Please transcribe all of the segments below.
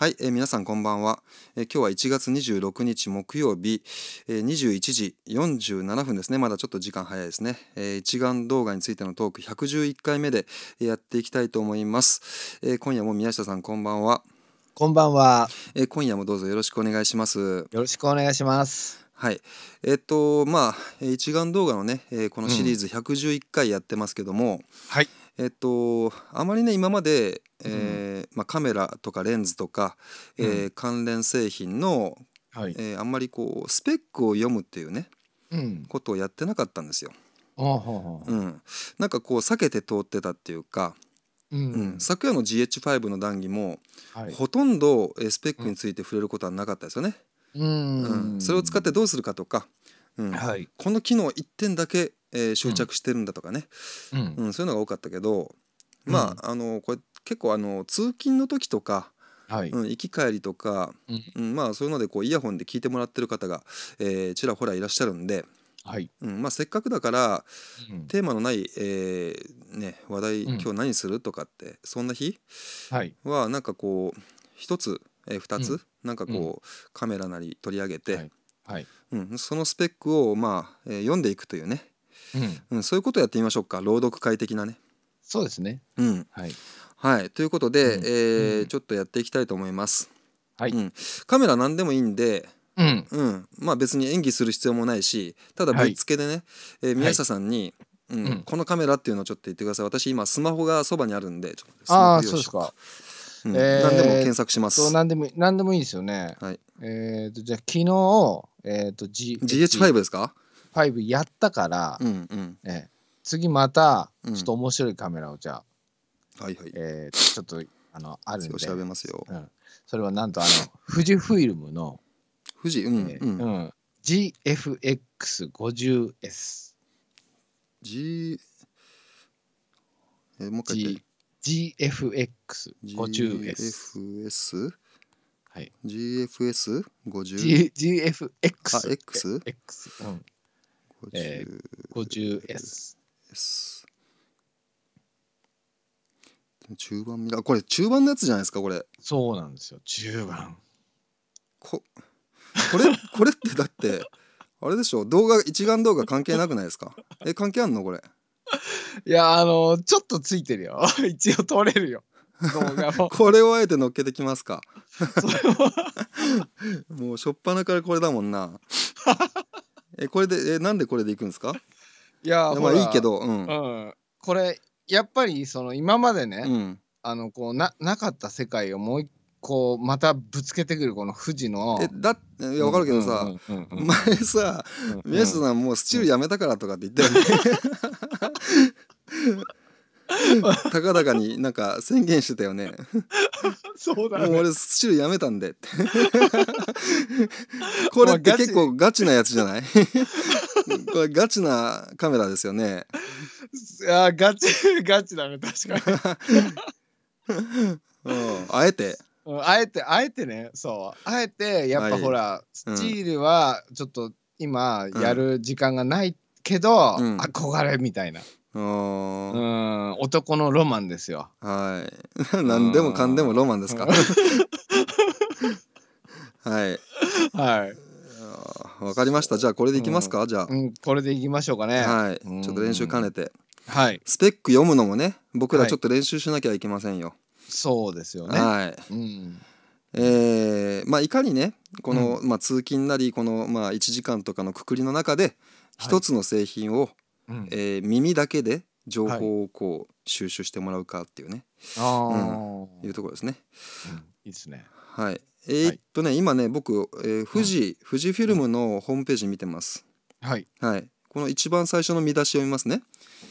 はい、えー、皆さんこんばんは、えー、今日は1月26日木曜日、えー、21時47分ですね。まだちょっと時間早いですね。えー、一眼動画についてのトーク111回目でやっていきたいと思います。えー、今夜も宮下さんこんばんは。こんばんは、えー。今夜もどうぞよろしくお願いします。よろしくお願いします。はい、えっとまあ一眼動画のね、えー、このシリーズ111回やってますけども、うん、はいえっとあまりね今までえーまあ、カメラとかレンズとか、えーうん関連製品の、はい。えーあんまりこうスペックを読むっていうねうん。ことをやってなかったんですよ。ははうん、なんかこう避けて通ってたっていうか、ううん、昨夜の GH5 の談義もはい。ほとんどスペックについて触れることはなかったですよね。ううんそれを使ってどうするかとか、うん、はい。この機能1点だけ、えー執着してるんだとかね、うん。うん、そういうのが多かったけどまあ,、あのこうやっ結構あの通勤の時とか、はい、うん、行き帰りとか、うん、うん、まあ、そういうのでこうイヤホンで聞いてもらってる方が、えー、ちらほらいらっしゃるんで、はいうんまあ、せっかくだから、うん、テーマのない、えーね、話題、うん、今日何するとかってそんな日、はい、はなんかこう一つ、えー、二つ、うん、なんかこう、カメラなり取り上げて、はい、はい、うん、そのスペックを、まあえー、読んでいくというね、うんそういうことをやってみましょうか朗読会的なね。そうですね、うんはいはい、ということで、うん、えーうん、ちょっとやっていきたいと思います。はい、うん、カメラ何でもいいんで、うん、うん、まあ別に演技する必要もないしただぶっつけでね、はい、えー、宮下さんに、はい、うん、このカメラっていうのをちょっと言ってください私今スマホがそばにあるんでちょっとああそうですか、うんえー、何でも検索します何でも何でもいいですよね、はい、えー、とじゃあ昨日、えーと G、GH5 ですか ?5 やったから、うんうんえー、次またちょっと面白いカメラをじゃあ、はいはい、えー、ちょっとあのあるんで調べますよ、うん、それはなんとあの富士フイルムの富士、うんえー、うん、うん、GFX50S G えー、もう一回 GFX50S はい GFS50 GFX あ X? X うん、え 50S S 中盤ミラこれ中盤のやつじゃないですかこれそうなんですよ中盤ここれ これってだってあれでしょう動画一眼動画関係なくないですかえ関係あんのこれいやあのちょっとついてるよ 一応撮れるよ動画も これをあえて乗っけてきますかもう初っ端からこれだもんなえこれでえなんでこれでいくんですかいやまあいいけどうん、うん、これやっぱりその今までね、うん、あのこうななかった世界をもう一こうまたぶつけてくるこの富士のえだいや分かるけどさ、前さ宮下さんもうスチールやめたからとかって言ったよね 高々になんか宣言してたよね そうだ、ね、もう俺汁やめたんでって これって結構ガチなやつじゃないこれガチなカメラですよねあガチガチだね確かにあえてあえてあえてねそうあえてやっぱほら、はい、スチールはちょっと今やる時間がないけど、うん、憧れみたいな、うん男のロマンですよはい 何でもかんでもロマンですか はいはいわかりましたじゃあこれでいきますか、うん、じゃあ、うん、これでいきましょうかねはいちょっと練習兼ねてはいスペック読むのもね僕らちょっと練習しなきゃいけませんよ、はい、そうですよねはい、うん、えー、まあいかにねこの、うん、まあ、通勤なりこの、まあ、1時間とかのくくりの中で一つの製品を、はいうん、えー、耳だけで情報をこう収集してもらうかっていうね、はい、うん、いうところですね。うん、いいですね。はい。えー、っとね、はい、今ね僕、えー、富士、うん、富士フィルムのホームページ見てます。はい。はい。この一番最初の見出しを見ますね。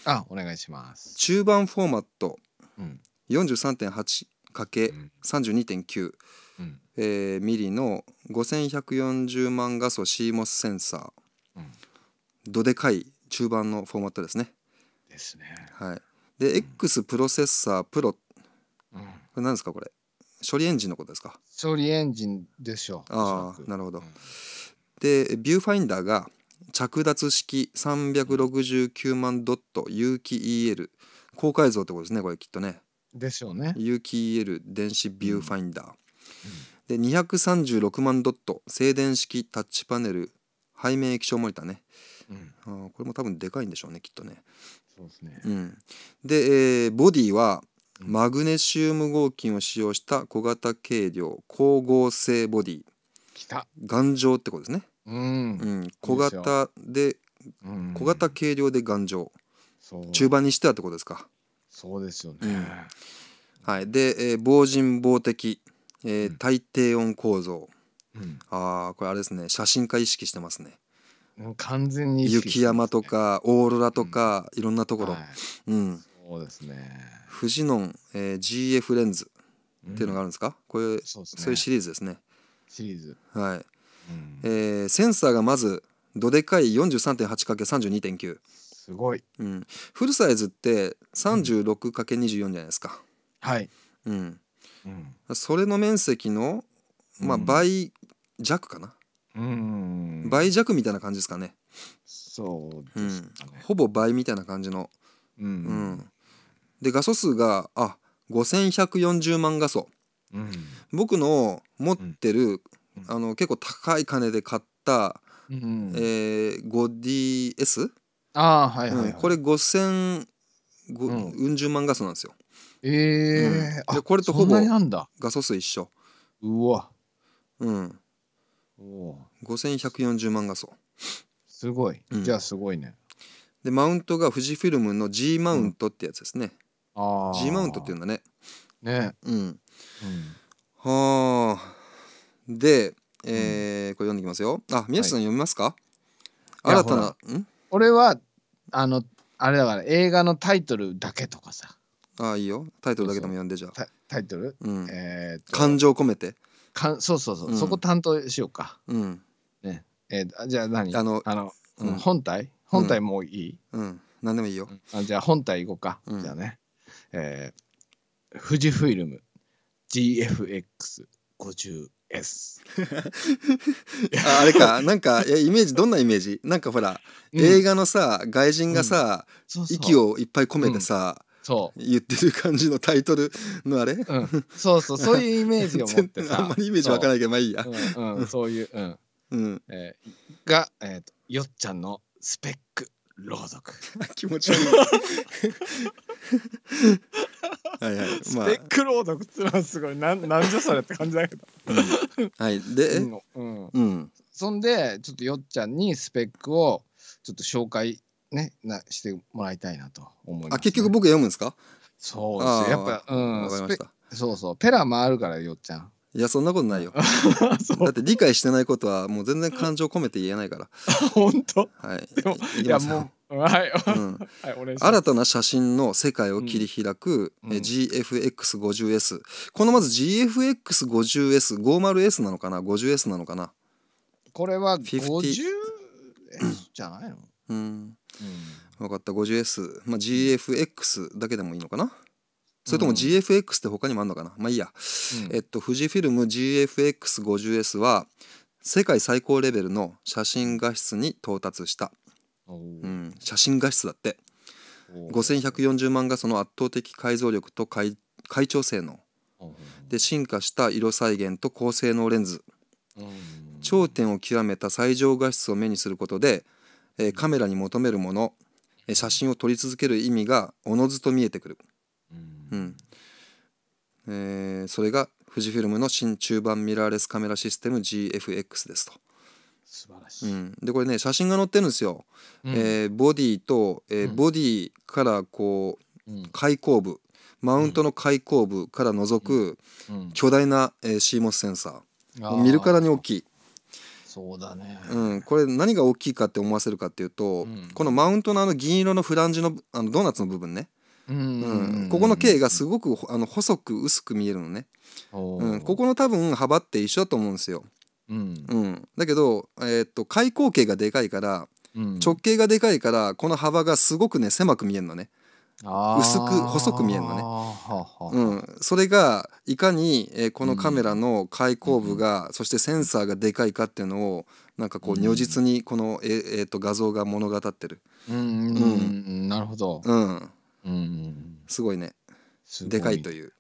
あ、お願いします。中盤フォーマット。うん。四十三点八かけ三十二点九。えー、ミリの5140万画素 CMOS センサー、うん、どでかい中盤のフォーマットですね。ですね。はい、で、うん、X プロセッサープロ、うん、これ何ですかこれ処理エンジンのことですか処理エンジンでしょう。ああなるほど。うん、でビューファインダーが着脱式369万ドット有機 EL 高解像ってことですねこれきっとね。でしょうね。有機 EL 電子ビューファインダー。で236万ドット静電式タッチパネル背面液晶モニターね、うん、あこれも多分でかいんでしょうねきっとね。うでん、で、えー、ボディはマグネシウム合金を使用した小型軽量光合成ボディ頑丈ってことですね。うん、うん、小型で小型軽量で頑丈中盤にしてはってことですか。そうですよね、うん、はい、で、えー、防塵防滴、えー、う低温構造、うん、ああこれあれですね写真家意識してますねもう完全に、雪山とかオーロラとか、いろんなところ、はい、うんそうですね富士の、えー、GF レンズっていうのがあるんですか、うん、こういうそう、ね,、いうシリーズですねシリーズはい、うん、えー、センサーがまずどでかい 43.8×32.9 すごい、うん、フルサイズって 36×24 じゃないですか、はい、うん、うん、それの面積のまあ倍弱かな、うん倍弱みたいな感じですかねそうですね、うん、ほぼ倍みたいな感じのうん、うん、で画素数があ5140万画素、うん、僕の持ってる、うん、あの結構高い金で買った、うん、えー、5DS? あはいはい、はい、これ5000うん十万画素なんですよええー、これとほぼ画素数一緒うわうんお5140万画素すごい、うんじゃあすごいねでマウントが富士フィルムの G マウントってやつですね、ああ G マウントっていうんだねね、うんはあで、えーこれ読んでいきますよあ宮下さん読みますか、い新たなん俺はあのあれだから映画のタイトルだけとかさあいいよタイトルだけでも読んでじゃあ、タタイトル、うん、えー感情込めてかんそうそうそう、うんそこ担当しようかうんねえー、じゃあ何あのあの、うん、本体本体もういい、うん、ん、何でもいいよ。あじゃあ本体いこうか、うん、じゃあね。えー、富士フイルム GFX50S。ああれかなんかイメージどんなイメージなんかほら、うん、映画のさ外人がさ、うん息をいっぱい込めてさ、そう言ってる感じのタイトルのあれ、うん、そうそうそういうイメージを持ってさ あんまりイメージわからないけどまあいいや、うん、うん、そういう、うん、うんえー、が、えーと、よっちゃんのスペック朗読 気持ち悪い はいはい、まあ、スペック朗読ってのはすごいなんなんじゃそれって感じだけど、うん、はいで、うん、うん、そんでちょっとよっちゃんにスペックをちょっと紹介ねなしてもらいたいなと思います、ね、あ結局僕読むんですかそうですよやっぱうんそうそうペラ回るからよっちゃんいやそんなことないよ だって理解してないことはもう全然感情込めて言えないから 本当はいでもいやもうはい、うん、はい、新たな写真の世界を切り開く、うん、GFX50S このまず GFX50S50S なのかな 50S なのかなこれは 50S じゃないのうん、うん、分かった 50S、まあ、GFX だけでもいいのかなそれとも GFX って他にもあるのかな、まあいいや、うん、えっと富士フィルム GFX50S は世界最高レベルの写真画質に到達した、うん、写真画質だって5140万画素の圧倒的解像力と解調性能で進化した色再現と高性能レンズ頂点を極めた最上画質を目にすることで、えー、カメラに求めるもの写真を撮り続ける意味がおのずと見えてくるうんえー、それが富士フィルムの新中盤ミラーレスカメラシステム GFX ですと。素晴らしい、うん、でこれね写真が載ってるんですよ、うん、えー、ボディと、えー、ボディからこう、うん、開口部マウントの開口部から覗く巨大な、えー、CMOS センサー見るからに大きいそうだね、うん、これ何が大きいかって思わせるかっていうと、このマウントのあの銀色のフランジのあのドーナツの部分ね、ここの径がすごくあの細く薄く見えるのね、うん、ここの多分幅って一緒だと思うんですよ。うんうん、だけど、えー、っと開口径がでかいから、うん、直径がでかいからこの幅がすごくね狭く見えるのね。薄く細く見えるのね、うん、それがいかに、えー、このカメラの開口部が、うん、そしてセンサーがでかいかっていうのをなんかこう如実にこの、えー、と画像が物語ってる。うん、うん、なるほど、うんすごいねでかいという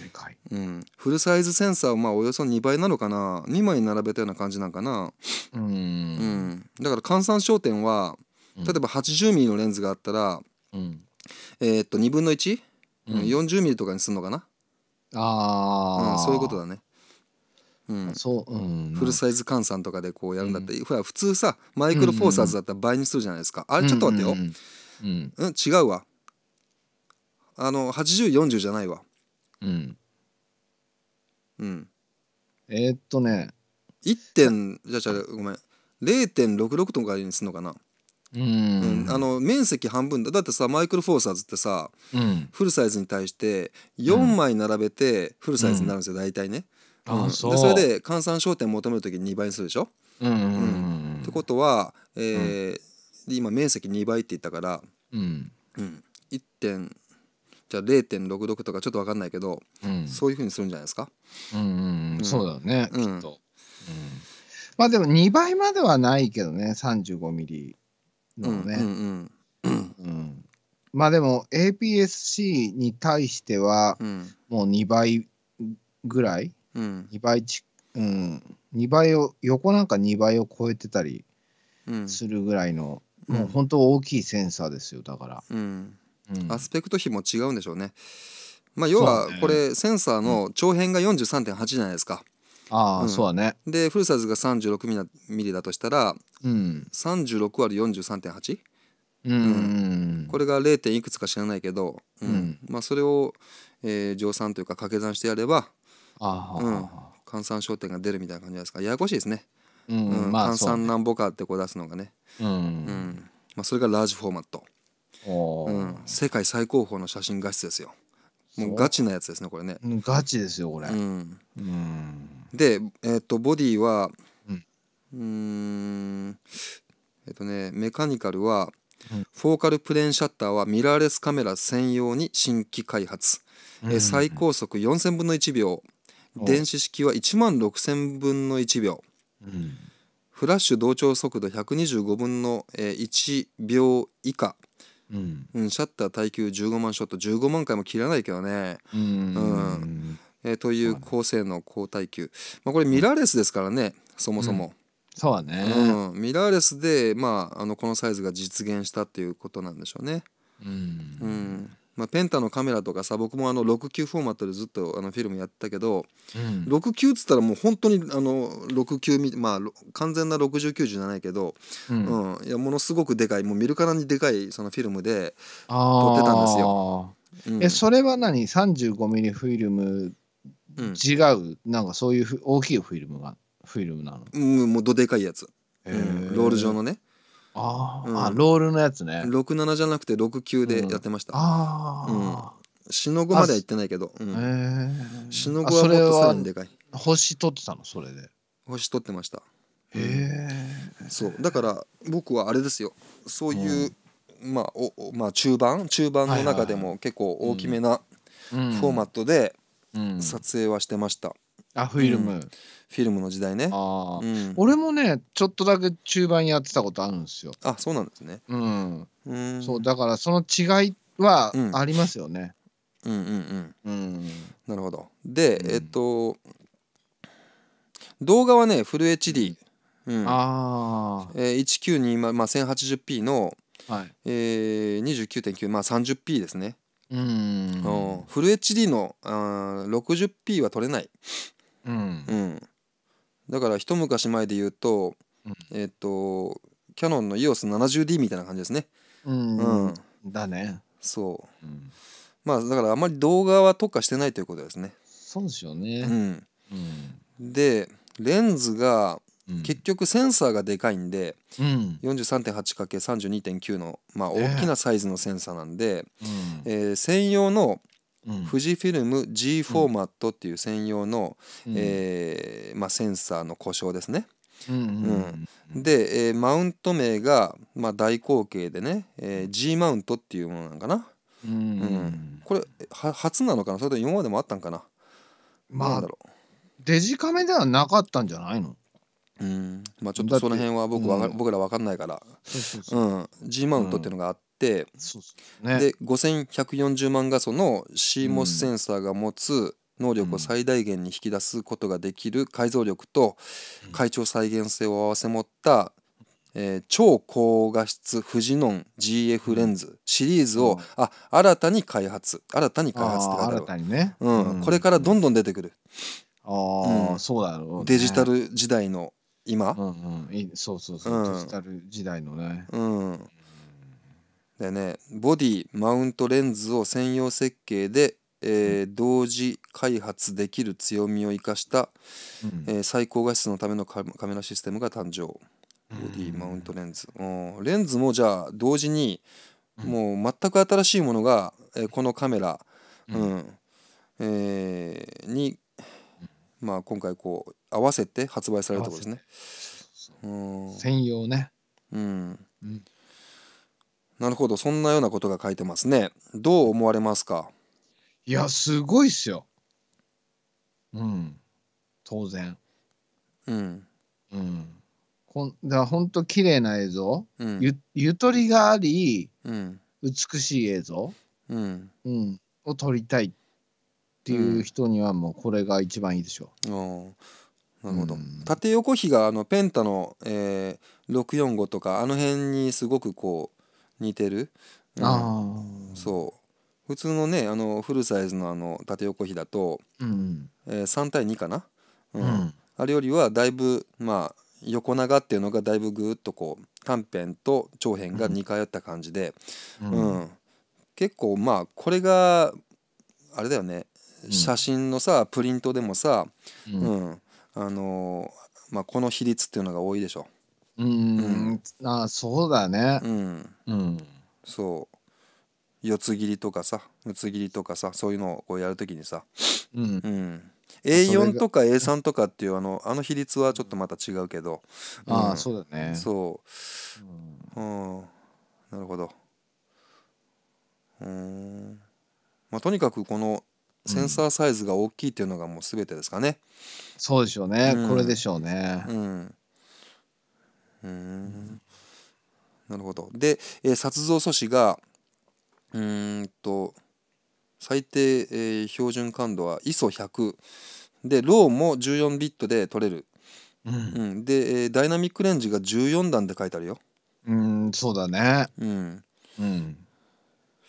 でかい、うん、フルサイズセンサーまあおよそ2倍なのかな2枚並べたような感じなんかなうん、だから換算焦点は例えば 80mm のレンズがあったら、うん、えっと2分の 1?40mm、うん、とかにすんのかなあ、うん、そういうことだねうん、そう、うん、フルサイズ換算とかでこうやるんだって、うん、普通さマイクロフォーサーズだったら倍にするじゃないですか、あれちょっと待ってよ、うん違うわあの8040じゃないわうんうんえー、っとね1点じゃじゃごめん0.66とかにするのかなうん、うん、あの面積半分だだってさマイクロフォーサーズってさ、うん、フルサイズに対して4枚並べてフルサイズになるんですよ、うん、大体ね。うん、でそれで換算焦点求める時に2倍にするでしょ、うんうんってことは、えー今面積2倍って言ったから、うんうん、1.66じゃあ0.66とかちょっと分かんないけど、うん、そういうふうにするんじゃないですか。うん、うん、そうだね、きっと。まあでも2倍まではないけどね35ミリのね。うんまあでも APS-C に対してはもう2倍ぐらい、うん、2倍ち、うん、2倍を横なんか2倍を超えてたりするぐらいの、うん、もう本当大きいセンサーですよだから。うんアスペクト比も違うんでしょうね。まあ、要はこれセンサーの長辺が43.8じゃないですか。ああ、うん、そうだね。でフルサイズが36ミリだとしたら、うん、36割43.8。うん、これが 0. いくつか知らないけど、うんまあ、それを、えー、乗算というか掛け算してやればあ、うん、換算焦点が出るみたいな感じですかややこしいですね、うんうんまあ、換算なんぼかってこう出すのがね、うんまあ、それがラージフォーマット。うん、世界最高峰の写真画質ですよもうガチなやつですねこれねガチですよこれ、うん、で、えー、っとボディはうんえっとねメカニカルは、うん、フォーカルプレーンシャッターはミラーレスカメラ専用に新規開発、うん、え最高速4000分の1秒電子式は1万6000分の1秒、うん、フラッシュ同調速度125分の1秒以下うん、シャッター耐久15万ショット15万回も切らないけどね。うん、うんえー、という高性能高耐久、まあ、これミラーレスですからね、そもそも。そうだね、うん、ミラーレスで、まあ、あのこのサイズが実現したっていうことなんでしょうね。うん、うんまあ、ペンタのカメラとかさ僕もあの69フォーマットでずっとあのフィルムやったけど、うん、69っつったらもう本当にあの69まあ完全な69じゃないけど、うん、うん、いやものすごくでかいもう見るからにでかいそのフィルムで撮ってたんですよ。うん、えそれは何 35mm フィルム違う、なんかそういう大きいフィルムがフィルムなのうんもうどでかいやつ、えん、ロール状のねあ、うん、あロールのやつね67じゃなくて69でやってました、うん、ああ、うん、しのぐまでは行ってないけど、うん、へえしのぐはもっとさらにでかい星取ってたのそれで星取ってましたへえそうだから僕はあれですよそういう、まあおまあ中盤中盤の中でも結構大きめなフォーマットで撮影はしてました、はいはいあフィルム、うん、フィルムの時代ねあ、うん、俺もねちょっとだけ中盤やってたことあるんですよあそうなんですねうんうんそうだからその違いはありますよね、うん、うんうんうんうんなるほどで、うん、えっと動画はねフル HD、うんあえー、1920、まあ、1080p の、はいえー、29.9、まあ、30p ですねうんフル HD のあ 60p は取れないうん、うん、だから一昔前で言うと、うん、えっ、ー、とキャノンの EOS70D みたいな感じですね。うん、うん、だね。そう、うん、まあだからあまり動画は特化してないということですね。そうですよね。うん、でレンズが結局センサーがでかいんで、うん、43.8×32.9 の、まあ、大きなサイズのセンサーなんで、えー、えー、専用の富士フィルム G フォーマットっていう専用の、えまあ、センサーの故障ですね。で、えマウント名が、まあ、大口径でね、え G マウントっていうものなのかな。うんこれは初なのかなそれと今までもあったんかな。まあだろうデジカメではなかったんじゃないのうんまあちょっとその辺は僕,、僕ら分かんないから、うん、G マウントっていうのがあっ、ね、で5140万画素の CMOS センサーが持つ能力を最大限に引き出すことができる解像力と会調再現性を併せ持った、えー、超高画質フジノン GF レンズシリーズを、うん、あ新たに開発新たに開発って書いてね、うん、うん、これからどんどん出てくる、うん、そうだろう、ね、デジタル時代の今、うんうん、そうそうそう、デジタル時代のね、うん、でねボディマウントレンズを専用設計で、えー、同時開発できる強みを生かした、うん、えー、最高画質のためのカメラシステムが誕生ボディマウントレンズ、うん、レンズもじゃあ同時にもう全く新しいものが、えー、このカメラ、うんえー、に、まあ、今回こう合わせて発売されたことですね。うん、専用ね、うん、うんなるほどそんなようなことが書いてますねどう思われますかいやすごいっすようん当然うんうんほんだほんと綺麗な映像、うん、ゆゆとりがあり、うん、美しい映像、うんうん、を撮りたいっていう人にはもうこれが一番いいでしょう。うんなるほど、うん、縦横比があのペンタの、えー、645とかあの辺にすごくこう似てる、うん、あそう普通のねあのフルサイズのあの縦横比だと、うんえー、3対2かな、うん、うん、あれよりはだいぶまあ横長っていうのがだいぶぐっとこう短編と長編が似通った感じで、うん、うん、結構まあこれがあれだよね、うん、写真のさプリントでもさ、うんあのー、まあ、この比率っていうのが多いでしょ。うん、あそうだねうん、うん、そう四つ切りとかさ六つ切りとかさそういうのをやるときにさ、うん、うん、A4 とか A3 とかっていうあのあの比率はちょっとまた違うけど、うん、ああそうだねそう、うん、なるほどうんまあとにかくこのセンサーサイズが大きいっていうのがもう全てですかね、そうでしょうね、これでしょうねうんうんなるほどで、えー、殺造阻止がうんと最低、えー、標準感度は ISO100 でローも14ビットで取れる、うん、うん、で、えー、ダイナミックレンジが14段って書いてあるようんそうだねうん、うん、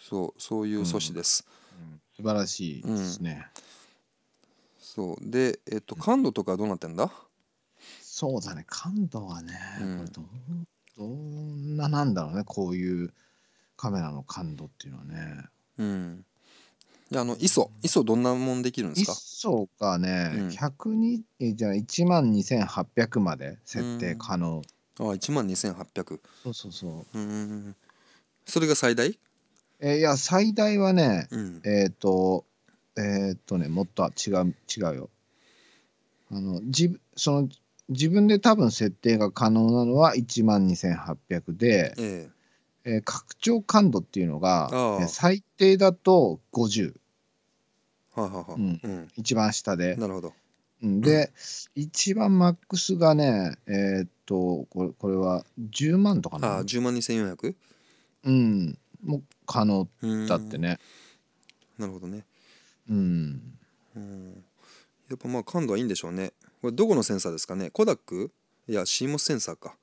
そうそういう阻止です、うん、素晴らしいですね、そうで、えっと、感度とかどうなってんだ、そうだね感度はね、うん、どどんななんだろうねこういうカメラの感度っていうのはね。うんであの ISO、ISO どんなもんできるんですか ?ISO がね、うん、102えじゃあ1万2800まで設定可能。うん、ああ、1万2800。そうそうそう。うん。それが最大えー、いや、最大はね、うん、えっ、ー、と、えっ、ー、とね、もっと違う、違うよ。あの、自その、自分で多分設定が可能なのは1万2800で、えええー、拡張感度っていうのが、ね、最低だと50。はははうんうん、一番下で。なるほど。で、うん、一番マックスがね、えー、っとこれ、これは10万とかな。ああ、10万 2400? うん、もう可能だってね。なるほどね。うん。うんやっぱまあ感度はいいんでしょうね。これどこのセンサーですかねコダックいやシーモスセンサーか、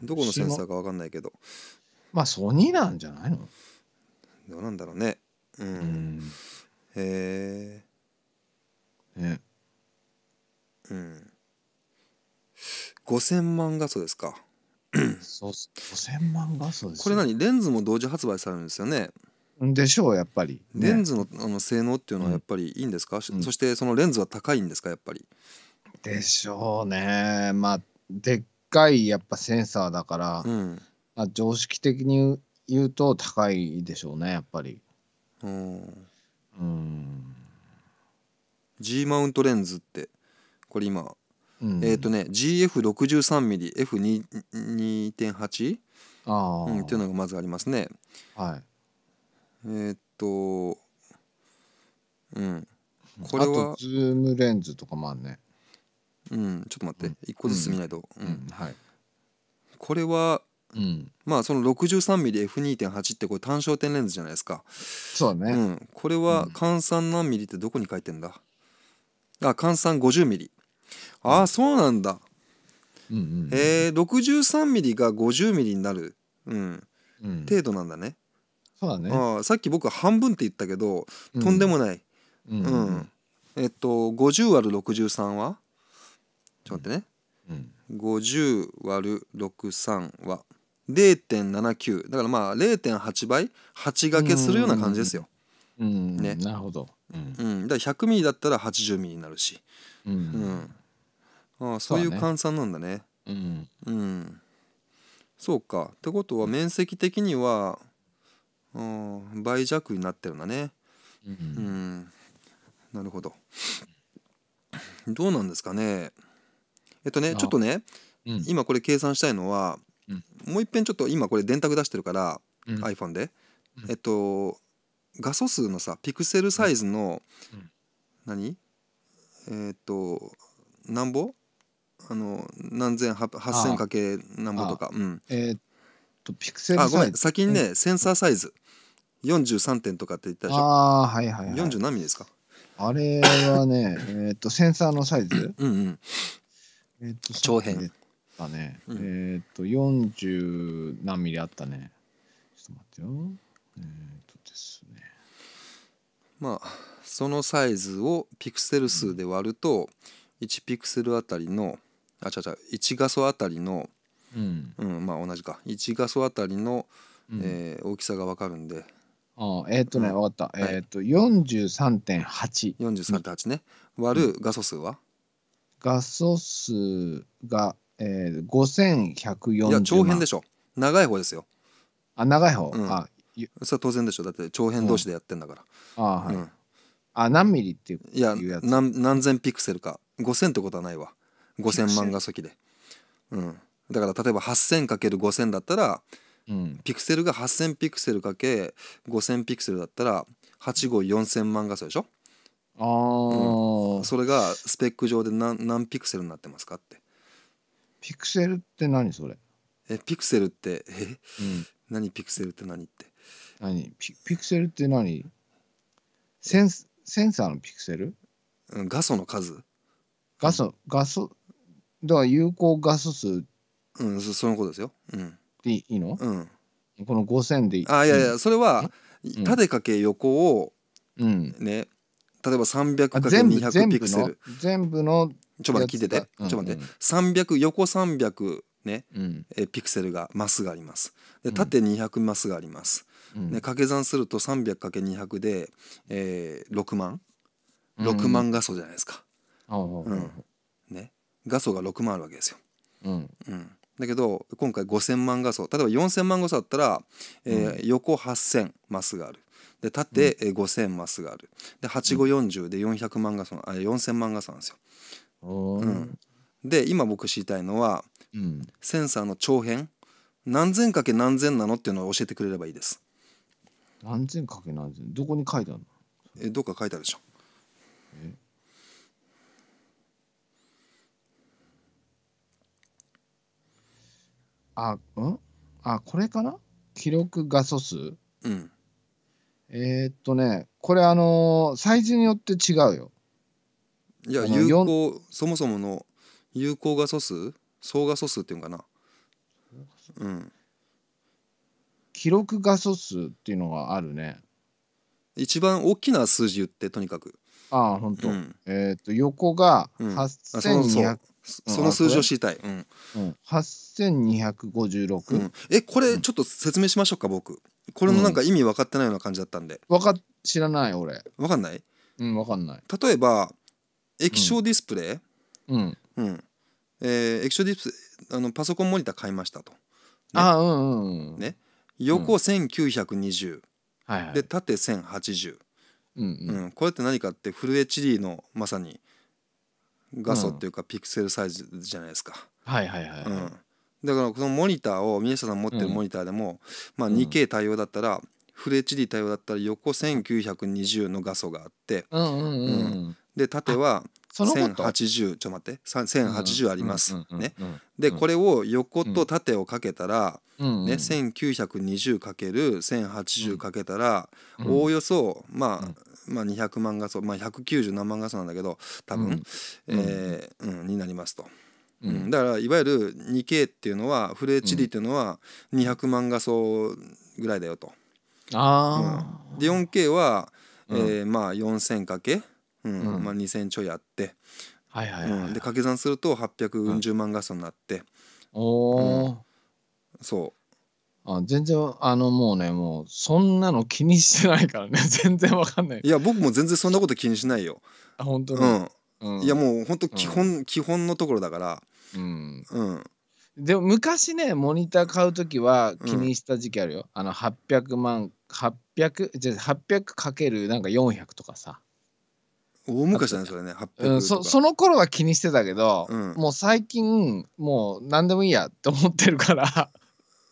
うん、どこのセンサーか分かんないけどまあソニーなんじゃないのどうなんだろうねうん、うん、へえねうん5000万画素ですかそう5000万画素です、ね、これ何レンズも同時発売されるんですよねでしょうやっぱり、ね、レンズのあの性能っていうのはやっぱりいいんですか、うん、そしてそのレンズは高いんですかやっぱりでしょうねまあでっかいやっぱセンサーだから、うん、まあ、常識的に言うと高いでしょうねやっぱりうんうん G マウントレンズってこれ今、うん、えっ、ー、とね GF63mmF2.8 っていうのがまずありますね、はい、えー、っとうんこれはズームレンズとかもあんねうんちょっと待って、一個ずつ見ないと、うん、うんはいこれは、うん、まあその 63mmF2.8 ってこれ単焦点レンズじゃないですかそうね、うん、これは換算何ミリってどこに書いてんだ、うん、あ換算 50mm ああ、そうなんだ、うんうんうん、えー、63mm が 50mm になる、うん程度なんだねそうだね、さっき僕半分って言ったけどとんでもない、うん、うんうんえっと50割る63はちょっと待ってね、うん、50割る63は0.79だからまあ0.8倍8掛けするような感じですよ。うん、ね、なるほど、うんだから100ミリだったら80ミリになるし、うんああそういう換算なんだね。うねうん、そうかってことは面積的にはうん倍弱になったようなね、うん、うん、なるほどどうなんですかねえっとねちょっとね、うん、今これ計算したいのは、うん、もういっぺんちょっと今これ電卓出してるから、うん、iPhone で、えっと画素数のさピクセルサイズの、何えっと何ぼあの何千八千かけ何ぼとかうんえー、っとピクセルサイズあごめん先にね、センサーサイズ43点とかって言ったでしょああはいはい、はい、40何ミリですかあれはね えっとセンサーのサイズうんうんえっと長編だね、うん、えっと40何ミリあったねちょっと待ってよえー、っとですねまあそのサイズをピクセル数で割ると、うん、1ピクセルあたりのあちゃちゃ1画素あたりのうん、うん、まあ同じか1画素あたりの、うん、えー、大きさが分かるんであえー、っとね、うん、分かった。はいえー、っと、43.8。43.8ね。割る画素数は画素数が、えー、5140万。いや、長編でしょ。長い方ですよ。あ、長い方、うん、あ、それは当然でしょ。だって長編同士でやってんだから。うん、あ、はい。うんあ何ミリっていういや何何千ピクセルか5,000ってことはないわ5,000万画素機で、うん、だから例えば 8,000×5,000 だったらピクセルが8,000ピクセルかけ5,000ピクセルだったら8号4,000万画素でしょあ、うん、それがスペック上で何何ピクセルになってますかってピクセルって何それえピクセルってえ、うん、何ピクセルって何って何ピピクセルって何センセンサーのピクセル、うん、画素の数画素、画素だから有効画素数うんそそのことですようんでいいの、うん、この5000でいいあいやいやそれは縦かけ横を、うん、ね例えば 300×200 ピクセル全部のちょっと待って聞いてて、うんうん、ちょっと待って300横300ね、うん、えピクセルがマスがありますで縦200マスがあります、うん、ね、掛け算すると 300×200 で、えー、6万6万画素じゃないですか、うん、うん、ね、画素が6万あるわけですよ、うんうん、だけど今回5,000万画素例えば4,000万画素だったら、えー、横8,000マスがある。で縦5,000マスがある。で8540で400万画素あ4,000万画素なんですよ。うん、で今僕知りたいのは、うん、センサーの長辺何千かけ何千なのっていうのを教えてくれればいいです。何千かけ何千どこに書いてあるのえどっか書いてあるでしょ。あ、うんあ、これかな記録画素数うん。えー、っとね、これあのー、サイズによって違うよ。いや、有効、そもそもの有効画素数総画素数っていうのかな。うん。記録画素数っていうのがあるね。一番大きな数字言って、とにかく。ああ、ほ、うんと。えー、っと、横が8200、うん、その数字を知りたい、うん八千8256、六。えこれちょっと説明しましょうか僕これのなんか意味分かってないような感じだったんで、わか知らない俺分かんないうんわかんない例えば液晶ディスプレイ、うんうんえー液晶ディスプレイあのパソコンモニター買いましたと、あうんうんうんね、横1920、はいはいで縦1080、うんううんんこれって何かってフル HD のまさに画素っていうかピクセルサイズじゃないですか。はいはいはい、うん、だからこのモニターを宮下さん持ってるモニターでも、まあ、2K 対応だったら、フル HD 対応だったら横1920の画素があって、で縦は1080ちょっと待って1080あります、ね。でこれを横と縦をかけたら、うんうん、ね、1920×1080 かけたらおおよそまあまあ、200万画素、まあ、190何万画素なんだけど多分、うん、えー、うん、になりますと。うん、だからいわゆる 2K っていうのはフル HD っていうのは200万画素ぐらいだよと。あうん、で 4K は、えーまあ、4000×、うんうんまあ、2000ちょいあって、はいはいはいで掛け算すると840万画素になって、おお、そうあ全然あのもうねもうそんなの気にしてないからね 全然わかんないいや僕も全然そんなこと気にしないよあ本当に、うん、いやもう本当基本、うん、基本のところだからうん、うん、でも昔ねモニター買う時は気にした時期あるよ、あの800万800じゃ800かけるなんか400とかさ大昔だねそれね800、うん、そその頃は気にしてたけど、もう最近もう何でもいいやって思ってるから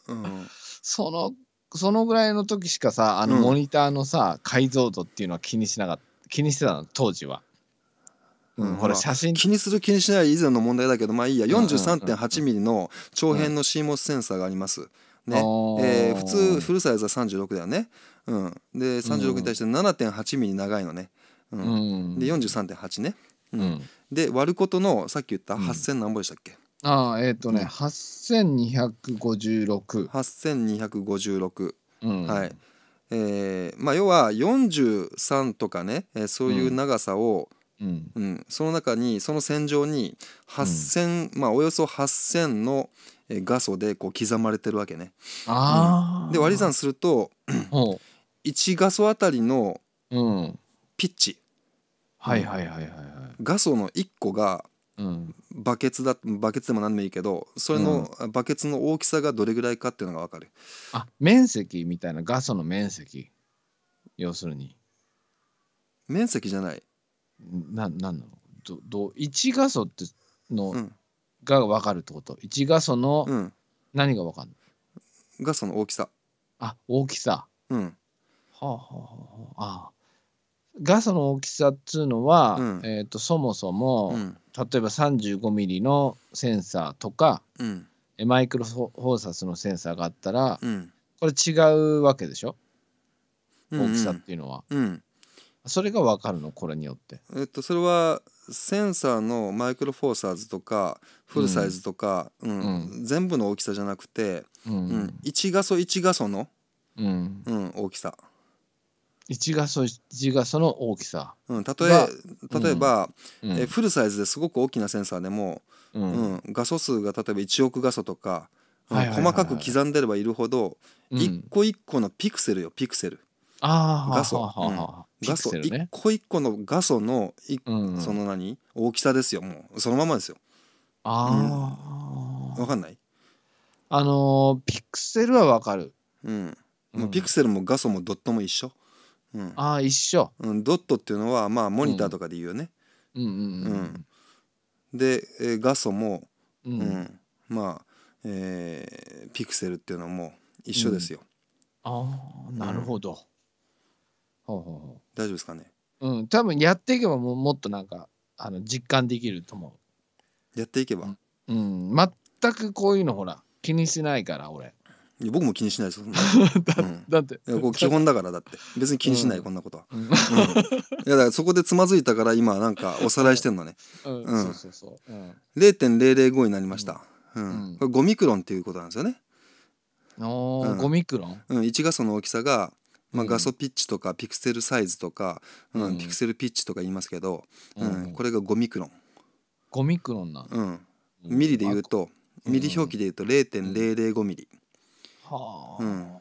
うんそのそのぐらいの時しかさあのモニターのさ、うん、解像度っていうのは気にしなかった気にしてたの当時は。うん、ほら写真気にする気にしない以前の問題だけどまあいいや4 3 8の長辺の CMOS センサーがあります。ねえー、普通フルサイズは36だよね。うん、で36に対して7 8ミリ長いのね。うん、で43.8ね。うん、で割ることのさっき言った8,000何本でしたっけ、ああえっ、ー、とね、二百8256。8256、十六。はい。えーまあ、要は43とかね、えー、そういう長さを、うんうん、その中にその線上に8,000、うん、まあおよそ8,000の画素でこう刻まれてるわけね。あうん、で割り算すると1画素あたりのピッチ、はいはいはいはい、画素の1個が、バケツだバケツでも何でもいいけどそれのバケツの大きさがどれぐらいかっていうのが分かる、うん、あ面積みたいなガソの面積要するに面積じゃないななんなのどど1画素っての、が分かるってこと1画素の何が分かるの、ん、画素の大きさあ大きさうんはあはあはあああガスの大きさっつうのは、うん、えーと、そもそも、うん、例えば 35mm のセンサーとか、うん、マイクロフォーサスのセンサーがあったら、これ違うわけでしょ大きさっていうのは。うんそれが分かるのこれによって。えっとそれはセンサーのマイクロフォーサーズとかフルサイズとか、うんうん、全部の大きさじゃなくて、うんうん、1画素1画素の、うん、うん、大きさ。1画素1画素の大きさ、うん、例え例えば、うん、えフルサイズですごく大きなセンサーでも、うん、うん、画素数が例えば1億画素とか、細かく刻んでればいるほど、一個一個のピクセルよピクセル。画素、うん、画素、一個一個の画素の、うん、その何大きさですよもうそのままですよああ、うん、分かんないあのー、ピクセルは分かるうん、うピクセルも画素もドットも一緒うん、ああ一緒、うん、ドットっていうのはまあモニターとかで言うよね、うん、うんうん、うん、で、えー、画素も、うんまあ、えー、ピクセルっていうのも一緒ですよ、ああなるほど、ほうほうほう大丈夫ですかねうん多分やっていけばももっとなんかあの実感できると思うやっていけばうん、全くこういうのほら気にしないから俺僕も気にしないです だ,、うん、だってこう基本だからだって別に気にしない、うん、こんなことは、うんいやだからそこでつまずいたから今なんかおさらいしてんのね、うんそうそうそう、うん、0.005になりました、うんこれ5ミクロンっていうことなんですよねあ、うん、5ミクロン、うん、1画素の大きさがまあ、画素ピッチとかピクセルサイズとか、うんピクセルピッチとか言いますけど、うんこれが5ミクロン5ミクロンな、うん、ミリで言うと、ミリ表記で言うと0.005ミリ、うんはあ、うん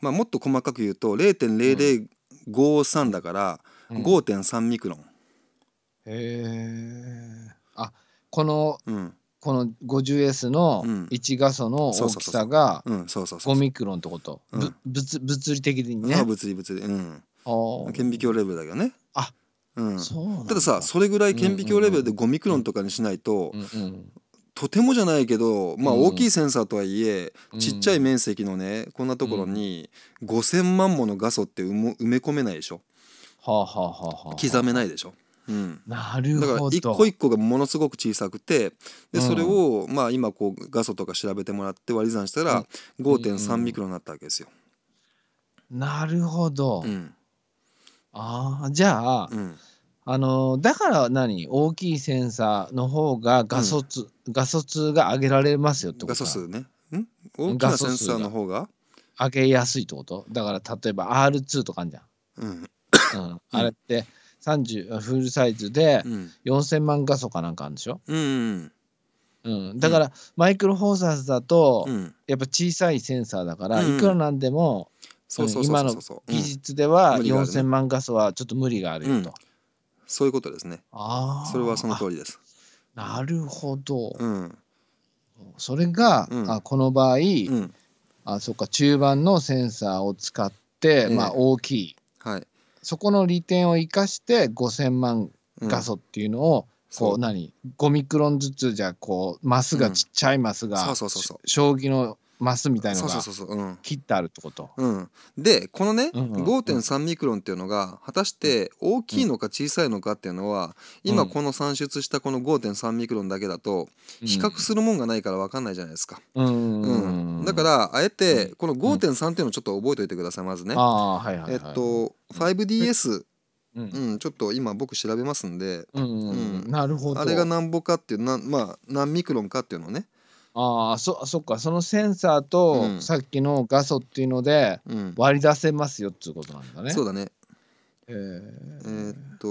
まあ、もっと細かく言うと0.0053だから、うん、5.3ミクロン。へえあこの、うん、この 50S の1画素の大きさが5ミクロンってこと、うん、つ物理的にね。物理物理うん。顕微鏡レベルだけどね。あうん、そうたださそれぐらい顕微鏡レベルで5ミクロンとかにしないと、うんうん、とてもじゃないけど、まあ、大きいセンサーとはいえ、うん、ちっちゃい面積のねこんなところに5,000万もの画素って埋め込めないでしょ、はあはあはあ、刻めないでしょ。うん、なるほどだから一個一個がものすごく小さくてでそれを、まあ今こう画素とか調べてもらって割り算したら5.3ミクロになったわけですよ。なるほど。うん、ああじゃあ、うん、あのだから何大きいセンサーの方が画素数、うん、画素数が上げられますよってこと画素数ね。ん大きなセンサーの方が上げやすいってことだから例えば R2 とかあるじゃん。うんうん、あれって30フルサイズで4,000万画素かなんかあるんでしょ、うん、うん、だから、マイクロフォーサーズだと、やっぱ小さいセンサーだから、いくらなんでも今の技術では4,000万画素はちょっと無理があるよと。そういうことですねああそれはその通りですなるほど、うん、それが、うん、あこの場合、うん、あそっか中盤のセンサーを使って、ええ、まあ、大きい、はい、そこの利点を生かして5,000万画素っていうのを、こう何5ミクロンずつじゃこうマスがちっちゃいマスが、そうそうそうそう将棋のマスみたいなのが切ってあるってこと。うん、でこのね、うんうん、5.3ミクロンっていうのが果たして大きいのか小さいのかっていうのは、うん、今この算出したこの5.3ミクロンだけだと比較するもんがないから分かんないじゃないですか。うん、うん、だからあえてこの5.3っていうのをちょっと覚えておいてくださいまずね。はいはいはい、えっと 5DS うん、うん、ちょっと今僕調べますんで、うん、うん、なるほどあれが何ぼかっていうな、まあ、何ミクロンかっていうのをね、ああそそっかそのセンサーとさっきの画素っていうので割り出せますよっていうことなんだね。そうだねええー、っと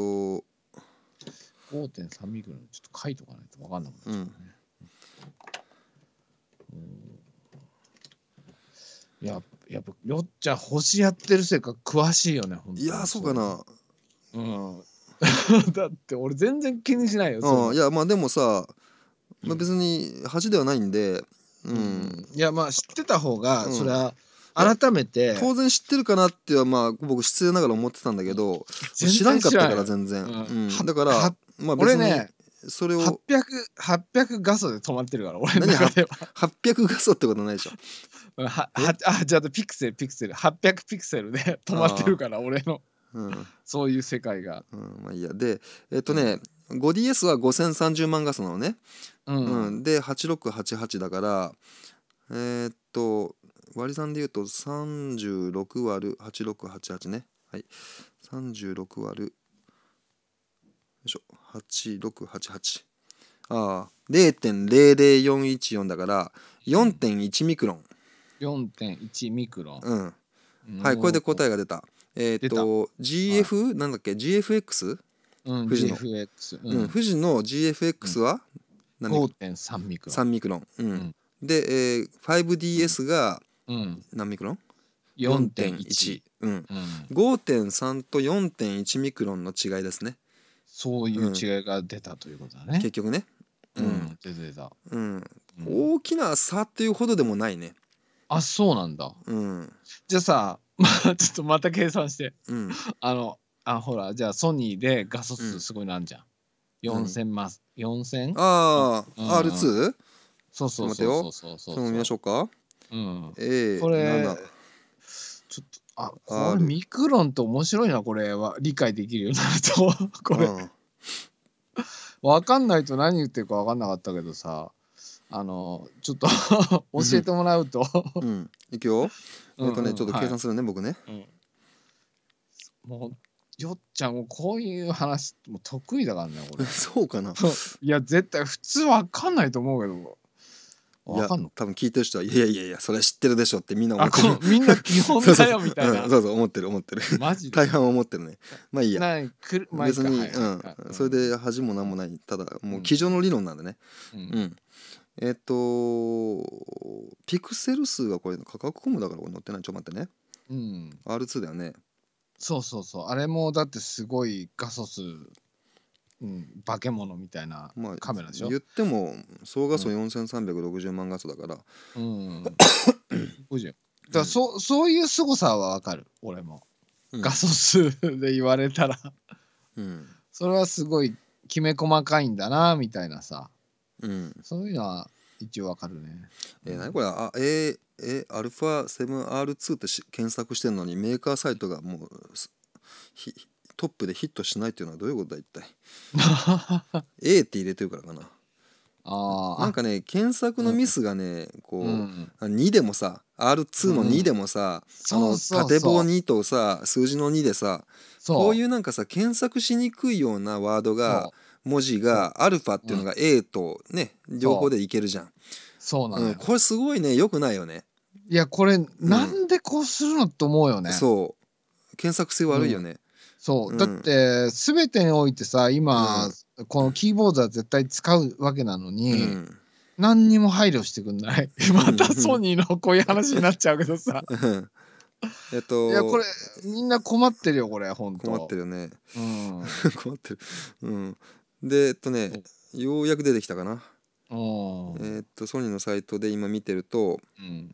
5.3ミクロンちょっと書いとかないと分かんなくなっちゃうね。うんいややっぱよっちゃん星やってるせいか詳しいよね本当いやそうかなうん だって俺全然気にしないよ、うんいやまあでもさまあ、別に恥ではないんで、うん、いやまあ知ってた方がそれは、改めて当然知ってるかなってはまあ僕失礼ながら思ってたんだけど知らんかったから全然、うんだからまあ別に、ね、それを800 800画素で止まってるから俺の中では800画素ってことないでしょはあじゃあピクセルピクセル800ピクセルで止まってるから俺の、うん、そういう世界が、うん、まあいいやでえっとね、5DS は5030万画素なのね、うん、うん、で8688だからえー、っと割り算で言うと36割る8688ねはい36割るよいしょ8688ああ0.00414だから4.1ミクロン4.1ミクロンうんはいこれで答えが出たえー、っと GF なんだっけ GFX? 富士の、GFX うん富士の GFX は何5.3ミクロン3ミクロン、うんで、えー、5DS がうん何ミクロン4.1 4.1、うん、うん5.3と4.1ミクロンの違いですねそういう違いが出たということだね結局ねうん、出てたうん大きな差っていうほどでもないねあそうなんだうんじゃあさまあ ちょっとまた計算してうんあのあほらじゃあソニーで画素数すごいなんじゃん、4000マス 4000? ああ、うん、R2? そうそうそうそうそうそうそうそう見ましょうかうそうそこれちょっとあこれミクロンって面白いなこれは理解できるようになると これ、うん、かんないと何言ってるかわかんなかったけどさあのちょっと 教えてもらうとうん、いくよえっとねちょっと計算するね、うんうい、僕ね、うん、もうよっちゃんもこういう話も得意だからねこれ そうかないや絶対普通わかんないと思うけどわかんの多分聞いてる人は「いやいやいやそれ知ってるでしょ」ってみんな思ってるみんな基本だよみたいなそうそう思ってる思ってるマジ大半思ってるねまあいいや別に、うん、それで恥も何もないただもう机上の理論なんでねうん、うんえっ、ー、とピクセル数はこれ価格コムだからこれ載ってないちょっと待ってね、うん、R2 だよねそうそうそうあれもだってすごい画素数、うん、化け物みたいなまあカメラでしょ、言っても総画素4360万画素だからうん、うん、だらそ,、うそういう凄さはわかる俺も、うん画素数で言われたらうんそれはすごいきめ細かいんだなみたいなさうんそういうのは一応わかるね。えー、何これあえー、えアルファ 7R2 ってし検索してんのにメーカーサイトがもうひトップでヒットしないっていうのはどういうことだ一体 A って入れてるからかなあなんかね検索のミスがね、うん、こう、うん、2でもさ R2 の2でもさ、うん、あの縦棒2とさ数字の2でさこういうなんかさ検索しにくいようなワードが文字がアルファっていうのが A とね、両方でいけるじゃん。そうなの、うん、これすごいねよくないよね。いやこれなんでこうするのと思うよね。そう検索性悪いよね。そう、だって全てにおいてさ今、このキーボードは絶対使うわけなのに。何にも配慮してくんない またソニーのこういう話になっちゃうけどさえっといやこれみんな困ってるよこれ本当困ってるよね、うん、困ってるうんでえっとねようやく出てきたかなえー、っとソニーのサイトで今見てると、うん、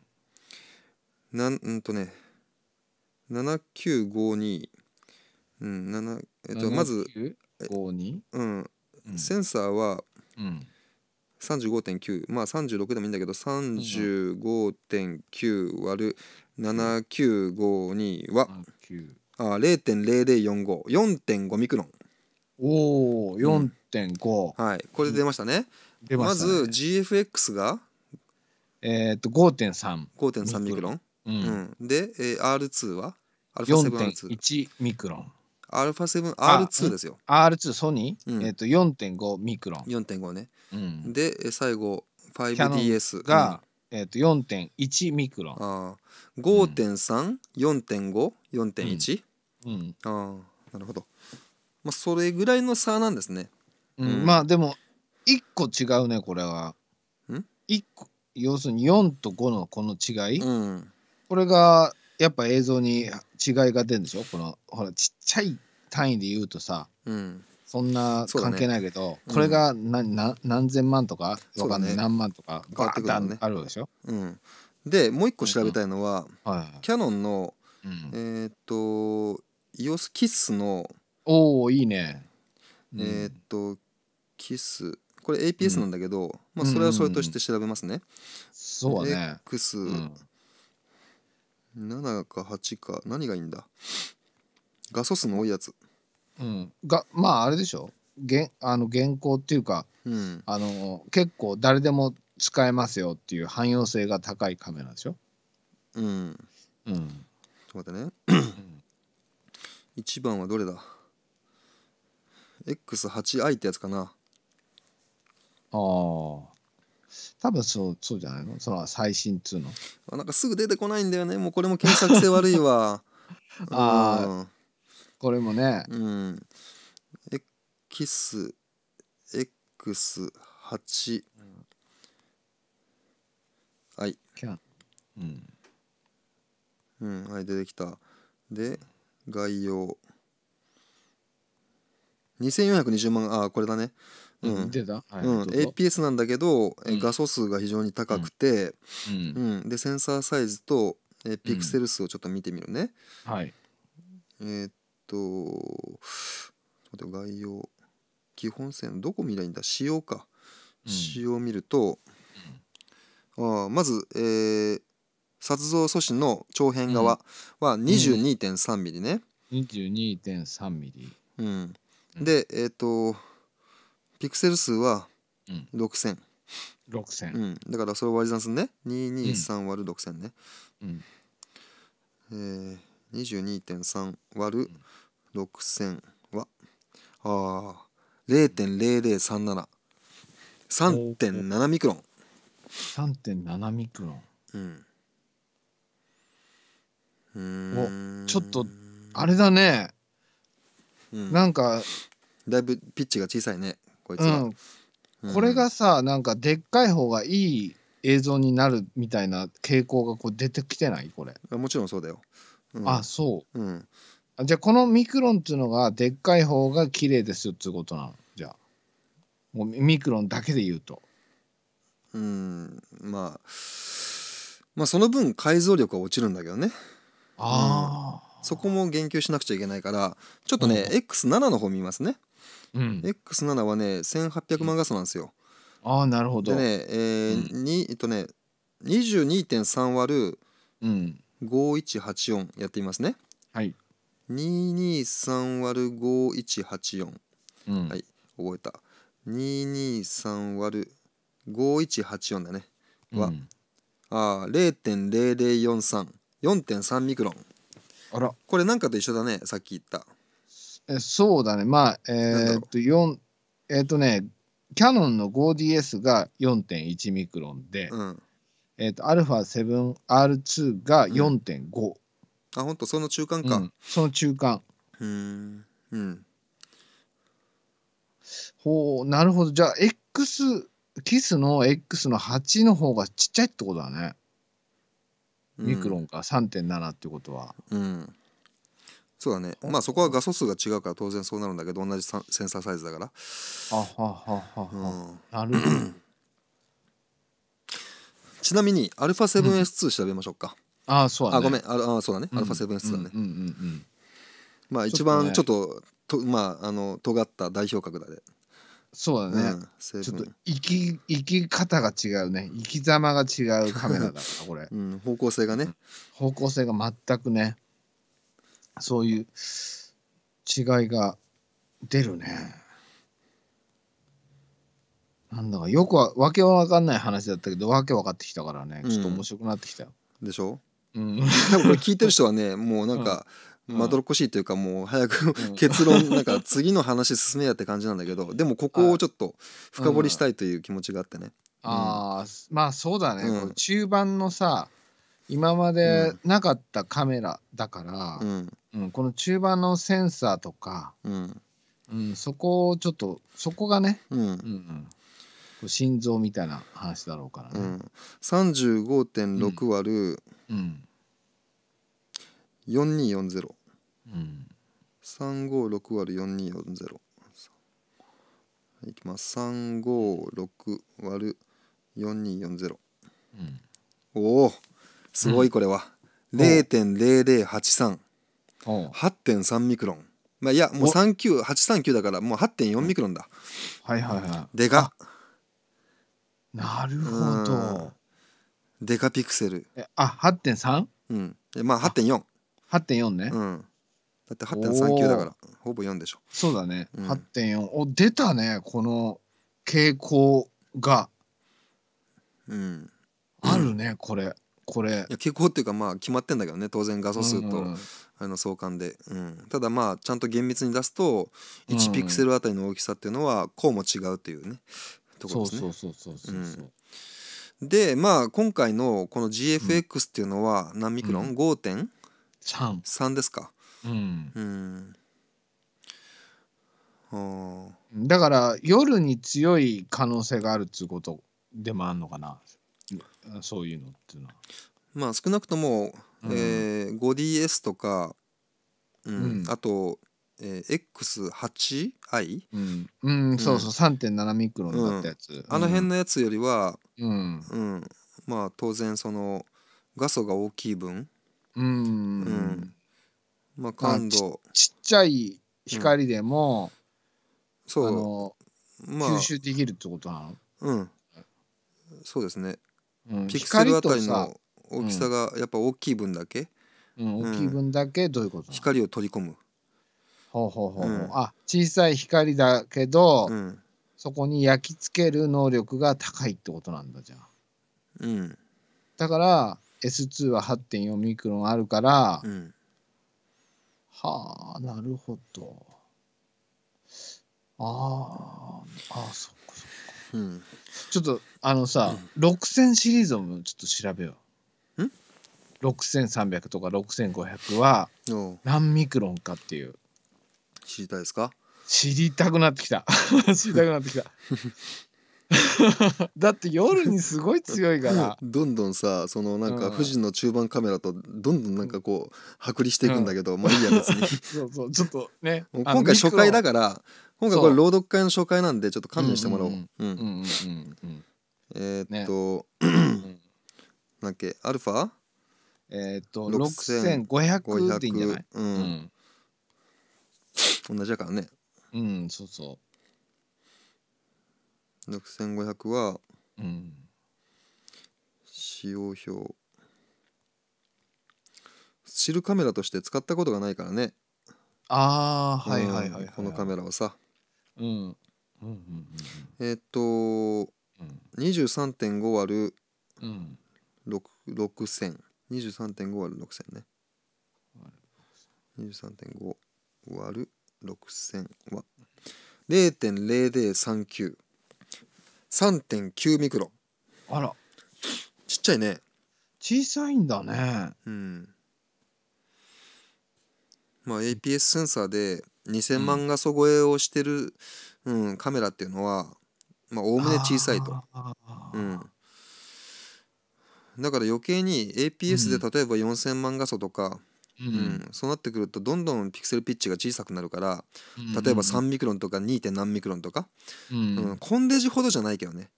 なんんとね7952うん七えっとまず 52? うん、うん、センサーは、うん35.9まあ36でもいいんだけど35.9割る7952は、うん、あ0.0045 4.5ミクロンおお四点五。はい、これで出ましたね。出ましたねず GFX がえーっと五点三。五点三ミクロン、うんうん、で、えー、R2 は α7R2 4.1ミクロン α7R2 ですよ R2 ソニー、うんえー、と四点五ミクロン、四点五ねうん、でえー最後キャノ 5DS ンが、えー、と四点一ミクロン、あ三、四点五、四点一。うん、ああなるほどまあ、それぐらいの差なんですね。うんうん、まあでも1個違うねこれは。ん1個要するに4と5のこの違い、うん、これがやっぱ映像に違いが出るんでしょこのほらちっちゃい単位で言うとさ、うん、そんな関係ないけど、ね、これが何,、何千万とかわかんない、ね、何万とかバーッてあるでしょ、ね、うん、でもう一個調べたいのは、うんはいはい、キヤノンの、えー、っとイオスキッスの、おおいいね。えーっとキスこれ APS なんだけど、まあ、それはそれとして調べますね。そうだね。X、7か8か何がいいんだ画素数の多いやつ。うん、がまああれでしょ原あの原稿っていうかうん、あの結構誰でも使えますよっていう汎用性が高いカメラでしょ。うん、うん、ちょっと待ってね。1番はどれだ X8i ってやつかなああ多分そうそうじゃないのその最新っつうのあなんかすぐ出てこないんだよねもうこれも検索性悪いわ ああこれもねうん XX8 はいうん、うん、はい出てきたで概要2420万あこれだねうん、出た、はい、うん、APS なんだけど、うん、画素数が非常に高くて、うん、うん、でセンサーサイズと、えピクセル数をちょっと見てみるね、うん、はいえー、っと待って概要基本線どこ見りゃいいんだ仕様か、仕様を見ると、あまず、えー、殺像素子の長辺側は 22.3mm ね、うん、22.3mm うんでえっ、とピクセル数は6000、6000うんだからそれを割り算するね223割る6000ね、うんえー、22.3割る6000はあー0.0037 3.7ミクロン、3.7ミクロンうん、うーんちょっとあれだねなんかだいぶピッチが小さいねこいつは、うん、これがさなんかでっかい方がいい映像になるみたいな傾向がこう出てきてないこれもちろんそうだよ、うん、あそう、うん、じゃあこのミクロンっていうのがでっかい方が綺麗ですよっていうことなのじゃあもうミクロンだけで言うとうんまあまあその分解像力は落ちるんだけどねああ、そこも言及しなくちゃいけないからちょっとね、うん、X7 の方見ますね、うん、X7 はね1800万画素なんですよ、うん、ああなるほどでねえーにえっとね22.3割る、うん、5184やってみますねはい223割る5184、うん、はい覚えた223割る5184だねは、うん、ああ0.0043 4.3ミクロンあらこれなんかと一緒だねさっき言ったえそうだねまあえー、っと4えー、っとねキャノンの 5DS が4.1ミクロンで、うん、えー、っと α7R2 が4.5、うん、あ本当その中間か、うん、その中間うんうんほうなるほどじゃあ X キスの X の8の方がちっちゃいってことだねミクロンか3.7ってことは、うん、そうだねまあそこは画素数が違うから当然そうなるんだけど同じセンサーサイズだからあはははは、うん、なるほど ちなみに α7S2 調べましょうか、うん、あそうだねあごめんああそうだね、うん、α7S2 だね、うんうんうんうん、まあ一番ちょっと、ね、とまああの尖った代表格だで、ね、そうだね、うん、ちょっと生き生き方が違うね生き様が違うカメラだからこれ、うん、方向性がね方向性が全くねそういう違いが出るねなんだかよくわけは分かんない話だったけどわけ分かってきたからねちょっと面白くなってきたよ、うん、でしょうん、これ聞いてる人はねもうなんか、まどろっこしいというかもう早く 結論なんか次の話進めやって感じなんだけどでもここをちょっと深掘りしたいという気持ちがあってね。あまあそうだね、うん、中盤のさ今までなかったカメラだから、うんうん、この中盤のセンサーとか、うんうん、そこをちょっとそこがね、うんうんうん心臓みたいな話だろうからね。うん、35.6割る、うん、4240、356割4240いきます356割る4240、うん、おおすごいこれは、うん、0.0083 8.3ミクロンまあいやもう39839だからもう8.4ミクロンだ、うん、はいはいはいでかなるほど、でかデカピクセルあ8.3うんまあ8.4 8.4ね、うん、だって8.3 9だからほぼ4でしょそうだね、うん、8.4お出たねこの傾向がうんあるね、これこれいや傾向っていうかまあ決まってんだけどね当然画素数と、うんうん、あの相関で、うん、ただまあちゃんと厳密に出すと1ピクセルあたりの大きさっていうのはこうも違うというねところですね。そうそうそうそうそうそうでまあ今回のこの GFX っていうのは何ミクロン、うん、3。三ですか。うん。うんだから夜に強い可能性があるっつうことでもあるのかなそういうのっていうのは。まあ少なくとも、うん、えー、5DS とか、うん、うん、あと、えー、X8i、うん、うん、うん、そうそう3.7ミクロになったやつ、あの辺のやつよりは、うんうん、まあ当然その画素が大きい分、うんまあ感度、あ、ちっちゃい光でも、うん、そうまあ、吸収できるってことなのうんそうですね、うん、ピクセルあたりの大きさがやっぱ大きい分だけ、うん、うん、大きい分だけどういうこと光を取り込むほうほうほう、うん、あ小さい光だけど、うん、そこに焼き付ける能力が高いってことなんだじゃあうんだから S2 は8.4ミクロンあるから、うん、はあなるほどああそっかそっか、うん、ちょっとあのさ、うん、6000シリーズもちょっと調べよう6300とか6500は何ミクロンかっていう知りたいですか知りたくなってきた 知りたくなってきた だって夜にすごい強いから どんどんさそのなんか富士の中盤カメラとどんどんなんかこう剥離していくんだけど、うん、まあいいや別に そうそうちょっとね今回初回だから今回これ朗読会の初回なんでちょっと勘弁してもらおううえっと、ね、なんっけアルファえっと6500でいいんじゃない、うん、同じだからねうんそうそう6500はうん使用表知るカメラとして使ったことがないからねああはいはいはい、はい、このカメラをさうんうんうんうんえーっとうん23.5割る6000 23.5割る6000ね23.5割る6000は0.0039 3.9ミクロンあらちっちゃいね小さいんだねうんまあ APS センサーで2000万画素超えをしてる、うん、うん、カメラっていうのはまあおおむね小さいと、うん、だから余計に APS で例えば4000万画素とか、うん、そうなってくるとどんどんピクセルピッチが小さくなるから例えば3ミクロンとか 2. 何ミクロンとか、うん、コンデジほどじゃないけどね、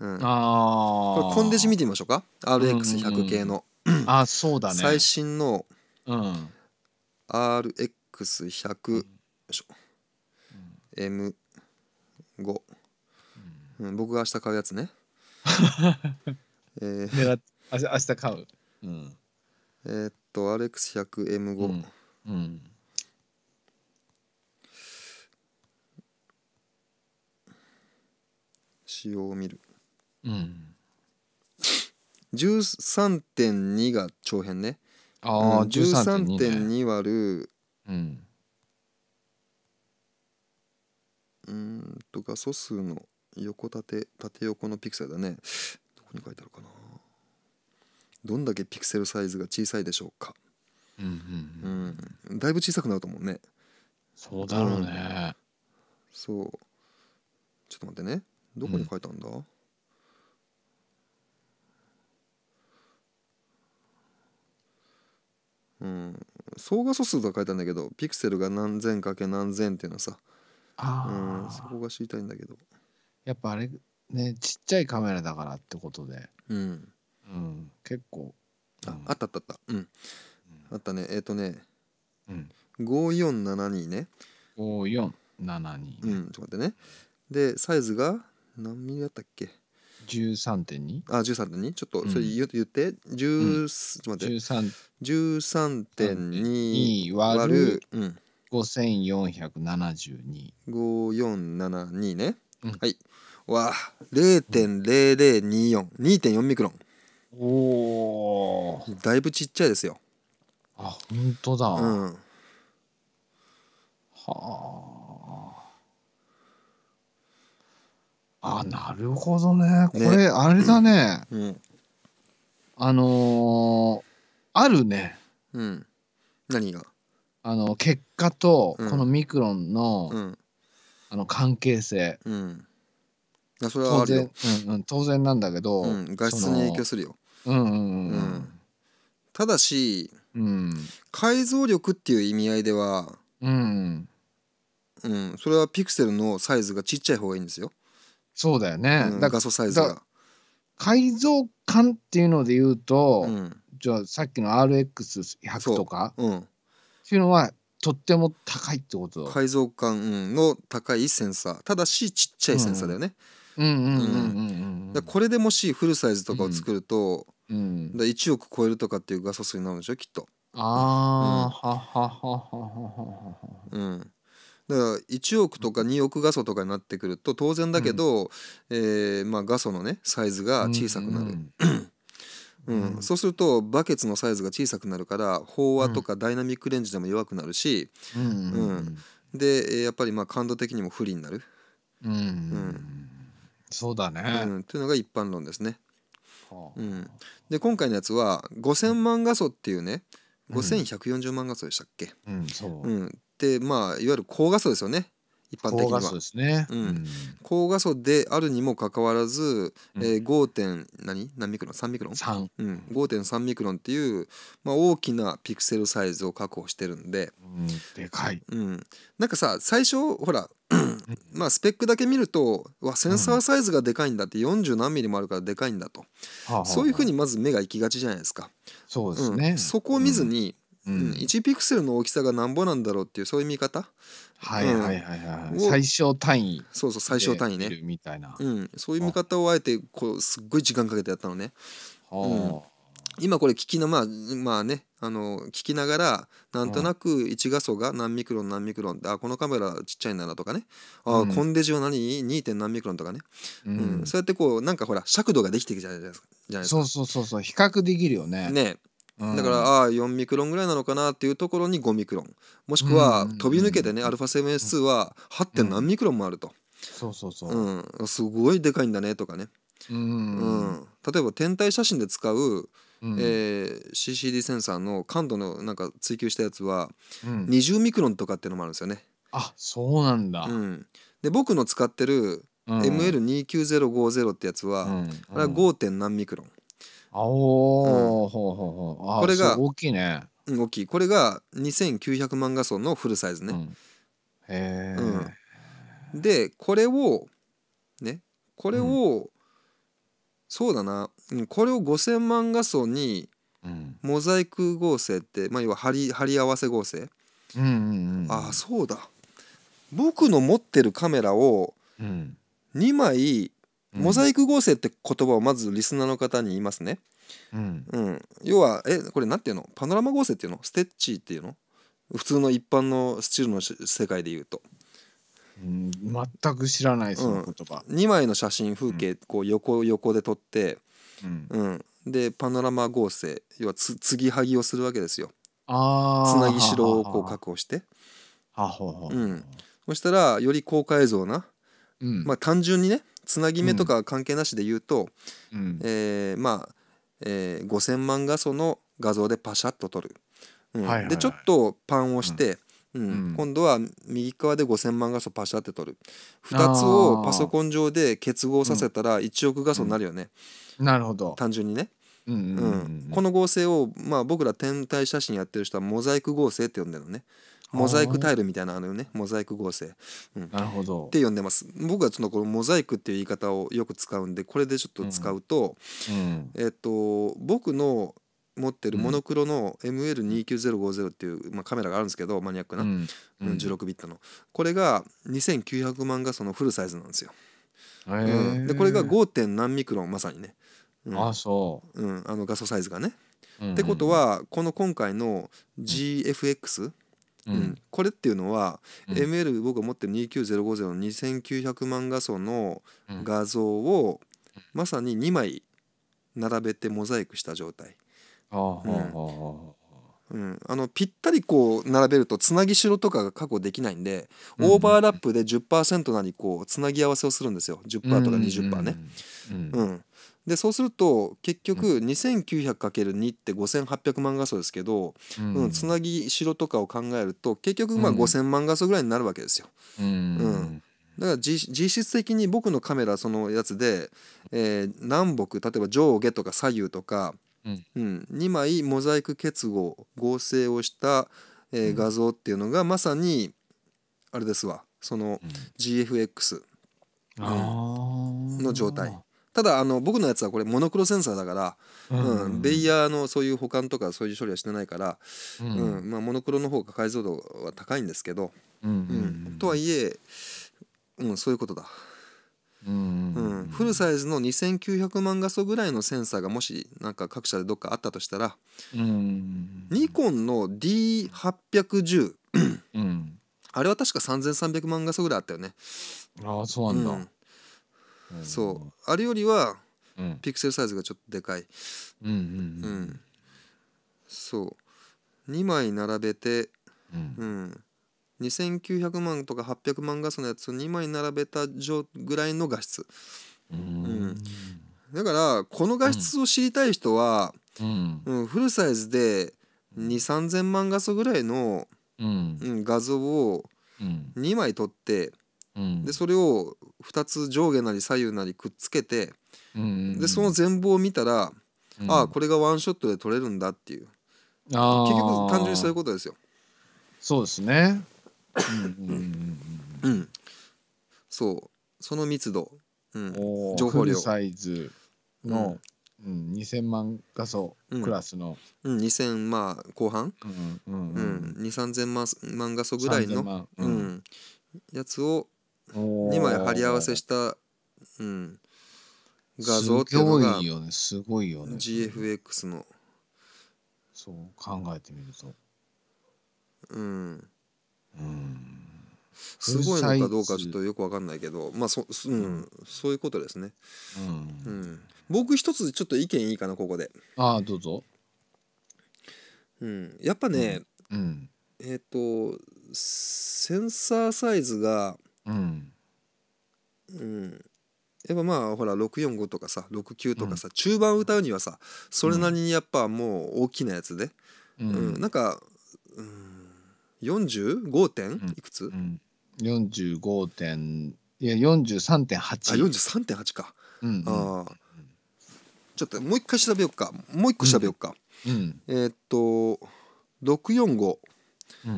うん、あこれコンデジ見てみましょうか RX100 系の、うん、あそうだね最新の、うん、RX100、うん、M5、うん、僕が明日買うやつね、えー、明日買う、うんえー、っと RX100M5、うん、うん、仕様を見るうん13.2が長編ねああ13.2割るうんうんと画素数の横縦縦横のピクセルだねどこに書いてあるかなどんだけピクセルサイズが小さいでしょうか、うんだいぶ小さくなると思うねそうだろうね、そうちょっと待ってねどこに書いたんだ、うん、うん、総画素数と書いたんだけどピクセルが何千かけ何千っていうのはさあ、うん、そこが知りたいんだけどやっぱあれねちっちゃいカメラだからってことでうんうん、結構、ああったあったあった、うん、あったねえっ、ー、とね、うん、5472ね5472、うん、ちょっと待ってねでサイズが何ミリだったっけ 13.2? あ13.2ちょっとそれ言,、言って1うん、ちょっと待って13.2割る、うん、5472 5472ね、うん、はいわあ0.0024 2.4ミクロンおだいぶちっちゃいですよあ本当だ、うん、はああなるほどねこれあれだね、うんうん、あのー、あるねうん何があの結果とこのミクロンの、あの関係性、うん、それはあるよ当然,、うんうん、当然なんだけど、うん、画質に影響するようううんんんただし、うん、解像力っていう意味合いでは、うんうん、それはピクセルのサイズがちっちゃい方がいいんですよ。そうだよね、うん、だ画素サイズが。改造感っていうので言うと、うん、じゃあさっきの RX100 とかう、うん、っていうのはとっても高いってこと解像感の高いセンサーただしちっちゃいセンサーだよね。ううんんこれでもしフルサイズとかを作ると、うん、だ1億超えるとかっていう画素数になるんでしょきっと。ああ、うん、はははははは。うんだから1億とか2億画素とかになってくると当然だけど、うん、えー、まあ、画素のねサイズが小さくなる、うん、うん、そうするとバケツのサイズが小さくなるから飽和とかダイナミックレンジでも弱くなるし、うん、うん、でやっぱりまあ感度的にも不利になる、うんそうだね、うん、というのが一般論ですね。うん、で今回のやつは5,000万画素っていうね5,140万画素でしたっけ、うん、うん、でまあいわゆる高画素ですよね一般的には高画素ですね、うん、高画素であるにもかかわらず、うん、えー、5. 点何何ミクロン3ミクロン 3.、うん、5.3ミクロンっていう、まあ、大きなピクセルサイズを確保してるんで、うん、でかい、うん、なんかさ最初ほらまあ、スペックだけ見るとわセンサーサイズがでかいんだって40何ミリもあるからでかいんだと、うん、そういうふうにまず目が行きがちじゃないですか。そうですね、うん、そこを見ずに、うん、1ピクセルの大きさがなんぼなんだろうっていうそういう見方はいはいはいはい、最小単位そうそう最小単位ねみたいな、うん、そういう見方をあえてこうすっごい時間かけてやったのね。うん、今これ聞きのまあまあねあの聞きながらなんとなく1画素が何ミクロン何ミクロンってあこのカメラちっちゃいんだなとかねあ、うん、コンデジは何 2. 点何ミクロンとかね、うん、うん、そうやってこうなんかほら尺度ができてきちゃうじゃないですかそうそうそうそう比較できるよねねだからあ4ミクロンぐらいなのかなっていうところに5ミクロンもしくは飛び抜けてね α7S2 は 8. 点何ミクロンもあると、そうそうそう、うん、すごいでかいんだねとかね、うん、うん、例えば天体写真で使ううん、えー、CCD センサーの感度のなんか追求したやつは、うん、20ミクロンとかっていうのもあるんですよね。あそうなんだ、うん、で僕の使ってる ML29050 ってやつは、うん、あれは 5. 何ミクロン。あお、ほうほうほうこれが大きいね、うん、大きいこれが2900万画素のフルサイズね、うん、へえ、うん、でこれをねこれを、そうだなこれを5,000万画素にモザイク合成って、まあ、要は貼り貼り合わせ合成、うんうんうん、ああそうだ僕の持ってるカメラを2枚モザイク合成って言葉をまずリスナーの方に言いますね。うん、うん、要はえこれ何ていうのパノラマ合成っていうのステッチっていうの普通の一般のスチールの世界で言うと。全く知らないその言葉、うん、2枚の写真風景、こう横横で撮って、うん、でパノラマ合成要はつ継ぎはぎをするわけですよ。あつなぎしろをこう確保して。はうん、そしたらより高解像な、うん、まあ単純にねつなぎ目とか関係なしで言うと、うん、えー、まあ、えー、5,000万画素の画像でパシャッと撮る。でちょっとパンをして、うん、うん、今度は右側で5,000万画素パシャって撮る2つをパソコン上で結合させたら1億画素になるよね。なるほど単純にね。うん、うん、この合成を、まあ、僕ら天体写真やってる人はモザイク合成って呼んでるのねモザイクタイルみたいなあのよねモザイク合成、うん、なるほどって呼んでます僕はちょっとこのモザイクっていう言い方をよく使うんでこれでちょっと使うと、うん、えっと僕の持ってるモノクロの ML29050 っていう、まあ、カメラがあるんですけどマニアックな、うん、16ビットのこれが2900万画素のフルサイズなんですよ。えー、でこれが 5. 何ミクロンまさにねうん、あそう、うん、あの画素サイズがね。うんうん、ってことはこの今回の GFX、うん、うん、これっていうのは、うん、ML 僕が持ってる29050の2900万画素の画像をまさに2枚並べてモザイクした状態。うん、あのぴったりこう並べるとつなぎしろとかが確保できないんでオーバーラップで10%なりこうつなぎ合わせをするんですよ10%とか20%ね。うん、でそうすると結局 2900×2 って5800万画素ですけど、うん、うん、つなぎしろとかを考えると結局まあ5000万画素ぐらいになるわけですよ。うん、うんだから実質的に僕のカメラそのやつで、えー、南北例えば上下とか左右とか、うんうん、2枚モザイク結合合成をした、えー、画像っていうのがまさにあれですわその GFX、うん、の状態。ただあの僕のやつはこれモノクロセンサーだから、うんレイヤーのそういう保管とかそういう処理はしてないから、うんまあ、モノクロの方が解像度は高いんですけど、うんとはいえ、うん、そういうことだ。うん、うん、フルサイズの2900万画素ぐらいのセンサーがもしなんか各社でどっかあったとしたら、うん、ニコンの D810、うん、あれは確か3300万画素ぐらいあったよねああそうなんだ、そうあれよりはピクセルサイズがちょっとでかい、うんそう2枚並べて、うん、うん、2900万とか800万画素のやつを2枚並べたぐらいの画質、うん、だからこの画質を知りたい人は、うんフルサイズで2,3000万画素ぐらいの、うん画像を2枚撮って、でそれを2つ上下なり左右なりくっつけて、でその全貌を見たら、ああこれがワンショットで撮れるんだっていう結局単純にそういうことですよ。そうですね。うん、そうその密度、うん、情報量サイズの、うん、2000万画素クラスの、うん、2000まあ後半、うんうんうん2 3 0 0 0万画素ぐらいの、うん、やつを2枚貼り合わせした、うん、画像っていうのがすごいよねすごいよね GFX のそう考えてみるとうんうんすごいのかどうかちょっとよく分かんないけどまあそ,、うん、そういうことですね、うん、うん、僕一つちょっと意見いいかなここでああどうぞうんやっぱね、うん、うん、えっ、ー、とセンサーサイズが、うん、うん、やっぱまあほら645とかさ69とかさ、うん、中盤歌うにはさそれなりにやっぱもう大きなやつで、うん、うん、なんか、うん、45. 点いくつ、うん、45点いや43.8あ43.8か、うん、あちょっともう一回調べようかもう一個調べようか、えー、っと645、う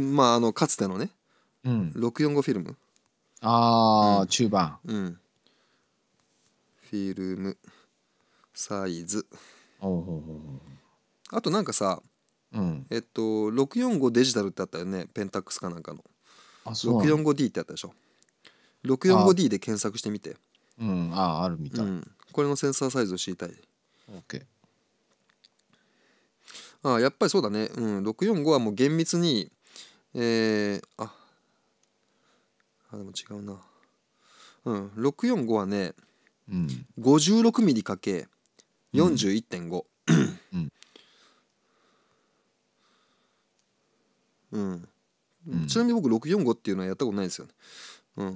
ん、まああのかつてのねうん、645フィルムああ、うん、中盤うんフィルムサイズあとなんかさ、うん、えっと645デジタルってあったよねペンタックスかなんかの 645D ってあったでしょ 645D で検索してみてうんああるみたい、うん、これのセンサーサイズを知りたい OK あやっぱりそうだね、うん、645はもう厳密にえー、ああでも違うなうん645はね、うん、56mm×41.5 うん、うんうん、ちなみに僕645っていうのはやったことないですよねうん、う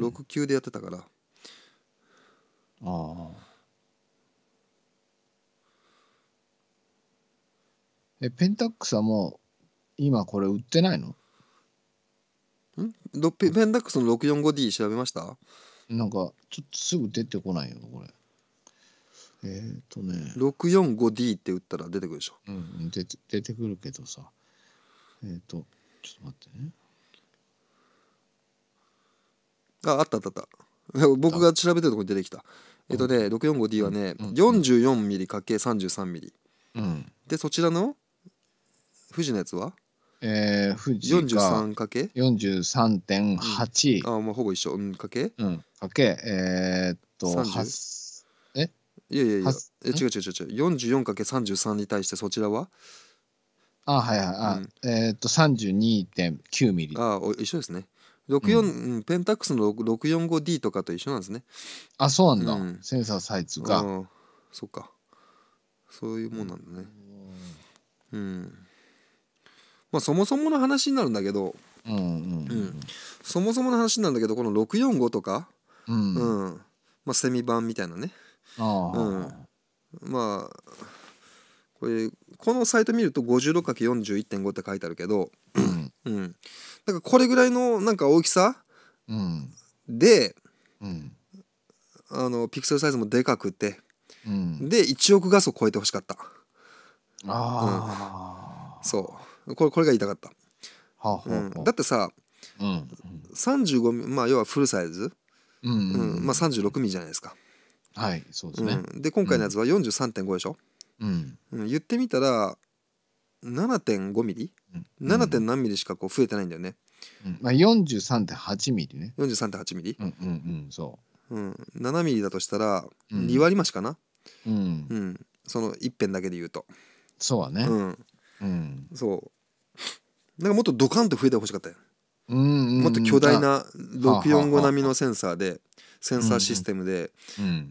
ん、69でやってたからああえペンタックスはもう今これ売ってないのんロペンダックスの 645D 調べましたなんかちょっとすぐ出てこないよこれえー、っ、とね 645D って打ったら出てくるでしょ、うん、出て出てくるけどさえっと、とちょっと待ってねああったあったあった 僕が調べてるとこに出てきたえっとね、うん、645D はね、うん、44mm×33mm、うん、でそちらの富士のやつはえー、富士が43かけ43.8、うん、ああまあほぼ一緒、うん、かけ、うん、かけえー、っと 30? えいやいやいやえ違う違う違う4 4かけ3 3に対してそちらはあはいはいあ、うん、えー、っと32.9ミリあ一緒ですね64、うん、ペンタックスの 645D とかと一緒なんですねあそうなんだ、うん、センサーサイズがあそっかそういうもんなんだねうんまあ、そもそもの話になるんだけど、うんうん、うん、そもそもの話なんだけどこの645とか、うんうんまあ、セミ版みたいなねあ、うん、まあこれこのサイト見ると 56×41.5 って書いてあるけど、うんうん、だからこれぐらいのなんか大きさ、うん、で、うん、あのピクセルサイズもでかくて、うん、で1億画素超えてほしかった。あ、うん、そうこれこれが言いたかった、はあはあうん、だってさ、うん、35ミリまあ要はフルサイズ、うん、うん、まあ、36ミリじゃないですかはいそうですね、で今回のやつは43.5でしょ、うん言ってみたら7.5ミリ、うん、7. 何ミリしかこう増えてないんだよね、うんまあ、43.8ミリね43.8ミリうんうんうんそううん7ミリだとしたら2割増しかなうん、うん、その一辺だけで言うとそうはねうん、うん、そうなんかもっとドカンと増えてほしかったよ、もっと巨大な645並みのセンサーでセンサーシステムで、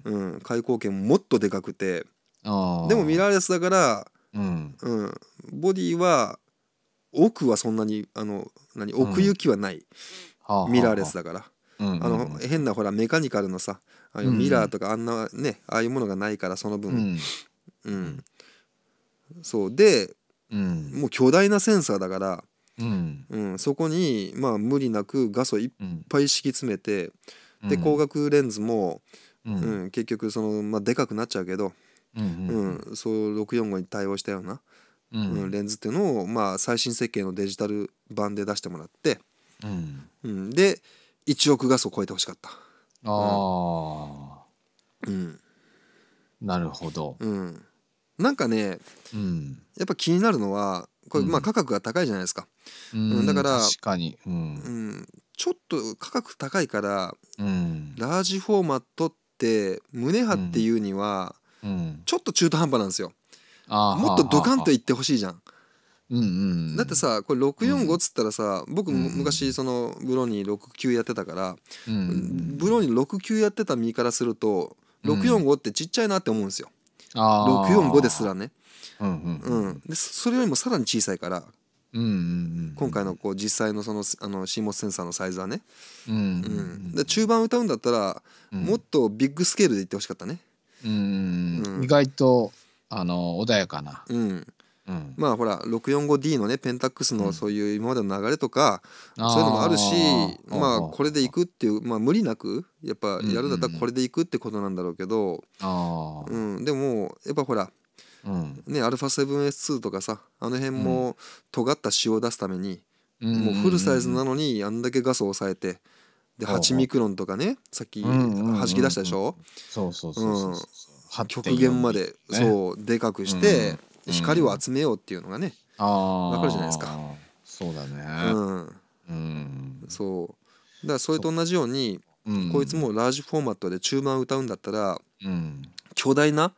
うん開口圏もっとでかくてでもミラーレスだから、うんボディは奥はそんなにあの奥行きはない、ミラーレスだから、うんあの変なほらメカニカルのさあミラーとかあんなねああいうものがないからその分、うんそうで、もう巨大なセンサーだから、うん、うん、そこに、まあ、無理なく画素いっぱい敷き詰めて、うん、で光学レンズも、うん、うん、結局その、まあ、でかくなっちゃうけど、うんそう645に対応したような、うんレンズっていうのを、まあ、最新設計のデジタル版で出してもらって、うんで1億画素超えてほしかった。あうん、なるほど。うんなんかね、うん、やっぱ気になるのはこれまあ価格が高いじゃないですか、うん、だから確かに、うん、うん、ちょっと価格高いから、うん、ラージフォーマットって胸張っていうには、うん、ちょっと中途半端なんですよ。もっとドカンといってほしいじゃん。うんうん、だってさこれ645っつったらさ、うん、僕昔そのブロニー69やってたから、うん、ブロニー69やってた身からすると645ってちっちゃいなって思うんですよ。うん、645ですらね。うん、うん、でそれよりもさらに小さいから今回のこう実際のそのあの CMOS センサーのサイズはね、うんうんで中盤歌うんだったら、もっとビッグスケールでいってほしかったね、うん意外とあの穏やかな、うんまあほら 645D のねペンタックスのそういう今までの流れとか、そういうのもあるしまあこれでいくっていうまあ無理なくやっぱやるだったらこれでいくってことなんだろうけど、うんでもやっぱほらうん、ね α7S2 とかさあの辺も尖った塩を出すために、うん、もうフルサイズなのにあんだけガスを抑えてで8ミクロンとかねさっきはじき出したでしょそうそうそうそう極限まで、ね、そうでかくして光を集めようっていうのがね分かるじゃないですかそうだねうんうん、そうだからそれと同じように、うこいつもラージフォーマットで中盤歌うんだったら、うん、巨大な、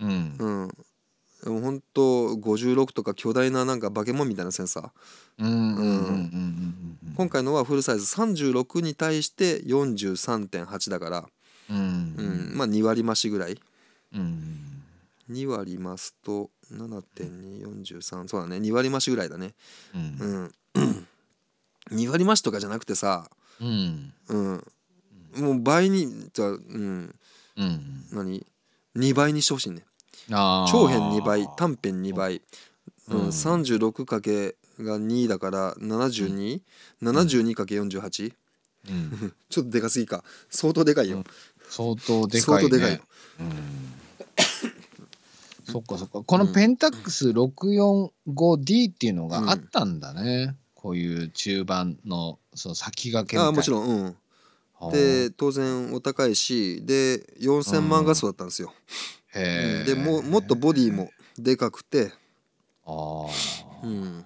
うん本当56とか巨大ななんか化け物みたいなセンサー今回のはフルサイズ36に対して43.8だから、うん、うん、まあ2割増しぐらい、うん、2割増すと7.243そうだね2割増しぐらいだね、うん、うん、2割増しとかじゃなくてさ、うんもう倍にじゃあ、うんうん、何2倍にしてほしいね長編2倍短編2倍、うん、36かけが2だから7272、×かけ48、うん、ちょっとでかすぎか相当でかいよ、うん、相当でかい、ね、相当でかいよ、うんそっかそっかこのペンタックス 645D っていうのがあったんだね、こういう中盤のその先駆けみたいなあもちろんうんで当然お高いしで4000万画素だったんですよ、でももっとボディもでかくてああうん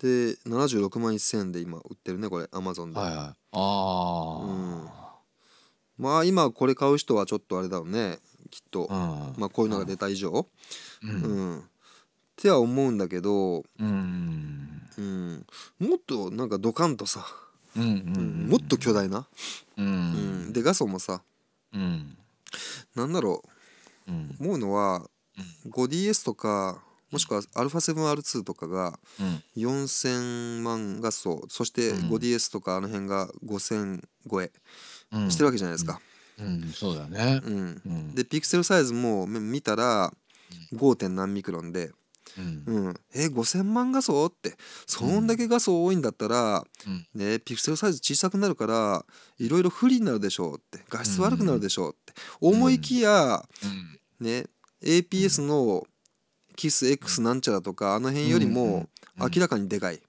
で76万1000円で今売ってるねこれアマゾンで、はいはい、ああ、うん、まあ今これ買う人はちょっとあれだろうねきっと、うん、まあこういうのが出た以上、うん、うん、っては思うんだけど、うん、うん、もっとなんかドカンとさ、うんもっと巨大な、うんでガソもさ、うん、なんだろう、うん、思うのは 5DS とかもしくは α7R2 とかが4,000万画素そして 5DS とかあの辺が5,000超えしてるわけじゃないですか。うん、うんそうだね、うんでピクセルサイズも見たら 5. 点何ミクロンで、うん、うん、え5,000万画素ってそんだけ画素多いんだったら、うん、ね、ピクセルサイズ小さくなるからいろいろ不利になるでしょうって画質悪くなるでしょうって、思いきや、ね APS のキス X なんちゃらとかあの辺よりも明らかにでかい、うん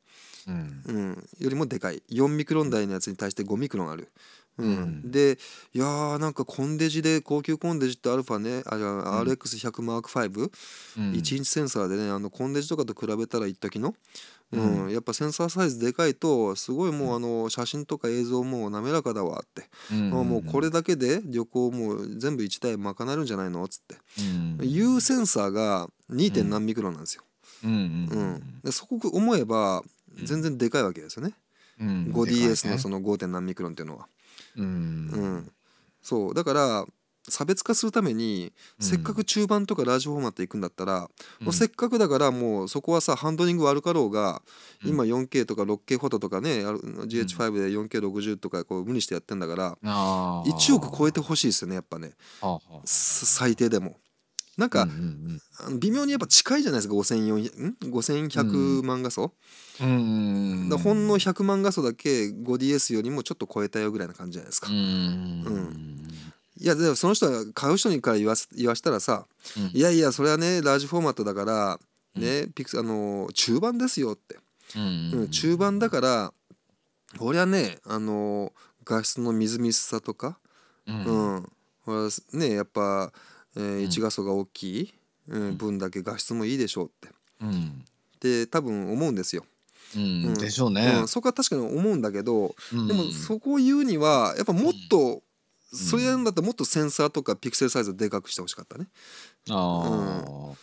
よりもでかい4ミクロン台のやつに対して5ミクロンある、うん、でいやーなんかコンデジで高級コンデジってアルファねあ RX100 マーク5、うん、1インチセンサーでねあのコンデジとかと比べたら一時の、うん、うん、やっぱセンサーサイズでかいとすごいもうあの写真とか映像もう滑らかだわって、うん、もうこれだけで旅行もう全部1台賄えるんじゃないのっつって、うん、うセンサーが 2. 何ミクロなんですよ。うんでそこ思えば全然でかいわけですよね、うん、5DS のその 5. 何ミクロンっていうのは。うん、うん、そうだから差別化するために、せっかく中盤とかラジオフォーマット行くんだったら、うん、もうせっかくだからもうそこはさハンドリング悪かろうが、うん、今 4K とか 6K フォトとかね GH5 で 4K60 とかこう無理してやってんだから、1億超えてほしいですよねやっぱね、最低でも。なんか、うんうんうん、微妙にやっぱ近いじゃないですか5100万画素、うん、ほんの100万画素だけ 5DS よりもちょっと超えたよぐらいな感じじゃないですか。うん、うんいやでもその人が買う人にから言わ言わしたらさ、うん、いやいやそれはねラージフォーマットだからね、うん、ピクあの中盤ですよって、うん、うん、中盤だからこりはねあの画質のみずみずさとか、うん、うん、ねやっぱえー、1画素が大きい、うん、分だけ画質もいいでしょうって、うん、で多分思うんですよ。うん、でしょうね、うん、そこは確かに思うんだけど、でもそこを言うにはやっぱもっと、それやるんだったらもっとセンサーとかピクセルサイズでかくしてほしかったね。ああ、う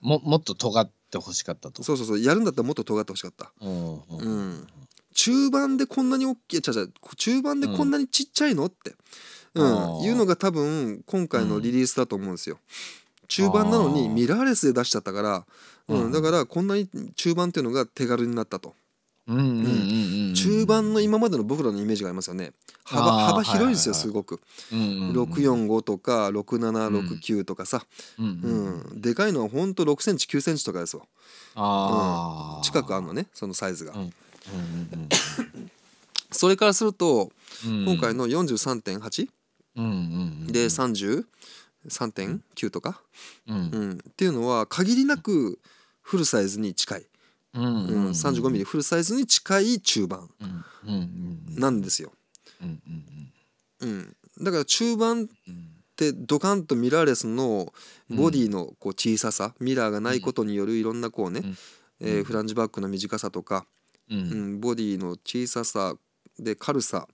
ももっと尖ってほしかったとそうそうそうやるんだったらもっと尖ってほしかった。うん中盤でこんなに大きいちゃちゃ中盤でこんなにちっちゃいのって、うん、いうのが多分今回のリリースだと思うんですよ。中盤なのにミラーレスで出しちゃったから、うん、だからこんなに中盤っていうのが手軽になったと。中盤の今までの僕らのイメージがありますよね幅幅広いですよすごく、645とか6769とかさ、うん、うん、でかいのはほんと6センチ9センチとかですよ、うん、近くあんのねそのサイズが、うん、それからすると今回の 43.8? で33.9とか、うんっていうのは限りなくフルサイズに近い、うん 35mm フルサイズに近い中盤なんですよ。うんだから中盤ってドカンとミラーレスのボディのこう小ささ、ミラーがないことによるいろんなこうね、えー、フランジバックの短さとか、うん、ボディの小ささで軽さ、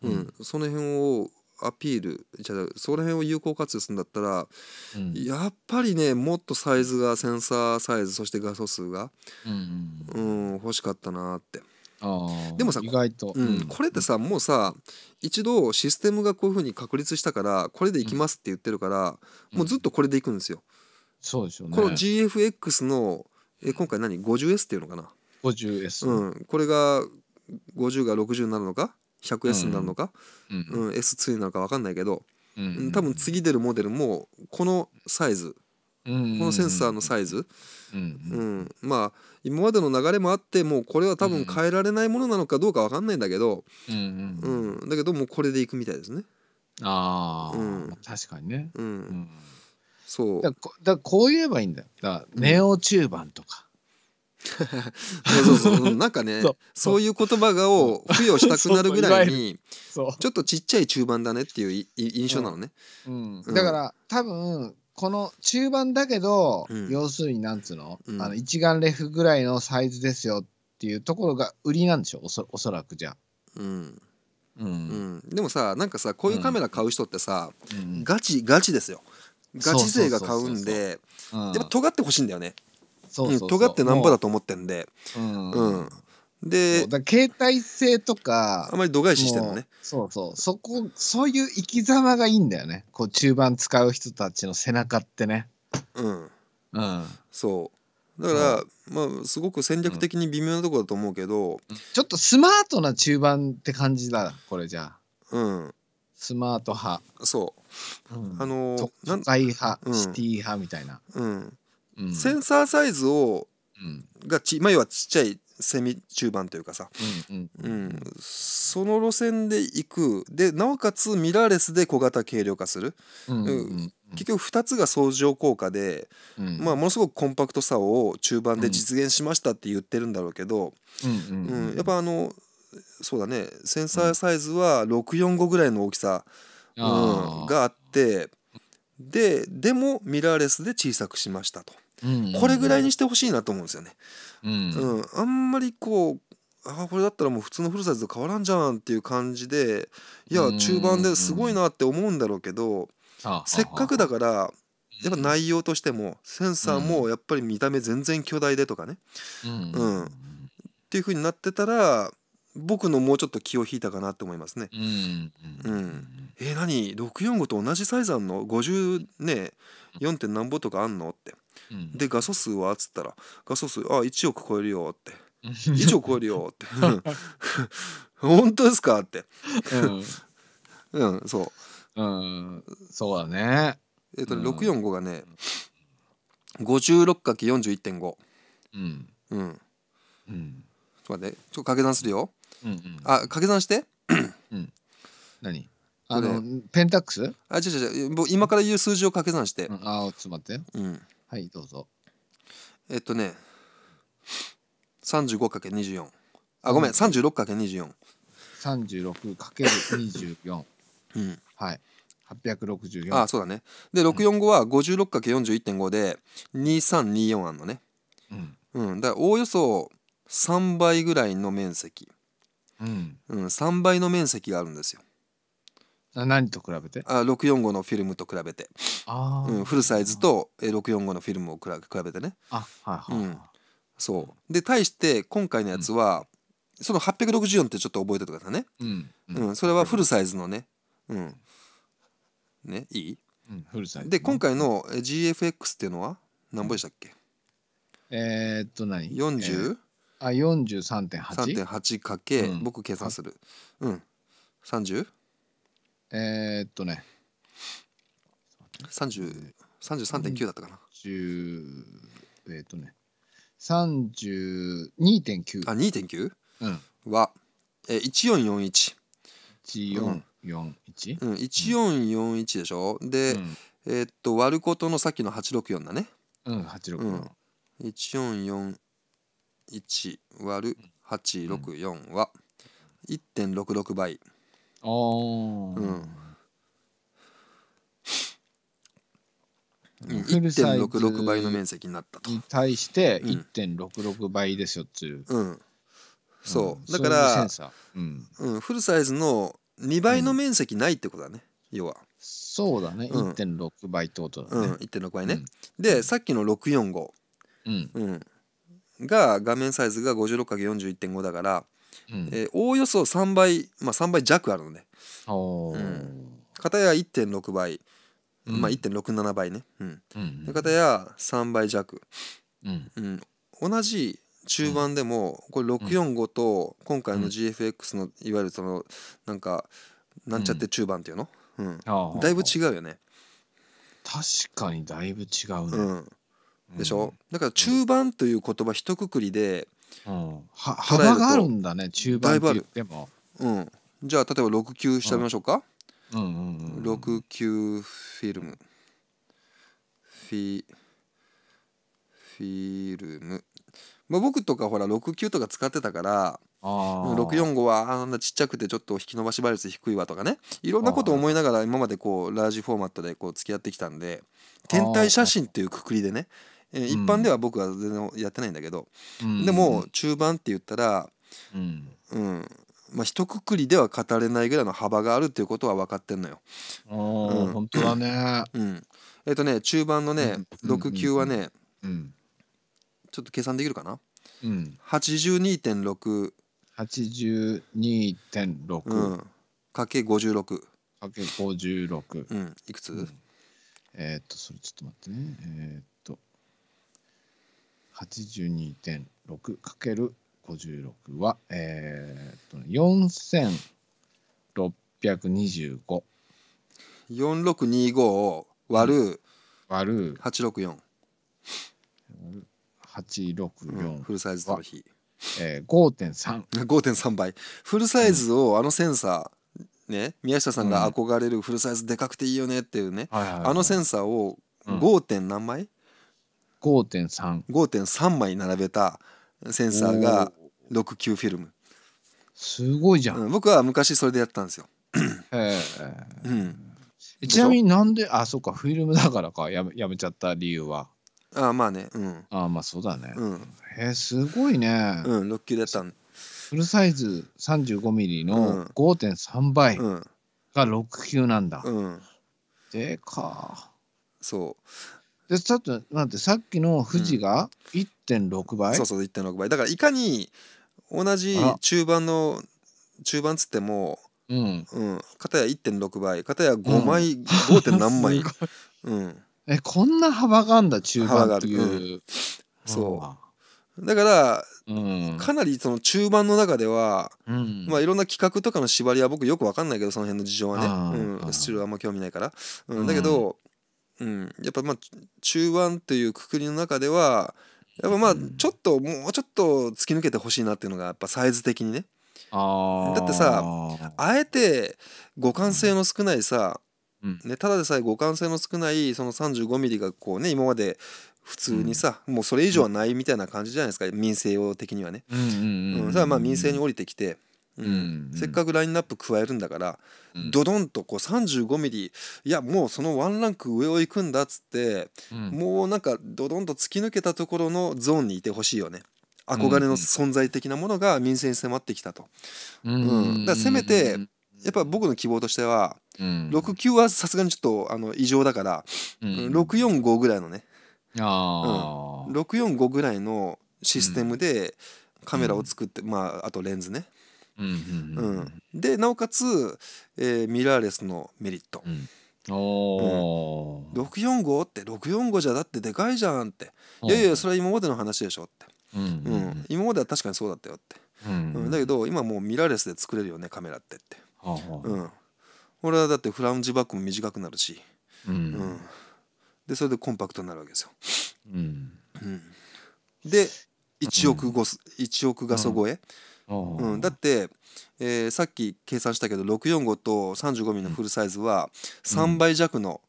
うん、その辺をアピールじゃあその辺を有効活用するんだったら、うん、やっぱりねもっとサイズがセンサーサイズそして画素数が、うん、うん、欲しかったなってでもさ意外と、うん、これってさもうさ一度システムがこういうふうに確立したからこれでいきますって言ってるから、もうずっとこれでいくんですよ。そうでしょね、この GFX のえ今回何 50S っていうのかな 50S、うん、これが50が60になるのか 100S になるのか、うんうん S2 なるか分かんないけど、うん、多分次出るモデルもこのサイズ、うん、このセンサーのサイズ、うんまあ今までの流れもあってもうこれは多分変えられないものなのかどうか分かんないんだけど、うんだけどもうこれでいくみたいですね。あ、うん、確かにね。うんそうだこだこう言えばいいんだよ。だネオ中盤とか。そうそうそうなんかねそういう言葉がを付与したくなるぐらいにちょっとちっちゃい中盤だねっていう印象なのね、うんだから多分この中盤だけど、うん、要するになんつうのうん、あの一眼レフぐらいのサイズですよっていうところが売りなんでしょおそおそらくじゃうん、うん、でもさなんかさこういうカメラ買う人ってさ、ガチガチですよガチ勢が買うんでやっ尖ってほしいんだよねそうそう尖ってなんぼだと思ってんでうん、うんで携帯性とかあまり度外視してんのねそうそうそこそういう生き様がいいんだよねこう中盤使う人たちの背中ってねうんうんそうだから、うん、まあすごく戦略的に微妙なとこだと思うけど、うん、ちょっとスマートな中盤って感じだこれじゃあうんスマート派そう、うん、あの都会派、シティ派みたいなうんセンサーサイズを、がち、まあ、要はちっちゃいセミ中盤というかさ、うんうん、うん、その路線で行くでなおかつミラーレスで小型軽量化する、うん、うん、結局2つが相乗効果で、まあ、ものすごくコンパクトさを中盤で実現しましたって言ってるんだろうけど、うんやっぱあのそうだねセンサーサイズは645ぐらいの大きさ、うん、があってででもミラーレスで小さくしましたと。これぐらいにしてほしいなと思うんですよね。うん、うん、あんまりこうあこれだったらもう普通のフルサイズと変わらんじゃんっていう感じでいや中盤ですごいなって思うんだろうけどせっかくだからやっぱ内容としてもセンサーもやっぱり見た目全然巨大でとかね、うん、うん、っていう風になってたら僕のもうちょっと気を引いたかなと思いますね。うん、うん、えー、何645と同じサイズあんの50ね4点何ぼとかあんのって。うん、で画素数はっつったら画素数あ1億超えるよって1 億超えるよって 本当ですかってうん、うん、そううんそうだねえっと、うん、645がね 56×41.5 うんうんうんちょっと待ってちょっと掛け算するよ、うんうん、あ掛け算して、うん、何あのペンタックスあ違う違う違う今から言う数字を掛け算して、うん、あちょっと待ってうんはいどうぞえっとね 35×24 あごめん、うん、36×24 36×24 うんはい864ああそうだねで645は 56×41.5 で2324あんのねうん、うん、だからおおよそ3倍ぐらいの面積うん、うん、3倍の面積があるんですよ何と比べてあ ?645 のフィルムと比べてあ、うん、フルサイズと645のフィルムを比べてねあはいはい、うん、そうで対して今回のやつは、うん、その864ってちょっと覚えててくださいね、うんうんそれはフルサイズのね、うん、ねいい、うん、フルサイズ、で今回の GFX っていうのは何本でしたっけ、えー、っと何 ?40? あ、4八。三3 8かけ、僕計算する。うん。30? えー、っとね33.9だったかな10えー、っとね32.9あ2.9、うん、は、えー、1441 1441、うん、うん、1441でしょで、うん、えー、っと割ることのさっきの864だねうん864、うん、1441割る864は1.66倍、ああ、うん。1.66倍の面積になったと。に対して1.66倍ですよっていう。うん、うん、そう、うん、だからうう、うんうん、フルサイズの2倍の面積ないってことだね、うん、要は。そうだね、うん、1.6倍ってことだね。うん、1.6倍ね。でさっきの645、うんうん、が画面サイズが 56×41.5 だからえーおおよそ3倍、まあ、3倍弱あるのねおや、うん片や1.6倍、まあ1.67倍ね、うん、うん片や3倍弱、うんうん、同じ中盤でもこれ645と今回の GFX のいわゆるそのなんかなんちゃって中盤っていうの、うん、だいぶ違うよね、確かにだいぶ違ううね、ん、でしょ、だから中盤という言葉一括りでうん、幅があるんだね中盤って言っても、うん、じゃあ例えば6級調べましょうか、うんうんうんうん、6級フィルムフィフィルム、まあ、僕とかほら6級とか使ってたから645はあんなちっちゃくてちょっと引き伸ばし倍率低いわとかねいろんなこと思いながら今までこうラージフォーマットでこう付き合ってきたんで天体写真っていうくくりでねえー、一般では僕は全然やってないんだけど、うん、でも中盤って言ったら、うん、うん、まあ一括りでは語れないぐらいの幅があるっていうことは分かってんのよ。あ、うん、本当だね。うん、えっ、ー、とね中盤のね6級はね、うん、ちょっと計算できるかな、うん、82.6。82.6、×かけ56かけ56、うん、いくつ、うん、えー、っとそれちょっと待ってねえー、82.6×56 は、えー、と4625。4625を割る、割る864。864、うフルサイズのロえー、5.3 5.3倍フルサイズをあのセンサー、ね宮下さんが憧れるフルサイズでかくていいよねっていうね、あのセンサーを 5. 点何枚。5.3 5.3枚並べたセンサーが69フィルムすごいじゃん、うん、僕は昔それでやったんですよええ、うん、ちなみになんであそっかフィルムだからかやめやめちゃった理由はああまあねうんああまあそうだね、うん、へえすごいねうん6級だったんフルサイズ 35mm の5.3倍が6級なんだ、うん、でかそうでちょっと待ってさっきの富士が1.6倍、そうそう1.6倍だからいかに同じ中盤の中盤つってもうん、うん、片や1.6倍片や5枚、うん、5. 何枚、うん、えこんな幅があんだ中盤っていう、うん、そうだから、うん、かなりその中盤の中では、うん、まあいろんな企画とかの縛りは僕よく分かんないけどその辺の事情はね、うん、スチールあんま興味ないから、うん、だけど、うん、やっぱまあ中盤というくくりの中ではやっぱまあちょっともうちょっと突き抜けてほしいなっていうのがやっぱサイズ的にねだってさあえて互換性の少ないさ、うんね、ただでさえ互換性の少ないその 35mm がこうね今まで普通にさ、うん、もうそれ以上はないみたいな感じじゃないですか、うん、民生用的にはね。うん、うん、それはまあ民生に降りてきて、うんせっかくラインナップ加えるんだから、うん、ドドンとこう35ミリいやもうそのワンランク上を行くんだっつって、うん、もうなんかドドンと突き抜けたところのゾーンにいてほしいよね。憧れの存在的なものが民生に迫ってきたと。うん、うん、だからせめてやっぱ僕の希望としては、うん、69はさすがにちょっとあの異常だから、うん、645ぐらいのねうん、645ぐらいのシステムでカメラを作って、うん、まああとレンズね、うんでなおかつ、えー、ミラーレスのメリット。おうん、645って645じゃだってでかいじゃんっていやいやそれは今までの話でしょって、うん、うん、今までは確かにそうだったよって、うん、うん、だけど今もうミラーレスで作れるよねカメラってって、うん、俺はだってフラウンジバックも短くなるし、うん、うん、でそれでコンパクトになるわけですよ、うんで1億 ,1 億画素超え、うん、だって、えー、さっき計算したけど645と 35mm のフルサイズは3倍弱の、うん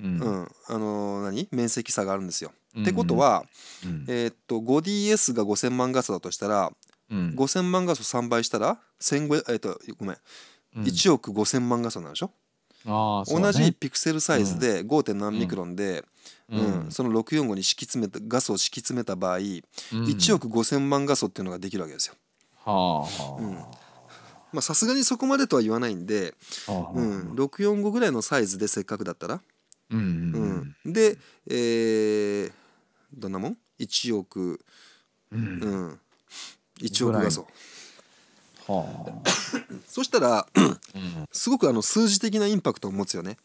あの面積差があるんですよ。ってことは、えっと 5DS が5000万画素だとしたら、うん、5000万画素3倍したら1五えっとごめん、1億5000万画素なんでしょう同じピクセルサイズで 5. 何ミクロンで、うんその645に敷き詰めた画素を敷き詰めた場合、1億5,000万画素っていうのができるわけですよ。あ、あうんまさすがにそこまでとは言わないんで、はあうん、645ぐらいのサイズでせっかくだったら。うんうん、で、えー、どんなもん ?1 億、うんうん、1億画素。はあ、そしたらうん、すごくあの数字的なインパクトを持つよね。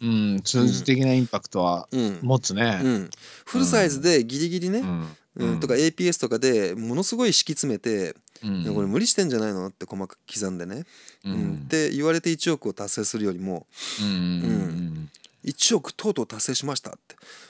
うん、数字的なインパクトは持つね、うん、フルサイズでギリギリね、うんうん、とか APS とかでものすごい敷き詰めて、これ無理してんじゃないのって細かく刻んでね、うんって言われて1億を達成するよりも、うん1億とうとう達成しましたって、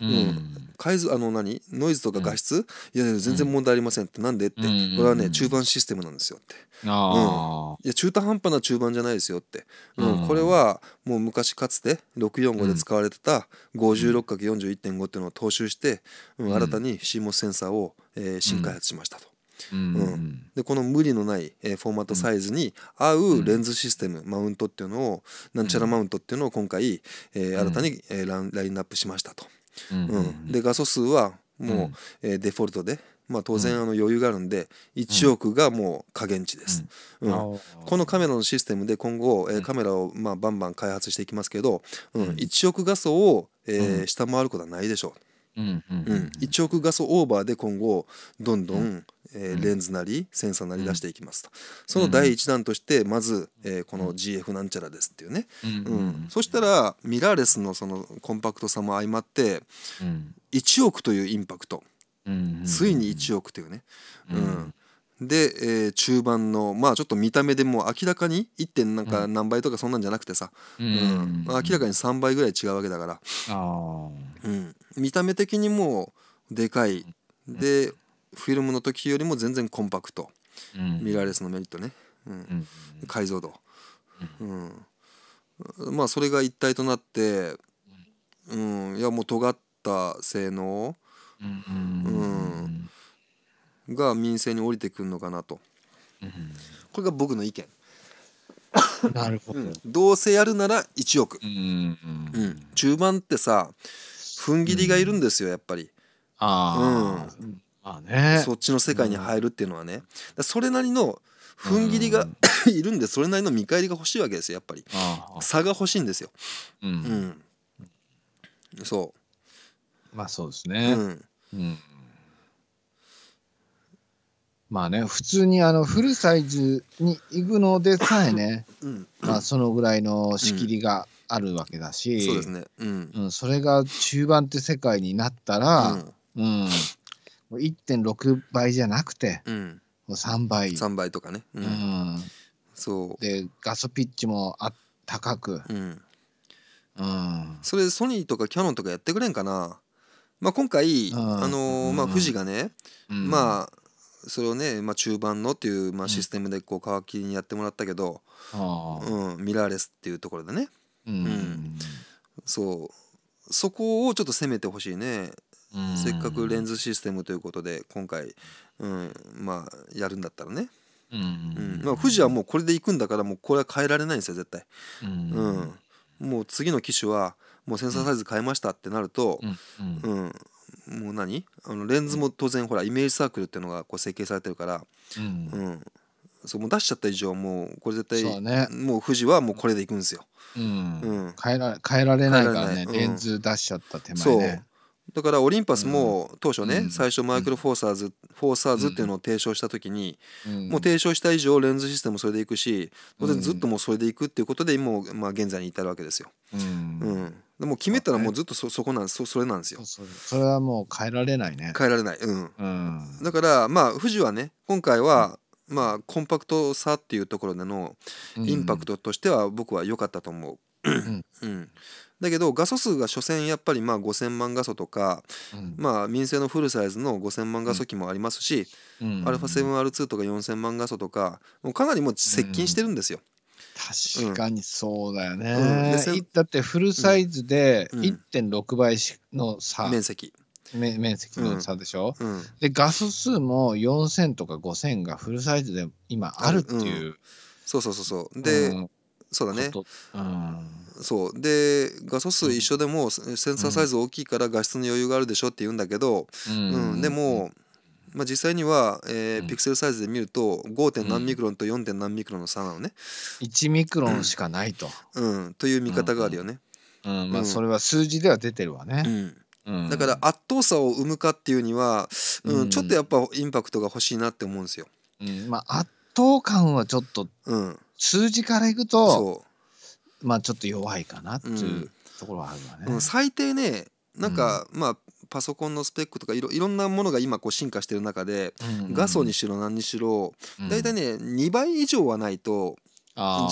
うん、改造あの何ノイズとか画質、いや全然問題ありませんってなんでって、これはね中盤システムなんですよって、うん、いや中途半端な中盤じゃないですよって、うんこれはもう昔かつて645で使われてた 56×41.5 っていうのを踏襲して、うん、新たに CMOS センサーを、えー、新開発しましたと。うん、うん、でこの無理のない、えフォーマットサイズに合うレンズシステム、マウントっていうのをなんちゃらマウントっていうのを今回、え新たに、えラインナップしましたと。うんで画素数はもう、えデフォルトでまあ、当然あの余裕があるんで1億がもう下限値です、うん、うん、このカメラのシステムで今後、えー、カメラをまあバンバン開発していきますけど、うん、1億画素を、えー、下回ることはないでしょう。うんうん1億画素オーバーで今後どんどん、えレンズなりセンサーなり出していきますと、その第1弾としてまず、えこの GF なんちゃらですっていうね、うん、そしたらミラーレスのそのコンパクトさも相まって、うん、1億というインパクト、うん、ついに1億というね、うんで、えー、中盤のまあちょっと見た目でもう明らかに 1. 点なんか何倍とかそんなんじゃなくてさ、うん、うんまあ、明らかに3倍ぐらい違うわけだから、うん、見た目的にもでかいで、うん、フィルムの時よりも全然コンパクト、ミラーレスのメリットね、うん解像度、うんまあそれが一体となって、うん、いやもう尖った性能うんが民政に降りてくるのかなと、うん、これが僕の意見 なるほど、うん、どうせやるなら1億、うん、うん、中盤ってさ踏ん切りがいるんですよやっぱり、ああ、うんまあね、そっちの世界に入るっていうのはね、それなりの踏ん切りがいるんでそれなりの見返りが欲しいわけですよやっぱり差が欲しいんですよ、うんうん、そうまあそうですね、うん、うんまあね、普通にあのフルサイズに行くのでさえね、うん、まあ、そのぐらいの仕切りがあるわけだし、そうですね、うん、うん、それが中盤って世界になったら、うん、うん、1.6倍じゃなくて、うん、もう3倍。3倍とかね。うんそうでガソピッチもあ高く、うんうん、それソニーとかキャノンとかやってくれんかな、まあ、今回、うんあのー、まあ、富士がね、うん、まあそれをね、まあ、中盤のっていう、まあ、システムでこう皮切りにやってもらったけど、うんミラーレスっていうところでね、うんそうそこをちょっと攻めてほしいね、せっかくレンズシステムということで今回、うんまあ、やるんだったらね。うんまあ、富士はもうこれでいくんだからもうこれは変えられないんですよ絶対、うんもう次の機種はもうセンサーサイズ変えましたってなると、うんもう何あのレンズも当然ほらイメージサークルっていうのがこう設計されてるから、うんうん、そもう出しちゃった以上もうこれ絶対、ね、もう富士はもうこれでいくんですよ。うん、うん、変えら変えられないからね、レンズ出しちゃった手前ね。だからオリンパスも当初ね、最初マイクロフォーサーズ、フォーサーズっていうのを提唱した時に、もう提唱した以上レンズシステムそれでいくし当然ずっともうそれでいくっていうことで今、まあ、現在に至るわけですよ。うんでも決めたらもうずっとそそこなんそそれなんですよそれはもう変えられないね変えられない、うん、うん、だからまあ富士はね今回は、まあコンパクトさっていうところでのインパクトとしては僕は良かったと思う、うん、うん、だけど画素数が所詮やっぱりまあ5,000万画素とか、うん、まあ民生のフルサイズの5,000万画素機もありますし、うん、α7R2 とか4,000万画素とかもうかなりもう接近してるんですよ。うん、確かにそうだよね、だってフルサイズで1.6倍の差、面積面積の差でしょ、うんで画素数も4000とか5000がフルサイズで今あるっていう、うん、そうそうそうそうで、うん、そうだね、うん、そうで画素数一緒でもセンサーサイズ大きいから画質の余裕があるでしょって言うんだけど、うん、うん、でも、まあ、実際には、えー、ピクセルサイズで見ると 5. 何ミクロンと 4. 何ミクロンの差なのね、うん、1ミクロンしかないと、うんという見方があるよね、うんまあ、それは数字では出てるわね、うんだから圧倒さを生むかっていうには、うんちょっとやっぱインパクトが欲しいなって思うんですよ。うんまあ、圧倒感はちょっと、うん、数字からいくとまあちょっと弱いかなっていうところはあるわね。うん、最低ねなんか、うん、まあパソコンのスペックとかいろいろんなものが今こう進化してる中で、うんうん、画素にしろ何にしろ大体ね、うん、2倍以上はないと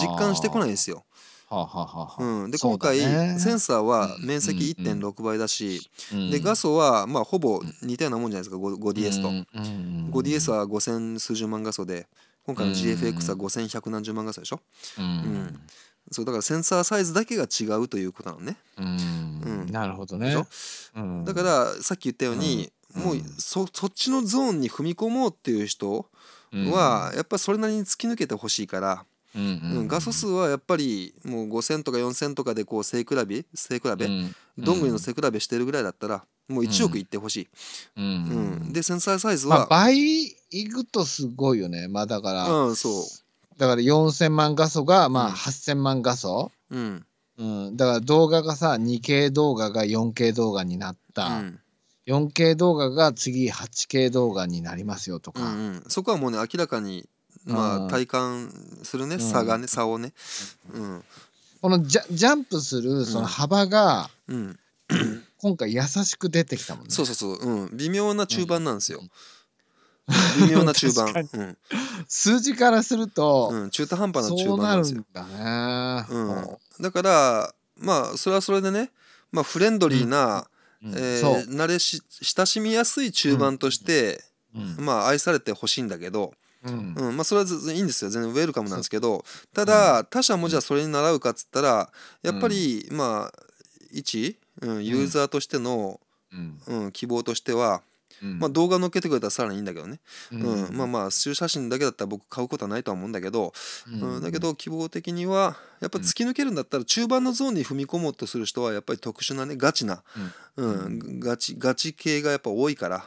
実感してこないんですよ。はあはあ、うん、で、ね、今回センサーは面積1.6倍だし、うんうん、で画素はまあほぼ似たようなもんじゃないですか 5DS と、うんうん、5DS は5,000数十万画素で、今回の GFX は5100何十万画素でしょ、うん、うん、そうだからセンサーサイズだけが違うということなのね、うん、うん、なるほどね、うん、だからさっき言ったように、もうそそっちのゾーンに踏み込もうっていう人は、やっぱりそれなりに突き抜けてほしいから、うんうん、画素数はやっぱりもう5,000とか4,000とかでこう背比べ背比べ、うん、どんぐりの背比べしてるぐらいだったらもう1億いってほしい、うん、うん、でセンサーサイズは、まあ、倍行くとすごいよね。まあだから、うん、そう。だから4000万画素が、まあ、8000万画素。うん。うん、だから動画がさ 2K 動画が 4K 動画になった、うん、4K 動画が次 8K 動画になりますよとか、うんうん、そこはもうね明らかに、まあ、体感するね、うん、差がね差をね、うん、このジャジャンプするその幅が、うん、今回優しく出てきたもんねそうそうそう、うん、微妙な中盤なんですよ、うん微妙な中盤 うん、数字からすると、うん、中途半端な中盤なんですよだね、うん、だからまあそれはそれでね、まあ、フレンドリーな、うん、えー、慣れし親しみやすい中盤として、まあ愛されてほしいんだけど、うんまあ、それはいいんですよ全然ウェルカムなんですけどただ、他者もじゃあそれに習うかっつったらやっぱり、まあ一、うん、ユーザーとしての、うん希望としては、まあ、動画載っけてくれたらさらにいいんだけどね、うん、うん、まあまあ集写真だけだったら僕買うことはないとは思うんだけど、うんだけど希望的にはやっぱ突き抜けるんだったら中盤のゾーンに踏み込もうとする人はやっぱり特殊なねガチな、うんガチガチ系がやっぱ多いから。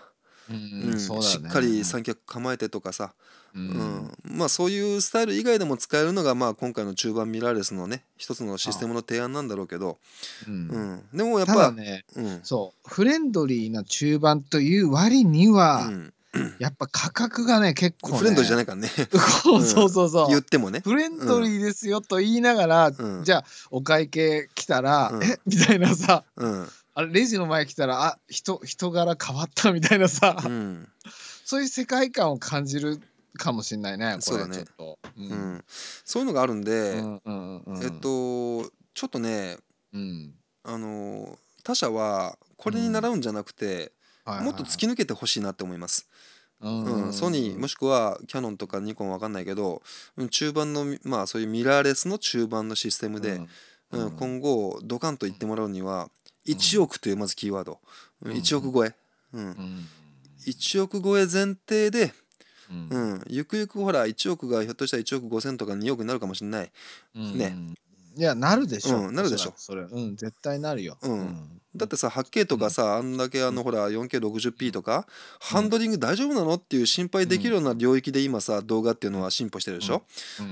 うんしっかり三脚構えてとかさ、うんまあ、そういうスタイル以外でも使えるのが、まあ、今回の中盤ミラーレスのね一つのシステムの提案なんだろうけど、うんでもやっぱね、そうフレンドリーな中盤という割には、やっぱ価格がね結構、フレンドリーじゃないからね そうそうそうそう、言ってもねフレンドリーですよと言いながら、じゃあお会計来たら、えみたいなさ、うんあレジの前来たらあ人人柄変わったみたいなさ、うん、そういう世界観を感じるかもしれないねこれねちょっと、うん、うん、そういうのがあるんで、うんうんうん、えっとちょっとね、うん、あの他者はこれに習うんじゃなくて、はいもっと突き抜けてほしいなって思います。うん、ソニーもしくはキヤノンとかニコン分かんないけど中盤のまあそういうミラーレスの中盤のシステムで、うん、今後ドカンと言ってもらうには1億というまずキーワード、うん、1億超え、うん、うん、1億超え前提で、うん、うん、ゆくゆくほら1億がひょっとしたら1億5千とか2億になるかもしれない、ねいやなるでしょ、うん、なるでしょそれうん絶対なるよ、うんだってさ 8K とかさ、あんだけあのほら 4K60p とか、ハンドリング大丈夫なのっていう心配できるような領域で今さ動画っていうのは進歩してるでしょ、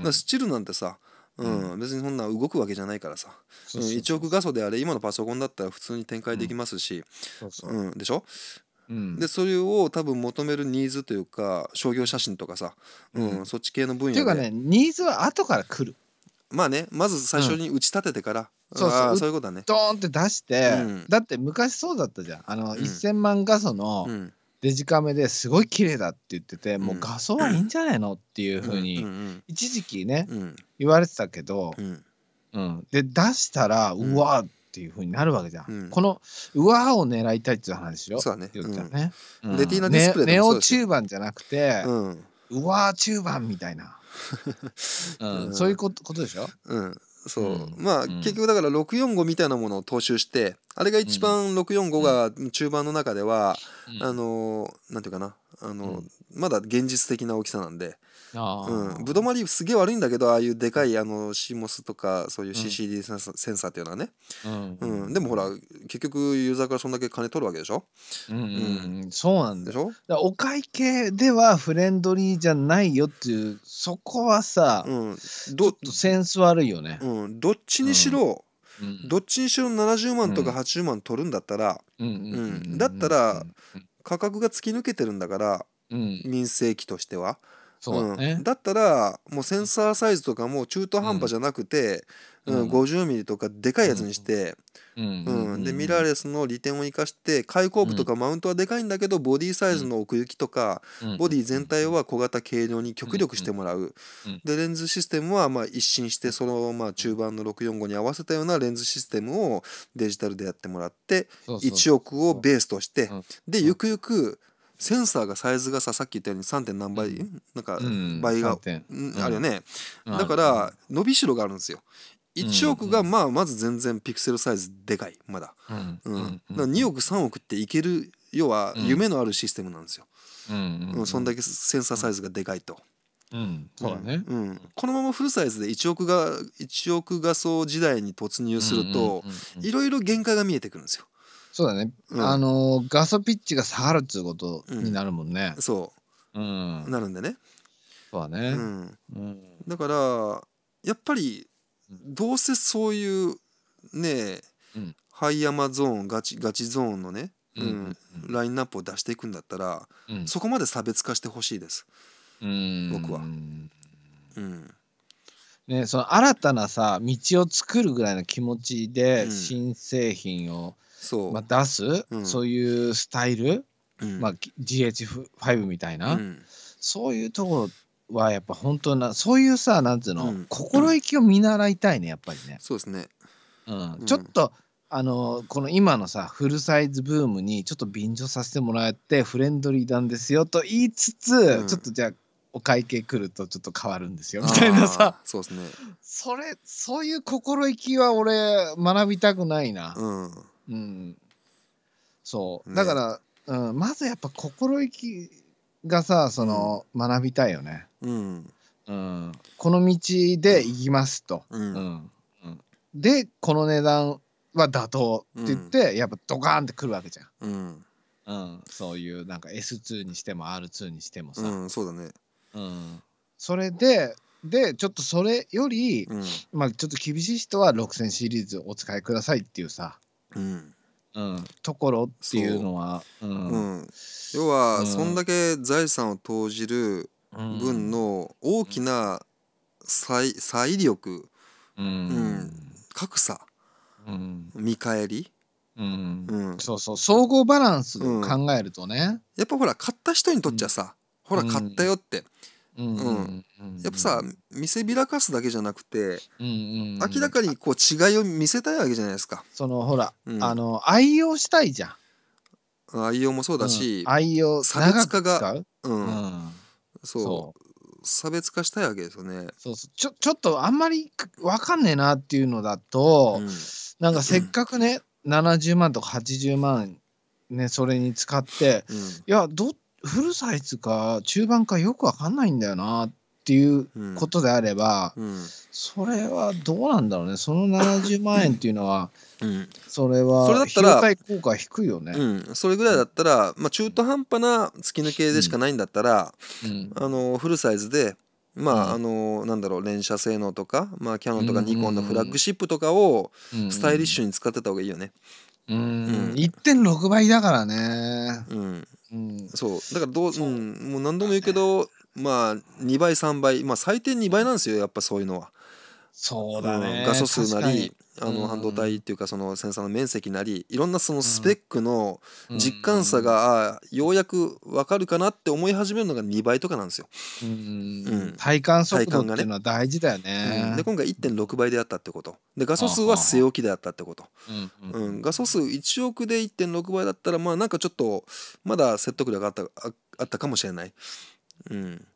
うん、スチルなんてさ、うん、別にそんな動くわけじゃないからさ1億画素であれ今のパソコンだったら普通に展開できますし、うん、そうそうでしょでそれを多分求めるニーズというか商業写真とかさ、うんそっち系の分野で。ていうかねニーズは後から来る。まあねまず最初に打ち立ててから、うん、そうそうそういうことだね。ドーンって出して、だって昔そうだったじゃんあの、うん、1,000万画素の、うんデジカメですごい綺麗だって言ってて、もう画像はいいんじゃないのっていうふうに一時期ね、言われてたけど、うんで出したらうわーっていうふうになるわけじゃん、このうわーを狙いたいっていう話よそうね言ったね、レティーナディスプレイネオ中盤じゃなくて、うわー中盤みたいな、うんそういうことことでしょ、うん、そう、うん、まあ、うん、結局だから645みたいなものを踏襲してあれが一番645が中盤の中では、うん、あのー、なんていうかなあのー、まだ現実的な大きさなんで、ぶどブドマリーフすげえ悪いんだけどああいうでかいあの CMOS とかそういう CCD センサー,、センサーっていうのはね、うん、うん、でもほら結局ユーザーからそんだけ金取るわけでしょ、うん、うん、そうなんでしょお会計ではフレンドリーじゃないよっていうそこはさ、うん、どっとセンス悪いよね、うん、どっちにしろ、どっちにしろ70万とか80万取るんだったら、うん、だったら価格が突き抜けてるんだから、うん、民生機としては、そうだ,、ねだったらもうセンサーサイズとかも中途半端じゃなくて、うんうん、50mm とかでかいやつにして、うんでミラーレスの利点を生かして開口部とかマウントはでかいんだけどボディサイズの奥行きとか、ボディ全体は小型軽量に極力してもらう、でレンズシステムはま一新してそのまあ中盤の645に合わせたようなレンズシステムをデジタルでやってもらって1億をベースとして、でゆくゆくセンサーがサイズがささっき言ったように 3. 点何倍、うん、なんか倍が、うん、あれね、だから伸びしろがあるんですよ1億がまあまず全然ピクセルサイズでかいまだ,、うん2億3億っていける要は夢のあるシステムなんですよ、うんそんだけセンサーサイズがでかいと。うんそうだねうん、このままフルサイズで1億が1億画素時代に突入するといろいろ限界が見えてくるんですよ。そうだね、うんあのガソピッチが下がるっつうことになるもんね。そうんなるんでね、そうだうん、うんだからやっぱりどうせそういうね、うんハイヤマゾーンガチガチゾーンのね、うんうんラインナップを出していくんだったら、うんそこまで差別化してほしいです。うん僕はうんね、その新たなさ道を作るぐらいの気持ちで新製品をそう、まあ、出す、うん、そういうスタイル、うん、まあ、GH5 みたいな、うん、そういうところはやっぱ本当なそういうさなんていうの、心意気を見習いたいねやっぱりね。そうですね、うんちょっとあのこの今のさフルサイズブームにちょっと便乗させてもらってフレンドリーなんですよと言いつつ、ちょっとじゃあお会計来るとちょっと変わるんですよみたいなさそうですねそれそういう心意気は俺学びたくないな、うん、うん、そう、ね、だから、うん、まずやっぱ心意気がさその、うん、学びたいよね、うんうん、この道で行きますと、うんうんでこの値段は妥当って言って、うん、やっぱドカーンってくるわけじゃん、うんうん、そういうなんか S2 にしても R2 にしてもさ、うん、そうだね、うん、それででちょっとそれより、うん、まあちょっと厳しい人は6000シリーズお使いくださいっていうさ、うんところっていうのはう、うんうん、要はそんだけ財産を投じる分の大きな再再利力、うん、うん、格差、うん、見返り、うんうん、そうそう総合バランス考えるとね、やっぱほら買った人にとっちゃさ、ほら買ったよって、うんやっぱさ見せびらかすだけじゃなくて、うん明らかにこう違いを見せたいわけじゃないですか。そのほら、あの愛用したいじゃん。愛用もそうだし、愛用差別化が、うんそう差別化したいわけですよね。そうそうちょちょっとあんまり分かんねえなっていうのだと、うん、なんかせっかくね、うん、70万とか80万ねそれに使って、うん、いやどっフルサイズか中盤かよくわかんないんだよなっていうことであれば、うんうん、それはどうなんだろうねその70万円っていうのは、うん、それはそれだったら効果低いよね、それぐらいだったら、まあ、中途半端な突き抜けでしかないんだったら、あのフルサイズでまあ、あのなんだろう連射性能とか、まあ、キャノンとかニコンのフラッグシップとかをスタイリッシュに使ってた方がいいよね。うん、1.6倍だからね。うんうん、そうだからどう、うん、もう何度も言うけど、まあ2倍3倍まあ最低2倍なんですよやっぱそういうのは。そうだね、うん、画素数なりあの半導体っていうかそのセンサーの面積なりいろんなそのスペックの実感差がようやく分かるかなって思い始めるのが2倍とかなんですよ。うん、体感速度っていうのは大事だよね。うん、で今回1.6倍であったってことで画素数は据え置きであったってこと、うん、画素数1億で1.6倍だったらまあなんかちょっとまだ説得力があったああったかもしれない。うん、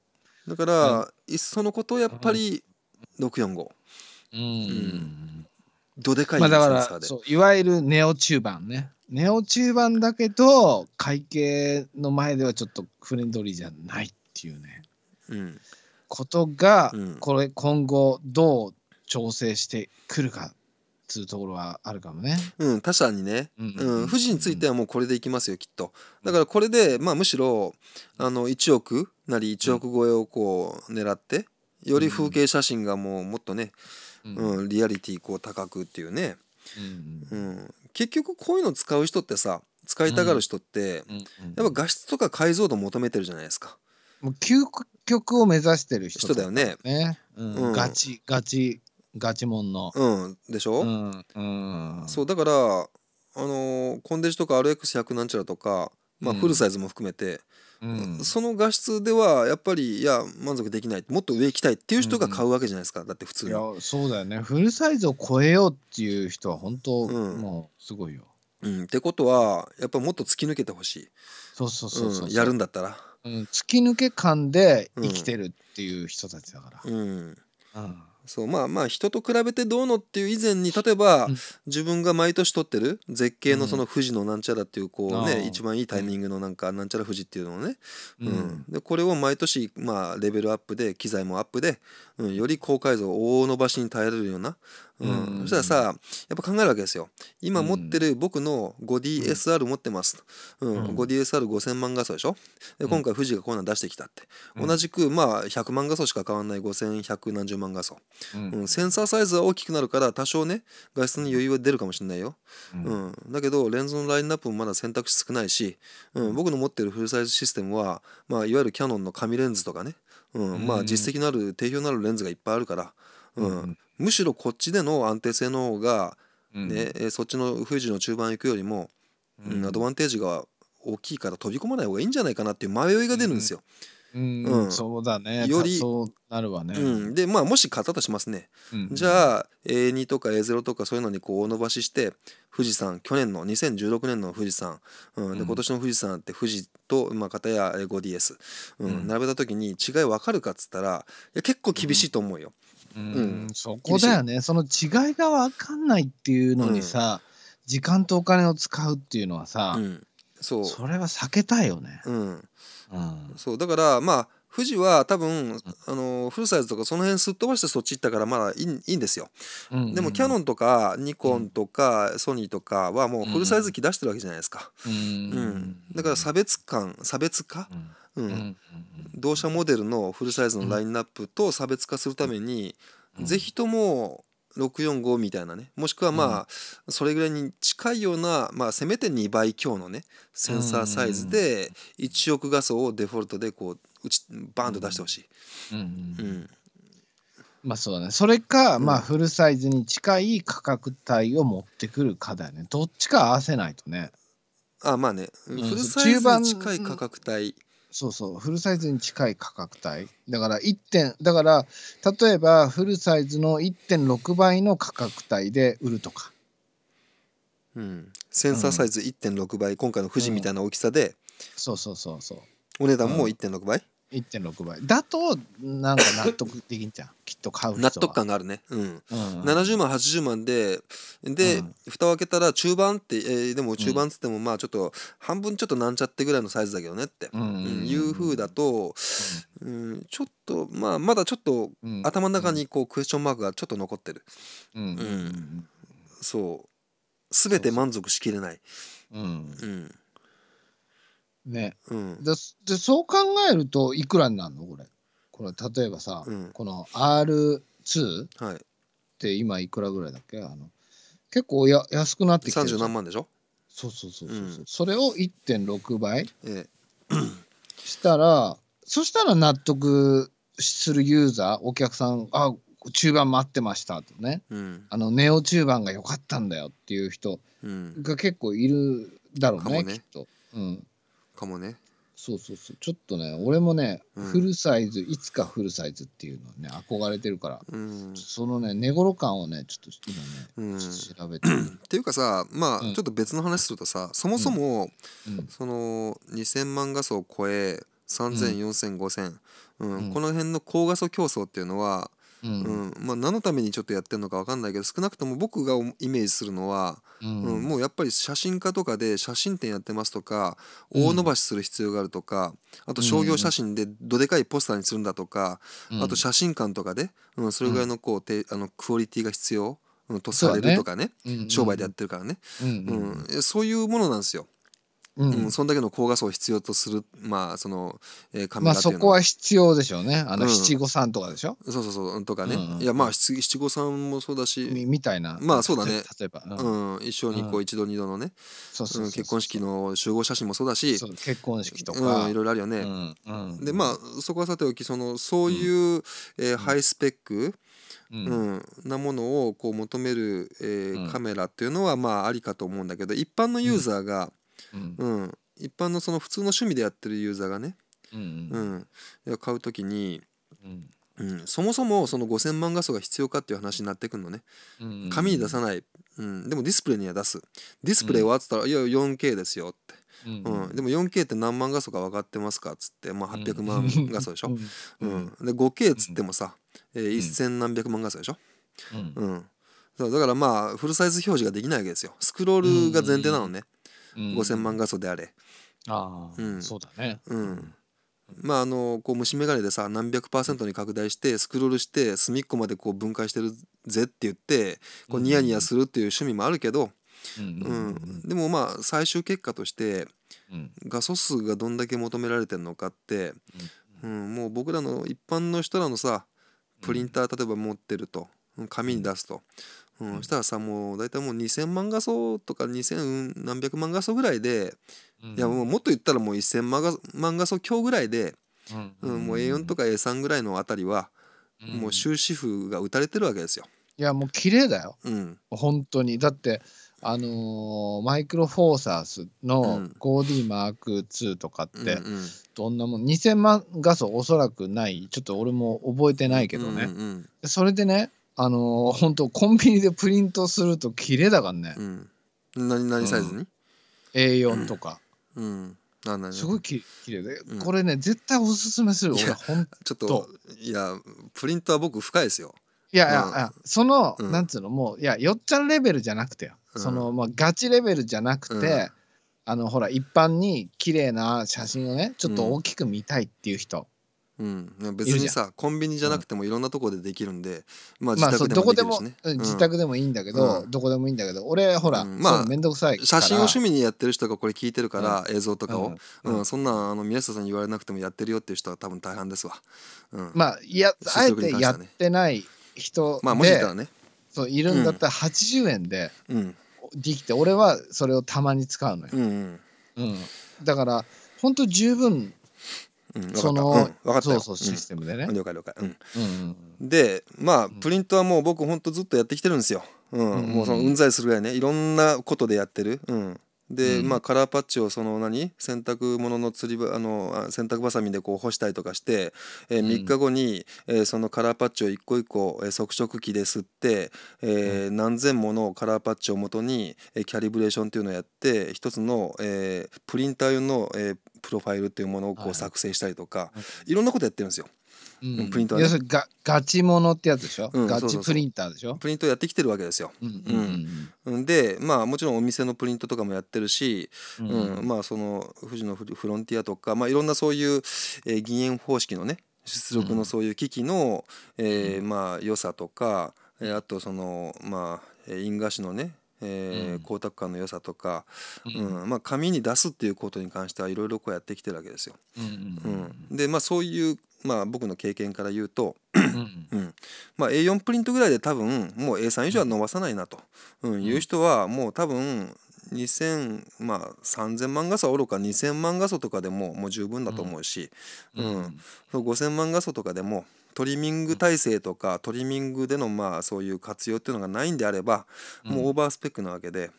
だから、いっそのことやっぱり645。うん、どでかいまあだからいわゆるネオ中盤ねネオ中盤だけど会計の前ではちょっとフレンドリーじゃないっていうね、うん、ことが、これ今後どう調整してくるかつうところはあるかもね。うん、他社にね、うん、富士についてはもうこれでいきますよ、きっと。だからこれで、まあ、むしろあの1億なり1億超えをこう狙って、より風景写真がもうもっとね、うん、リアリティこう高くっていうね、うん、うん、結局こういうの使う人ってさ使いたがる人って、やっぱ画質とか解像度求めてるじゃないですか。もう究極を目指してる人だよね。ね、うんガチガチガチモンの。うん、でしょ、うんそうだから、あのコンデジとか RX100 なんちゃらとか、まあ、フルサイズも含めて、その画質ではやっぱりいや満足できないもっと上行きたいっていう人が買うわけじゃないですか、うん、だって普通にいやそうだよねフルサイズを超えようっていう人は本当、うん、もうすごいよ、うん、ってことはやっぱもっと突き抜けてほしいそうそうそうそう、うん、やるんだったら、うん、突き抜け感で生きてるっていう人たちだからうん、うんそうまあまあ人と比べてどうのっていう以前に例えば、うん、自分が毎年撮ってる絶景のその富士のなんちゃらっていうこうね、うん、一番いいタイミングのなんかなんちゃら富士っていうのをね、うん、うん、でこれを毎年まあレベルアップで機材もアップで、うん、より高解像大伸ばしに耐えられるような、うん、そしたらさやっぱ考えるわけですよ今持ってる僕の 5DSR 持ってます、うんうん、5DSR5000 万画素でしょで今回富士がこんなの出してきたって、同じくまあ100万画素しか変わんない5100何十万画素、うんセンサーサイズは大きくなるから多少ね画質に余裕は出るかもしれないよ、うんだけどレンズのラインナップもまだ選択肢少ないし、うん、僕の持ってるフルサイズシステムは、まあ、いわゆるキヤノンの紙レンズとかね、うんまあ、実績のある定評のあるレンズがいっぱいあるから、うんむしろこっちでの安定性の方がね、うん、そっちの富士の中盤行くよりも、うん、アドバンテージが大きいから飛び込まない方がいいんじゃないかなっていう迷いが出るんですよ。うん、うん、そうだねよりそうなるわね、うん、でまあもし勝ったとしますね、うん、じゃあ A2 とか A0 とかそういうのにこう伸ばしして富士山去年の2016年の富士山、うん、で今年の富士山って富士と、まあ、片や 5DS、うん並べた時に違い分かるかっつったらいや結構厳しいと思うよ、うん、そこだよねその違いが分かんないっていうのにさ、時間とお金を使うっていうのはさ、そうそれは避けたいよね。うん、うん、そうだからまあ富士は多分あのフルサイズとかその辺すっ飛ばしてそっち行ったからまだいいいいんですよ、うんうんでもキヤノンとかニコンとかソニーとかはもうフルサイズ機出してるわけじゃないですか、うん、うん、だから差別感差別化、うん、うん、同社モデルのフルサイズのラインナップと差別化するために、是非とも645みたいなねもしくはまあそれぐらいに近いような、まあ、せめて2倍強のねセンサーサイズで1億画素をデフォルトでこううちバーンと出してほしい。うん、うんまあそうだね。それか、うん、まあフルサイズに近い価格帯を持ってくるかだよね。どっちか合わせないとね。あまあね、フルサイズに近い価格帯、うん、そうそうフルサイズに近い価格帯だから1点だから例えばフルサイズの1.6倍の価格帯で売るとかうんセンサーサイズ1.6倍、うん、今回の富士みたいな大きさで、そうそうそうそうお値段も1.6倍、1.6倍だとなんか納得できんじゃん きっと買う人納得感があるね、うん、うんうん70万80万でで、うん、蓋を開けたら中盤って、えー、でも中盤っつってもまあちょっと半分ちょっとなんちゃってぐらいのサイズだけどねって、いうふうだと、うん、ちょっとまあまだちょっと頭の中にこうクエスチョンマークがちょっと残ってる、うんそう全て満足しきれないうん、うんね、うん、でそう考えるといくらになるのこれこれ例えばさ、うん、この R2 って今いくらぐらいだっけあの結構や安くなってきてる30何万でしょそうそうそうそう、うん、それを1.6倍、ええ、したらそしたら納得するユーザーお客さんあ中盤待ってましたとね、うん、あのネオ中盤が良かったんだよっていう人が結構いるだろうねねきっと。うんかもねそうそうそうちょっとね俺もね、うんフルサイズいつかフルサイズっていうのね憧れてるから、うんそのね寝頃感をねちょっと今ね、うんっと調べてっていうかさまあ、うんちょっと別の話するとさそもそも、うん、その2,000万画素を超え300040005000、うんうんこの辺の高画素競争っていうのはうん、うん、まあ、何のためにちょっとやってるのか分かんないけど少なくとも僕がイメージするのは、うん、うん、もうやっぱり写真家とかで写真展やってますとか大伸ばしする必要があるとか、あと商業写真でどでかいポスターにするんだとか、あと写真館とかで、うん、それぐらいのこう、てあのクオリティが必要。とされるとかね、ね、商売でやってるからね、うん、うんうん、そういうものなんですよ。うん、うん、そんだけの高画素を必要とする、まあ、その、えー、カメラまあ、そこは必要でしょうね。あの、七五三とかでしょ、うん、そうそうそう、とかね。うんうん、いや、まあ、七五三もそうだし。みみたいな。まあ、そうだね。例えば。うん、うん、一生にこう、一度二度のね、うん、結婚式の集合写真もそうだし。結婚式とか。いろいろあるよね。うんで、まあ、そこはさておき、その、そういう、えー、ハイスペック、うん、うん、なものをこう求める、えー、うん、カメラっていうのはまあありかと思うんだけど一般のユーザーが、うん一般のその普通の趣味でやってるユーザーがね、うん買う時に、うんそもそもその5,000万画素が必要かっていう話になってくんのね、紙に出さない、うん、でもディスプレイには出すディスプレイはっつったら「いや 4K ですよ」って。うんでも 4K って何万画素か分かってますかっつって、まあ、800万画素でしょ、うんで 5K っつってもさ、えー、1,000何百万画素でしょ、うんだからまあフルサイズ表示ができないわけですよスクロールが前提なのね、5,000万画素であれ。ああ、うん、そうだね。うんまああのこう虫眼鏡でさ何百パーセントに拡大してスクロールして隅っこまでこう分解してるぜって言ってこうニヤニヤするっていう趣味もあるけど、でもまあ最終結果として画素数がどんだけ求められてるのかって、うんもう僕らの一般の人らのさプリンター例えば持ってると紙に出すと、うん、したらさもう大体もう2,000万画素とか2,000何百万画素ぐらいで、うん、いやもうもっと言ったらもう1,000万画万画素強ぐらいで、うん、うん、もう A4 とか A3 ぐらいのあたりは、もう終止符が打たれてるわけですよ。いやもう綺麗だよ、うん、本当にだってあのー、マイクロフォーサースの 5D マーク2とかって、うんどんなもん2000万画素おそらくないちょっと俺も覚えてないけどね、うんうん、それでねあのー、本当コンビニでプリントすると綺麗だからね、うん、何何サイズに、うん、?A4 とか、うん、うん、すごいき綺麗で、これね絶対おすすめする俺ほんちょっといやプリントは僕深いですよいやいや、その、なんつうのもういやよっちゃんレベルじゃなくてよ、そのまあガチレベルじゃなくて、あのほら一般に綺麗な写真をねちょっと大きく見たいっていう人、うん、別にさコンビニじゃなくてもいろんなとこでできるんで、まあ自宅でもできるし、ね、ま自宅でもいいんだけど、うん、どこでもいいんだけど俺ほら、うん、まあ面倒くさい写真を趣味にやってる人がこれ聞いてるから、うん、映像とかを、うんそんなあの宮下さんに言われなくてもやってるよっていう人は多分大半ですわ、うん、まあいや、ね、あえてやってない人まあもしいたらねそういるんだったら80円でできて、俺はそれをたまに使うのよ、うんだから本当十分その、うん、そうそうシステムでね、了解了解、うんでまあプリントはもう僕ほんとずっとやってきてるんですよ、うんもうそのうんざりするぐらいねいろんなことでやってる、うん、で、まあカラーパッチをその何洗濯物の釣りあの洗濯ばさみでこう干したりとかして、えー、3日後に、えー、そのカラーパッチを一個一個、えー、器で吸って、えー、何千ものカラーパッチをもとに、えキャリブレーションっていうのをやって一つの、えー、プリンター用の、えー、プロファイルっていうものをこう作成したりとか、はい、いろんなことやってるんですよ。うん、プリント、ね、要するにガガチものってやつでしょ、うん、ガチプリンターでしょうプリントやってきてるわけですよ。でまあもちろんお店のプリントとかもやってるし、うん、うん、まあその富士のフロンティアとか、まあ、いろんなそういう、えー、義援方式のね出力のそういう機器の、うん、えー、まあ良さとか、うん、あとそのまあ因果紙のねえー、光沢感の良さとか、うんまあ、紙に出すっていうことに関してはいろいろこうやってきてるわけですよ。うんでまあそういう、まあ、僕の経験から言うと、うんまあ、A4 プリントぐらいで多分もう A3 以上は伸ばさないなと、うんいう人はもう多分2000まあ3000万画素はおろか2000万画素とかでももう十分だと思うし、うん、うん、5000万画素とかでもトリミング体制とかトリミングでのまあそういう活用っていうのがないんであれば、もうオーバースペックなわけで。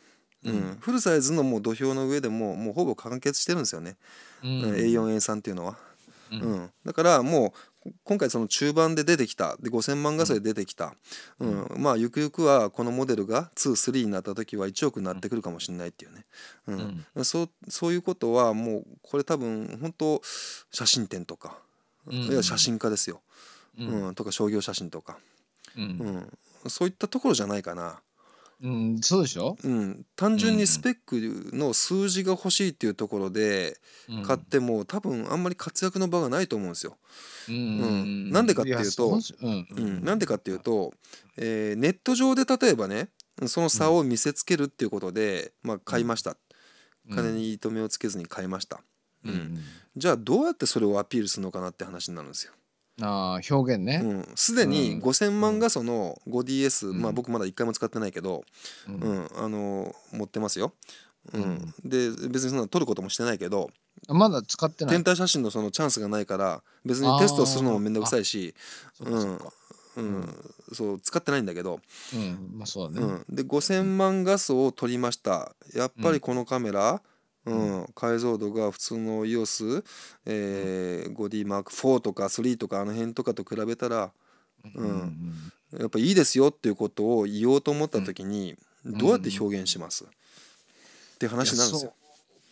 うん、うん、フルサイズのもう土俵の上でももうほぼ完結してるんですよね、うん、A4A3 っていうのは、うん、だからもう今回その中盤で出てきたで5,000万画素で出てきた、うん、うん、まあゆくゆくはこのモデルが23になった時は1億になってくるかもしれないっていうね、うんうん、そうそういうことはもうこれ多分本当写真展とか、うん、いや写真家ですよ、うんとか商業写真とか、うんそういったところじゃないかな。うん、そうでしょ、うん、単純にスペックの数字が欲しいっていうところで買っても、うん、多分あんまり活躍の場がないと思うんですよ。うん、うん、なんでかっていうとうんなんでかっていうと、えー、ネット上で例えばねその差を見せつけるっていうことで、まあ、買いました金に糸目をつけずに買いました、うんじゃあどうやってそれをアピールするのかなって話になるんですよ。あ表現ねすで、うん、に5,000万画素の 5DS、うん、まあ僕まだ1回も使ってないけど、うん、うん、あのー、持ってますよ、うんで別にそんな撮ることもしてないけどまだ使ってない天体写真のそのチャンスがないから別にテストするのも面倒くさいしうんうん、そう使ってないんだけど、うんまあそうだねうん、で5,000万画素を撮りましたやっぱりこのカメラ、うん、解像度が普通の EOS、えー、ィーマーク4とか3とかあの辺とかと比べたら、うんやっぱいいですよっていうことを言おうと思った時にどうやって表現します、って話になるんですよ。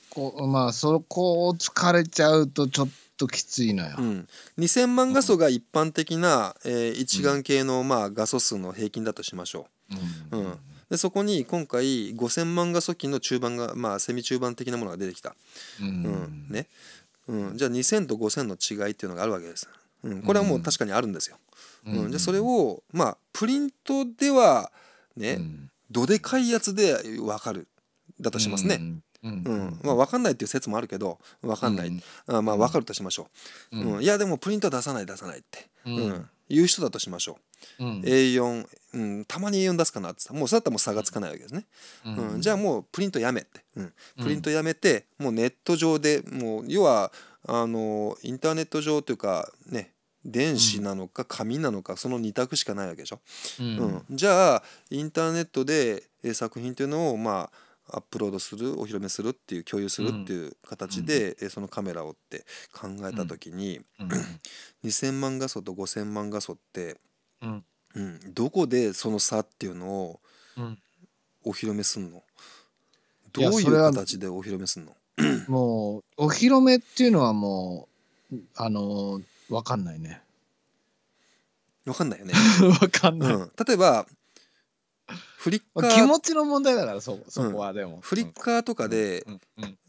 こまあそこを疲れちゃうとちょっときついのよ、うん、2,000万画素が一般的な、えー、一眼系の、まあ、画素数の平均だとしましょう。うん、うんでそこに今回5,000万画素機の中盤がまあセミ中盤的なものが出てきた、うんうんねうん、じゃあ2,000と5,000の違いっていうのがあるわけです、うん、これはもう確かにあるんですよ、うん、じゃあそれをまあプリントではね、どでかいやつで分かるだとしますね、うんまあ、分かんないっていう説もあるけど分かんない、うん、あまあ分かるとしましょう、うん、いやでもプリントは出さない出さないって、うんいう人だとしましょう、うん、A4、うん、たまに A4 出すかなってもうそうだったらもう差がつかないわけですね、うん、うん、じゃあもうプリントやめって、うん、プリントやめて、もうネット上でもう要はあのインターネット上というかね電子なのか紙なのかその二択しかないわけでしょ、うんじゃあインターネットで作品というのをまあアップロードするお披露目するっていう共有するっていう形で、うん、そのカメラをって考えた時に、うん、2,000 万画素と5,000万画素って、うん、うん、どこでその差っていうのをお披露目すんのどういう形でお披露目すんの もうお披露目っていうのはもうあのー、分かんないね。分かんないよね。分 かんない、うん、例えばフリッカー気持ちの問題だからそそこはでも、うん、フリッカーとかで、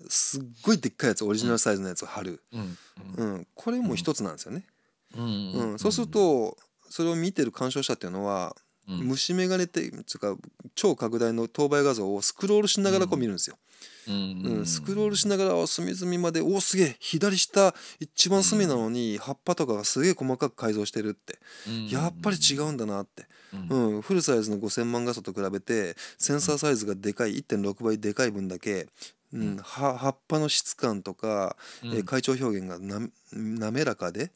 すっごいでっかいやつオリジナルサイズのやつを貼る、うんこれも一つなんですよね、うんそうするとそれを見てる鑑賞者っていうのは、虫眼鏡っていうか超拡大の等倍画像をスクロールしながらこう見るんですよ、うんスクロールしながら隅々までおおすげえ左下一番隅なのに葉っぱとかがすげえ細かく改造してるって、うんやっぱり違うんだなって、うん、うん、フルサイズの5,000万画素と比べてセンサーサイズがでかい1.6倍でかい分だけうん、葉っぱの質感とか、うん、え会長表現がな滑らかで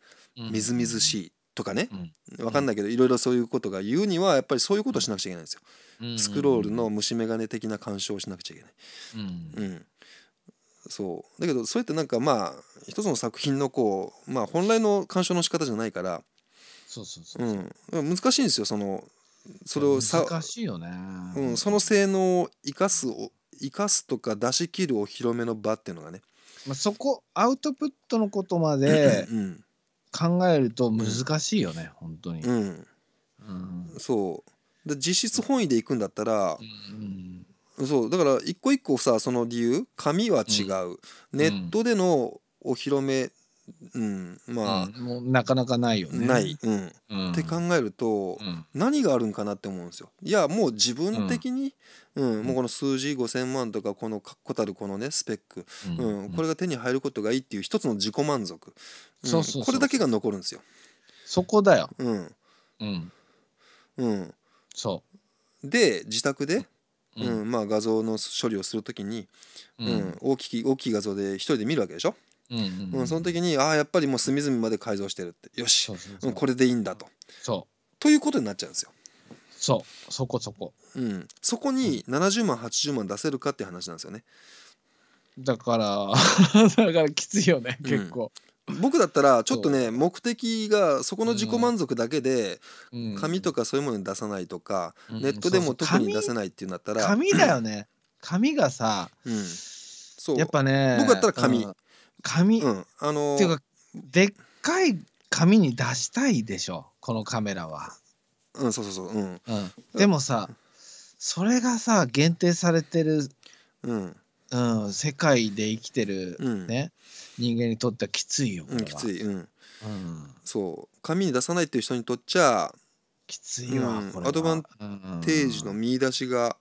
みずみずしいとかね、うん、分かんないけど、いろいろそういうことが言うにはやっぱりそういうことをしなくちゃいけないんですよ、うん、スクロールの虫眼鏡的な干渉をしなくちゃいけない、うん、うん、そうだけどそれってなんかまあ一つの作品のこうまあ本来の干渉の仕方じゃないからそうそうそう、うん、難しいんですよそのそれをさ難しいよね、うん、その性能を生かす生かすとか出し切るお披露目の場っていうのがね、まあ、そこアウトプットのことまで、うん、考えると難しいよね、うん、本当に。うん、うん、そうで実質本位でいくんだったら、うん、そうだから一個一個さその理由紙は違う、ネットでのお披露目うんまあ、うん、もうなかなかないよね。ない、うん、うん、って考えると、うん、何があるんかなって思うんですよ。いやもう自分的に、うんもうこの数字5,000万とかこの確固たるこのねスペック、うんこれが手に入ることがいいっていう一つの自己満足、そうそうこれだけが残るんですよ。そこだよ。うんうんうん、そうで自宅で、うんまあ、画像の処理をするときに、うん大きい大きい画像で一人で見るわけでしょ。うんうん、その時にああやっぱりもう隅々まで改造してるってよしこれでいいんだとそうということになっちゃうんですよ。そうそこそこ、うん、そこに70万80万出せるかって話なんですよねだから だからきついよね結構、うん、僕だったらちょっとね目的がそこの自己満足だけで、紙とかそういうものに出さないとか、うん、ネットでも特に出せないっていうんだったら紙だよね紙がさ、うん、そうやっぱね僕だったら紙、うん、紙、うん、あのー、っていうかでっかい紙に出したいでしょこのカメラは。うんそうそうそう、うん、うん、でもさ、うん、それがさ限定されてる、うんうん、世界で生きてるね、ね人間にとってはきついよ、きつい、うんうん、そう紙に出さないっていう人にとっちゃきついわ、うん、アドバンテージの見出しが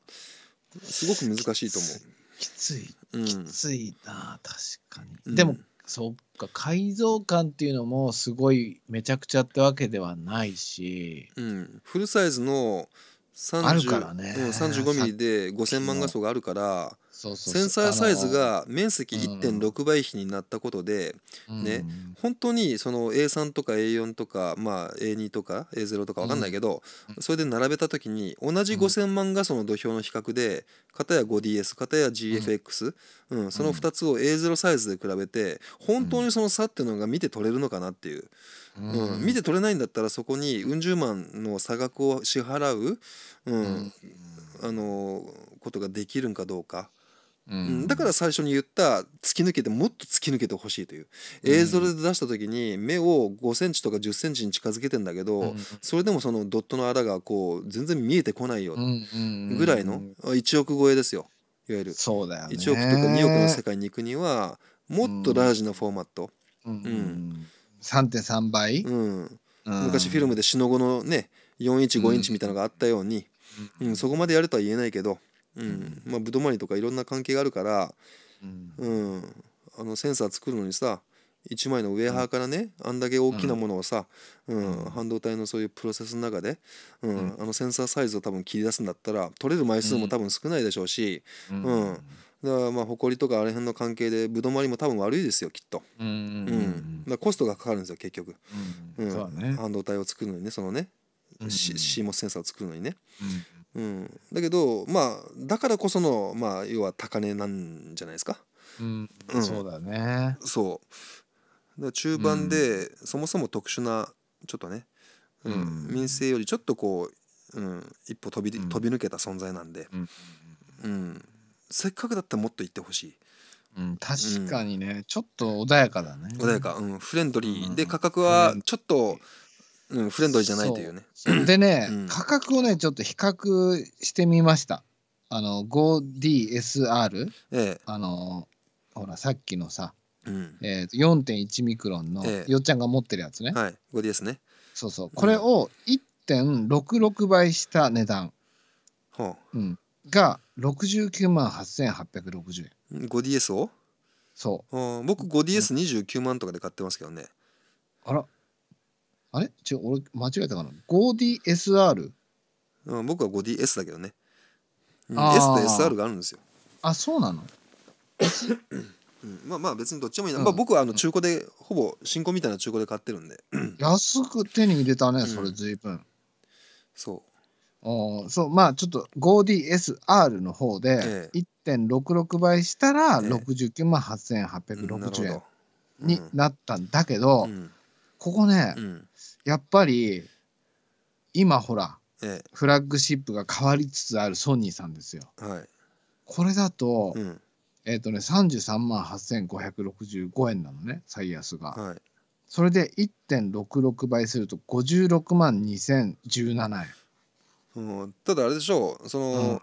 すごく難しいと思う。きついきついな確かに、うん、でもそっか改造感っていうのもすごいめちゃくちゃってわけではないし、うん、フルサイズの30あるからね、うん、35mm で5000万画素があるからそうそうセンサーサイズが面積1.6倍比になったことで、ね、本当にその A3 とか A4 とか、まあ、A2 とか A0 とか分かんないけど、それで並べた時に同じ5,000万画素の土俵の比較で片や 5DS 片や GFX、うんその2つを A0 サイズで比べて本当にその差っていうのが見て取れるのかなっていう。うん、見て取れないんだったらそこにうん十万の差額を支払う、うんあのことができるんかどうか。うん、だから最初に言った突き抜けてもっと突き抜けてほしいという映像で出した時に目を5センチとか10センチに近づけてんだけど、それでもそのドットの穴がこう全然見えてこないよぐらいの1億超えですよいわゆるそうだよ、ね、1億とか2億の世界に行くにはもっとラージなフォーマット、うんうん、3.3倍、うん昔フィルムでしのごのね4インチ5インチみたいなのがあったように、うんそこまでやるとは言えないけど、うんまあ、ぶどまりとかいろんな関係があるから、うんあのセンサー作るのにさ1枚のウェハーからね、あんだけ大きなものをさ、うん半導体のそういうプロセスの中で、うん、あのセンサーサイズを多分切り出すんだったら取れる枚数も多分少ないでしょうし、うんだからまあ埃とかあれ辺の関係でぶどまりも多分悪いですよきっと、うんうんだコストがかかるんですよ結局、うん半導体を作るのにねそのね、c ん、センサーを作るのにね、うん、だけどまあだからこその、まあ、要は高値なんじゃないですか。うん、うん、そうだねそうだ中盤で、うん、そもそも特殊なちょっとね、うん、うん、民生よりちょっとこう、うん、一歩飛び,、飛び抜けた存在なんで、うんせっかくだったらもっと行ってほしい。うん、確かにね、ちょっと穏やかだね穏やか、うん、フレンドリーで価格はちょっとうん、フレンドリーじゃないというね。でね、うん、価格をね、ちょっと比較してみました。あの、5DSR、ええ、あの、ほら、さっきのさ、うん、えー、4.1ミクロンの、よっちゃんが持ってるやつね。はい、5DS ね。そうそう。これを1.66倍した値段、うんうん、が69万8860円。5DS をそう。僕 5DS29 万とかで買ってますけどね。あらあれ違う、俺、間違えたかな。5DSR? うん、僕は 5DS だけどね。うん、S と SR があるんですよ。あ、そうなのうん、まあまあ別にどっちもいいな。うんまあ僕はあの中古で、ほぼ新婚みたいな中古で買ってるんで。安く手に入れたね、それ随分。そおそう、まあちょっと 5DSR の方で1.66倍したら69万8860円になったんだけど、うんここね、うん、やっぱり今ほら、ええ、フラッグシップが変わりつつあるソニーさんですよ。はい、これだと、うん、えっ、とね33万8565円なのね最安が。はい、それで1.66倍すると56万2017円。うん、ただあれでしょうその、うん、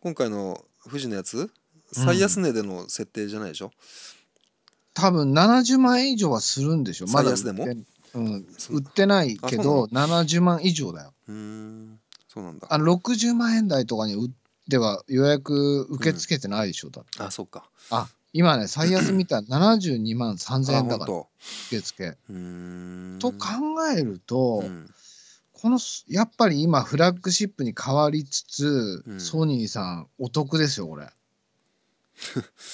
今回の富士のやつ最安値での設定じゃないでしょ、うん、多分70万円以上はするんでしょまだ最安でもうん、売ってないけど70万以上だようんそうなんだあの60万円台とかに売っては予約受け付けてないでしょ、うん、だってあそっかあ今ね最安見たら72 万3000円だから受付と考えると、うん、このやっぱり今フラッグシップに変わりつつ、うん、ソニーさんお得ですよこれ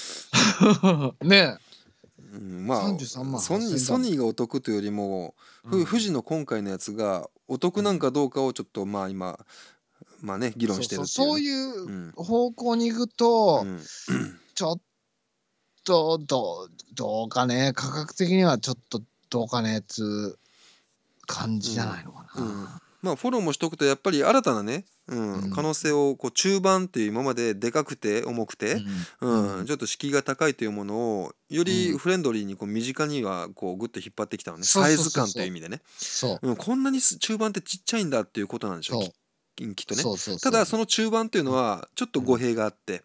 ねうん、まあソニーソニーがお得というよりも、うん、富士の今回のやつがお得なんかどうかをちょっとまあ今まあね議論してるそういう方向に行くと、うん、ちょっとどどうかね価格的にはちょっとどうかねっつう感じじゃないのかな。まあ、フォローもしとくとやっぱり新たなね、うん、うん、可能性をこう中盤っていう今まででかくて重くて、うん、うん、ちょっと敷居が高いというものをよりフレンドリーにこう身近にはこうグッと引っ張ってきたのね、サイズ感という意味でねこんなに中盤ってちっちゃいんだっていうことなんでしょうきっとねただその中盤っていうのはちょっと語弊があって、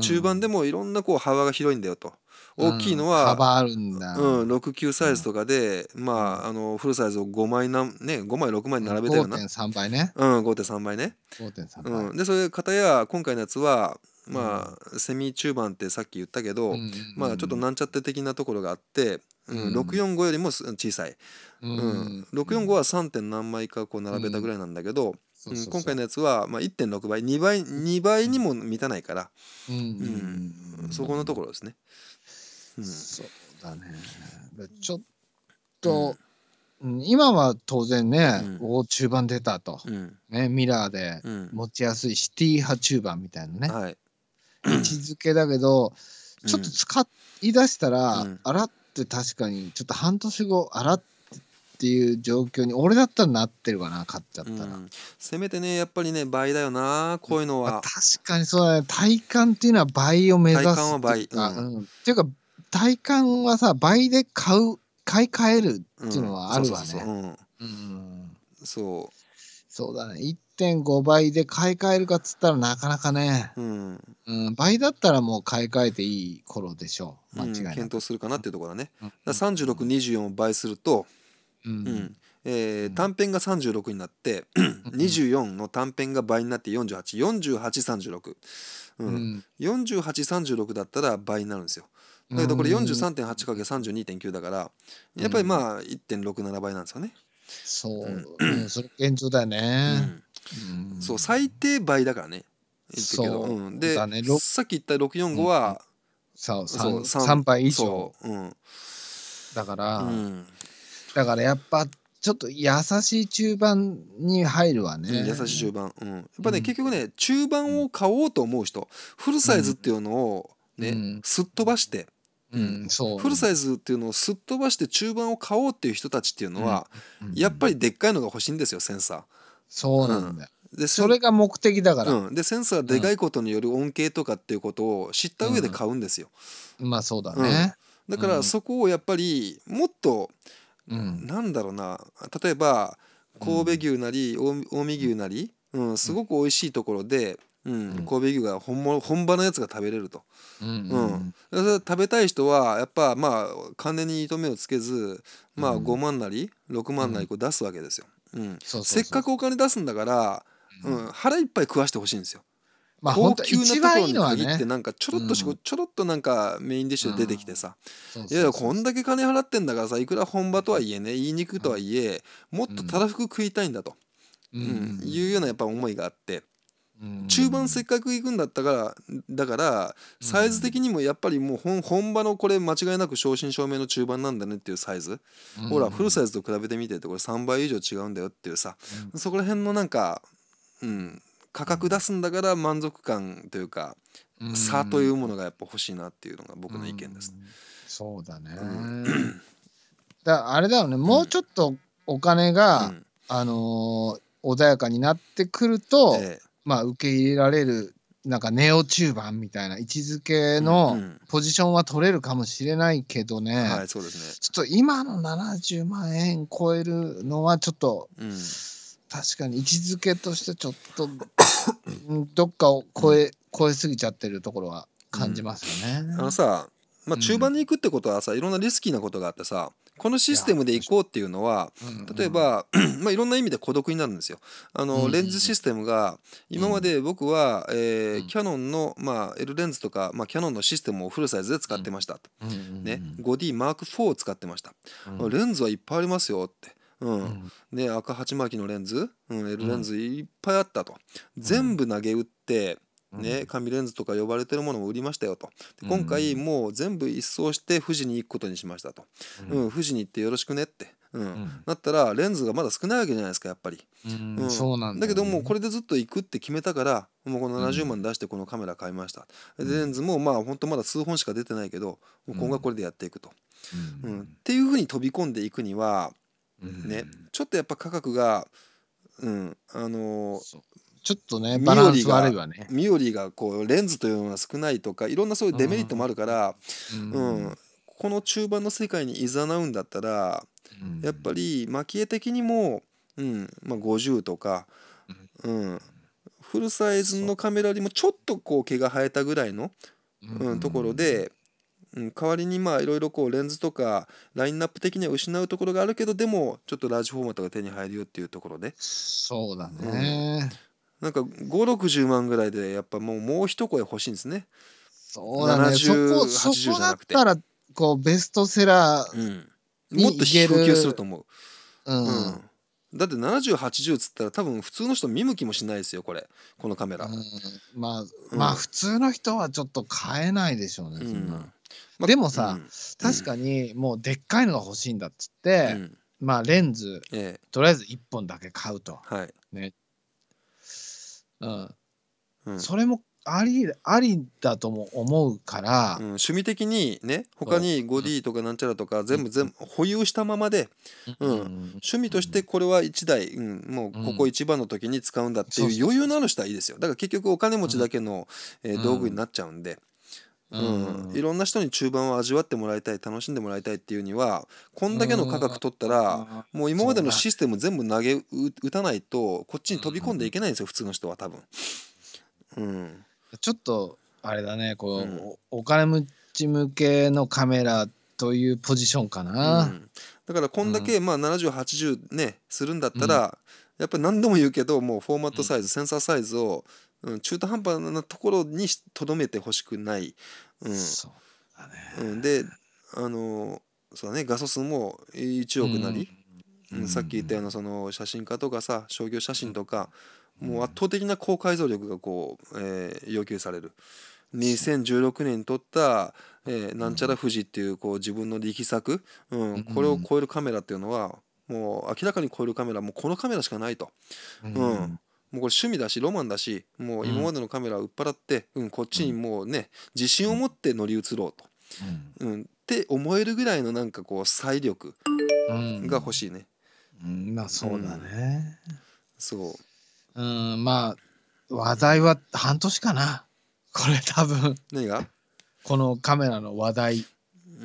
中盤でもいろんなこう幅が広いんだよと。大きいのは、うん、幅あるんだ、うん、69サイズとかで、うん、まああのフルサイズを5枚な、ね、5枚6枚に並べたような5.3倍ねうん5.3倍ね5.3倍、うん、でそれ方や今回のやつはまあ、セミ中盤ってさっき言ったけど、まあちょっとなんちゃって的なところがあって、うん、645よりも小さい、うん645は 3. 点何枚かこう並べたぐらいなんだけど、今回のやつは、まあ、1.6倍2倍2倍にも満たないから、うんそこのところですね。そうだね。ちょっと、うん、今は当然ね、うん、中盤出たと、うん、ね、ミラーで持ちやすいシティ派中盤みたいなね、位置づけだけど、ちょっと使い出したら、あらって確かに、ちょっと半年後、あらって。っていう状況に俺だったらなってるかな勝っちゃったら、うん、せめてねやっぱりね倍だよなこういうのは、まあ、確かにそうだね体感っていうのは倍を目指す体感は倍、うん、うん、っていうか体感はさ倍で買う買い替えるっていうのはあるわね。そうそうだね1.5倍で買い替えるかっつったらなかなかね、うん、うん、倍だったらもう買い替えていい頃でしょう間違いなく、うん、検討するかなっていうところだね、うん、3624倍すると、うんえー、短編が36になって24の短編が倍になって484836、うんうん、4836だったら倍になるんですよだけどこれ43.8かけ32.9だからやっぱりまあ1.67倍なんですよね。そう、う それ現状だよね、うん。そう最低倍だからね。言ってけどそう、うん、で、ね、さっき言った645は、そうそう 3, 3倍以上う、うん、だから、うん、だからやっぱちょっと優しい中盤に入るわね、優しい中盤、うん、やっぱね、うん、結局ね中盤を買おうと思う人フルサイズっていうのをね、すっ飛ばしてうん、そうフルサイズっていうのをすっ飛ばして中盤を買おうっていう人たちっていうのは、やっぱりでっかいのが欲しいんですよセンサー。そうなんだうん、でそれが目的だから、うん、でセンサーでかいことによる恩恵とかっていうことを知った上で買うんですよ、まあそうだね、だからそこをやっぱりもっと、うん、なんだろうな例えば神戸牛なり近江牛なり、うん、すごく美味しいところで、うん、神戸牛が本物本場のやつが食べれると、うん、うん、食べたい人はやっぱまあ金に糸目をつけずまあ5万なり6万なりこう出すわけですよ、うんせっかくお金出すんだから、うん、腹いっぱい食わしてほしいんですよまあ、高級なところに限ってなんかちょろっとしこ、ちょろっとなんかメインディッシュで出てきてさ、いやこんだけ金払ってんだからさいくら本場とはいえね言いにくとはいえ、もっとたらふく食いたいんだと、うんいうようなやっぱ思いがあって、中盤せっかく行くんだったからだからサイズ的にもやっぱりもう本本場のこれ間違いなく正真正銘の中盤なんだねっていうサイズ、ほらフルサイズと比べてみててこれ3倍以上違うんだよっていうさ、そこら辺のなんか、うん、価格出すんだから満足感というか、差というものがやっぱ欲しいなっていうのが僕の意見です、そうだね、だあれだよねもうちょっとお金が、あのー、穏やかになってくると、ええまあ、受け入れられるなんかネオチューバーみたいな位置づけのポジションは取れるかもしれないけどね、はい、そうですねちょっと今の70万円超えるのはちょっと、うん、確かに位置づけとしてちょっと どっかを超え、超えすぎちゃってるところは感じますよね。あのさ、まあ、中盤に行くってことはさ、いろんなリスキーなことがあってさこのシステムでいこうっていうのは例えば、まあ、いろんな意味で孤独になるんですよ。あのレンズシステムが今まで僕は、えー、キヤノンの、まあ、L レンズとか、まあ、キヤノンのシステムをフルサイズで使ってましたと、ね、5DMark4 を使ってました、レンズはいっぱいありますよって。うんね、赤鉢巻きのレンズ、うん、L レンズいっぱいあったと、全部投げ打ってね、紙レンズとか呼ばれてるものも売りましたよとで今回もう全部一掃して富士に行くことにしましたと、うん、富士に行ってよろしくねって。うん、だったらレンズがまだ少ないわけじゃないですかやっぱり、うんそうなんだけどもうこれでずっと行くって決めたからもうこの70万出してこのカメラ買いました、でレンズもまあほんとまだ数本しか出てないけどもう今後はこれでやっていくと、うんっていうふうに飛び込んでいくには、ねちょっとやっぱ価格が、うんあのちょっとねバランス悪いわねミオリがこうレンズというのが少ないとかいろんなそういうデメリットもあるから、うん、うん、この中盤の世界にいざなうんだったら、うん、やっぱり蒔絵的にも、うんまあ、50とか、うん、フルサイズのカメラよりもちょっとこう毛が生えたぐらいの、うん、ところで。うん、代わりにまあいろいろこうレンズとかラインナップ的には失うところがあるけどでもちょっとラージフォーマットが手に入るよっていうところでそうだね、うんなんか560万ぐらいでやっぱもうもう一声欲しいんですねそうだねそこそこだったらこうベストセラー、うん、もっと普及すると思ううん、うんだって7080っつったら多分普通の人見向きもしないですよこれこのカメラ、うん、まあ、うん、まあ普通の人はちょっと買えないでしょうね、うん、までもさ、確かにもうでっかいのが欲しいんだっつって、まあレンズ、ええとりあえず1本だけ買うと、はいね、うんそれもありありだとも思うから、うん、趣味的にね他に 5D とかなんちゃらとか全部全部保有したままで、うん、うん、趣味としてこれは1台、うん、もうここ一番の時に使うんだっていう余裕のある人はいいですよだから結局お金持ちだけの、えー、道具になっちゃうんで。うんいろんな人に中盤を味わってもらいたい楽しんでもらいたいっていうにはこんだけの価格取ったらもう今までのシステム全部投げ打たないとこっちに飛び込んでいけないんですよ普通の人は多分。うん、ちょっとあれだねこう、うん、お金持ち向けのカメラというポジションかな、うん、だからこんだけ、うん、まあ7080ねするんだったら、やっぱり何度も言うけどもうフォーマットサイズ、センサーサイズをん、中途半端なところにとどめてほしくない、うんうねうん、であのそうだね画素数も1億なり、うん、うん、さっき言ったようなその写真家とかさ商業写真とか、もう圧倒的な高解像力がこう、えー、要求される。2016年に撮った、えー、なんちゃら富士っていうこう自分の力作、うん、これを超えるカメラっていうのはもう明らかに超えるカメラもうこのカメラしかないと、うんもうこれ趣味だしロマンだしもう今までのカメラを売っ払って、うん、うん、こっちにもうね自信を持って乗り移ろうと、うん、うん、って思えるぐらいのなんかこう再力が欲しいね。うん、うん、まあそうだね。そう。うんまあ話題は半年かなこれ多分。何がこのカメラの話題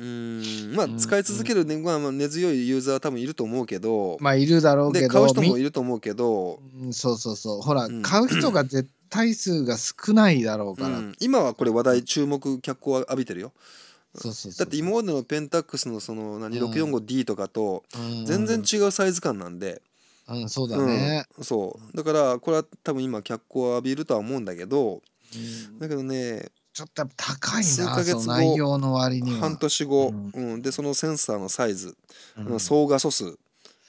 うんまあ使い続ける、ねまあ、根強いユーザーは多分いると思うけどまあいるだろうけど買う人もいると思うけど、うん、そうそうそうほら、うん、買う人が絶対数が少ないだろうから、うん、今はこれ話題注目脚光を浴びてるよそうそうだって今までのペンタックスのその 645D とかと全然違うサイズ感なんで、うんそうだね、そうだからこれは多分今脚光を浴びるとは思うんだけど、だけどねちょっとっ高い数ヶ月後内容の割に半年後、うん、うん、でそのセンサーのサイズ、うん、総画素数、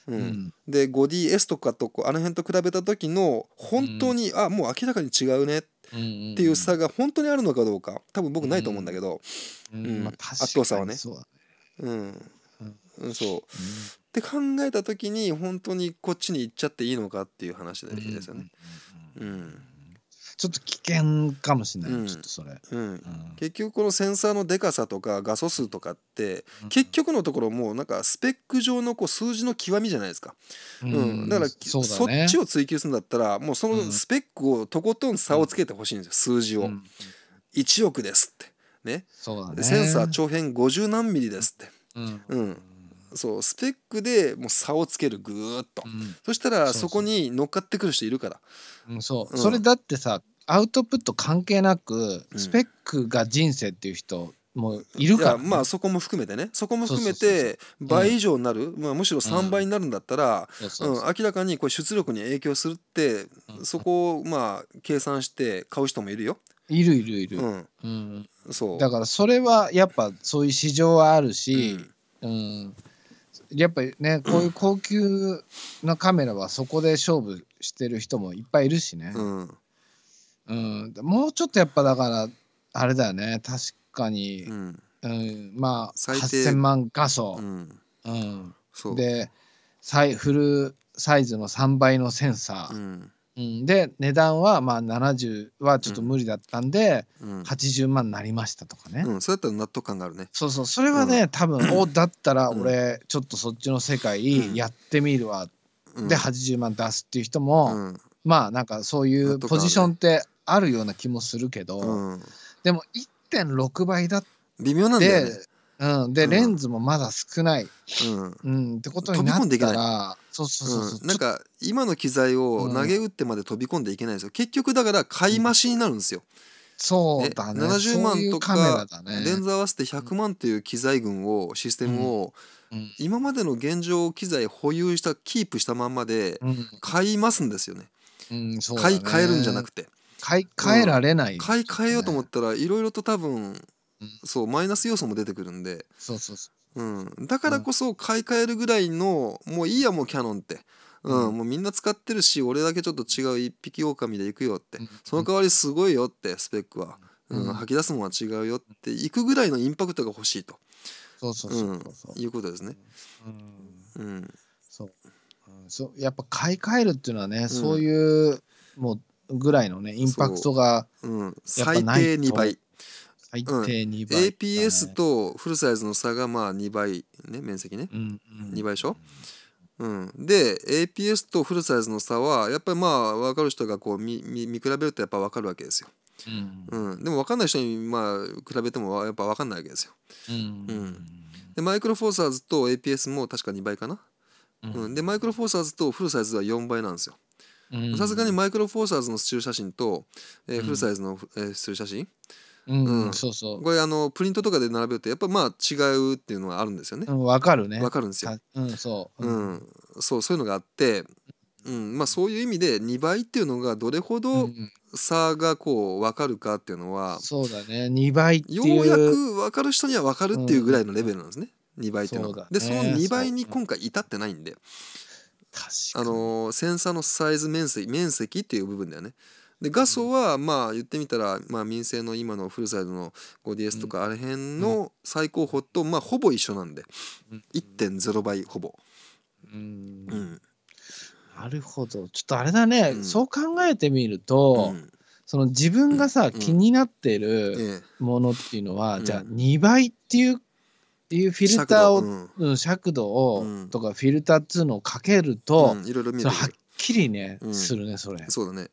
うん、うん、で 5DS とかとあの辺と比べた時の本当に、うん、あもう明らかに違うねっていう差が本当にあるのかどうか多分僕ないと思うんだけど、うんあ、圧倒さはね。うん、うん、そう、って考えた時に本当にこっちに行っちゃっていいのかっていう話ですよね。うんちょっと危険かもしれない、うん、ちょっとそれ、うん結局このセンサーのでかさとか画素数とかって、結局のところもうなんかスペック上のこう数字の極みじゃないですか、うんだからそっちを追求するんだったらもうそのスペックをとことん差をつけてほしいんですよ数字を、う1億ですってねセンサー長辺50何ミリですってうんそうスペックでもう差をつけるぐーっと、うん、そしたらそこに乗っかってくる人いるから、うん、そう、うん、それだってさアウトプット関係なく、スペックが人生っていう人もいるから、ね、まあそこも含めてねそこも含めて倍以上になる、まあ、むしろ3倍になるんだったら、うん、明らかにこれ出力に影響するって、そこをまあ計算して買う人もいるよ。いるいるいる、うんそうだからそれはやっぱそういう市場はあるし、うんやっぱりねこういう高級なカメラはそこで勝負してる人もいっぱいいるしね。うんうん、もうちょっとやっぱだからあれだよね確かに、うん、うん、まあ8,000万画素、うんうん、うでサイフルサイズの3倍のセンサー、うんうん、で値段はまあ70はちょっと無理だったんで、うん、80万になりましたとかね、うん、そうやったら納得感があるねそうそうそれはね、うん、多分 おだったら俺ちょっとそっちの世界やってみるわ、で80万出すっていう人も、まあなんかそういうポジションってあるような気もするけど、うんでも1.6倍だって微妙なんだよね。うん、で、うんレンズもまだ少ない、うんうん、ってことになんっいたらそうそうそうそう、うん、なんか今の機材を投げ打ってまで飛び込んでいけないですよ、結局だから買い増しになるんですよ、そうだね70万とかレンズ合わせて100万という機材群をシステムをうん今までの現状機材保有したキープしたまんまで買いますんですよねうんそう買い替えるんじゃなくて買い替えられない、ねうん、買い替えようと思ったらいろいろと多分、うん、そうマイナス要素も出てくるんでそうそうそう、うん、だからこそ買い替えるぐらいの、もういいやもうキャノンって。うん、うん、もうみんな使ってるし俺だけちょっと違う一匹狼で行くよって、うん、その代わりすごいよってスペックは、うん、うん、吐き出すもんは違うよって行くぐらいのインパクトが欲しいとそうそうそうそう、いうことですね。うん、そう、うん、そうやっぱ買い替えるっていうのはね、そういうもうぐらいのねインパクトが、うん、最低2倍うん、APS とフルサイズの差がまあ2倍ね面積ね、うんうん、2倍でしょ、うん、で APS とフルサイズの差はやっぱりまあ分かる人がこう見見見比べるとやっぱ分かるわけですよ、うんうん、でも分かんない人にまあ比べてもやっぱ分かんないわけですよ、うんうん、でマイクロフォーサーズと APS も確か2倍かな、うん、でマイクロフォーサーズとフルサイズは4倍なんですよ、さすがにマイクロフォーサーズのスチール写真と、えー、フルサイズの、スチール写真、うんそうそうこれあのプリントとかで並べるとやっぱまあ違うっていうのはあるんですよね。わ、うん、かるね。わかるんですよ。うん、そう、うん、うん、そうそういうのがあって、うんまあ、そういう意味で2倍っていうのがどれほど差がこう分かるかっていうのは、うん、そうだね2倍っていうようやく分かる人には分かるっていうぐらいのレベルなんですね、うん、2倍っていうのは。そね、でその2倍に今回至ってないんで。あのセンサーのサイズ面積面積っていう部分だよね。で画素はまあ言ってみたら、まあ、民生の今のフルサイズの 5DS とかあれ辺の最高峰とまあほぼ一緒なんで1.0倍ほぼ。うん、うん、なるほどちょっとあれだね、うん、そう考えてみると、うん、その自分がさ、気になってるものっていうのは、じゃあ2倍っていういうフィルターを尺度,、うん、尺度を、とかフィルターっつうのをかけると、いろいろ見るはっきりね、するねそれそうだね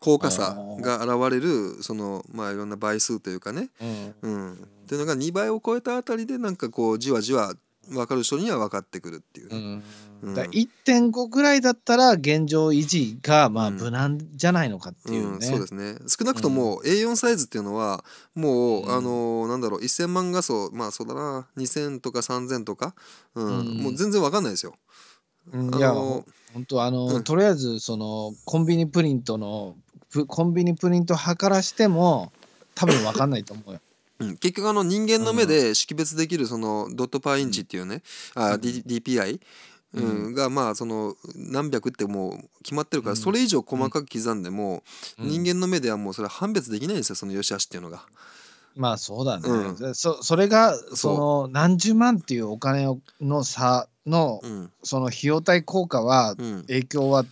高価さが現れるそのまあいろんな倍数というかね、うん、うん、っていうのが2倍を超えたあたりでなんかこうじわじわ分かる人には分かってくるっていう、ねうん、1.5ぐらいだったら現状維持がまあ無難じゃないのかっていう、ねうんうん、そうですね少なくとも A4 サイズっていうのはもう、あのー、なんだろう1,000万画素まあそうだな2,000とか3,000とか、うんもう全然分かんないですよ。あの本当あのとりあえずそのコンビニプリントのコンビニプリント測らしても多分分かんないと思うよ。うん、結局あの人間の目で識別できるそのドットパーインチっていうね、うん、あ DPI、うん、うん、がまあその何百ってもう決まってるからそれ以上細かく刻んでも人間の目ではもうそれ判別できないんですよその良し悪しっていうのが。まあそうだね、うん、そそれがその何十万っていうお金の差の、その費用対効果は影響は、うん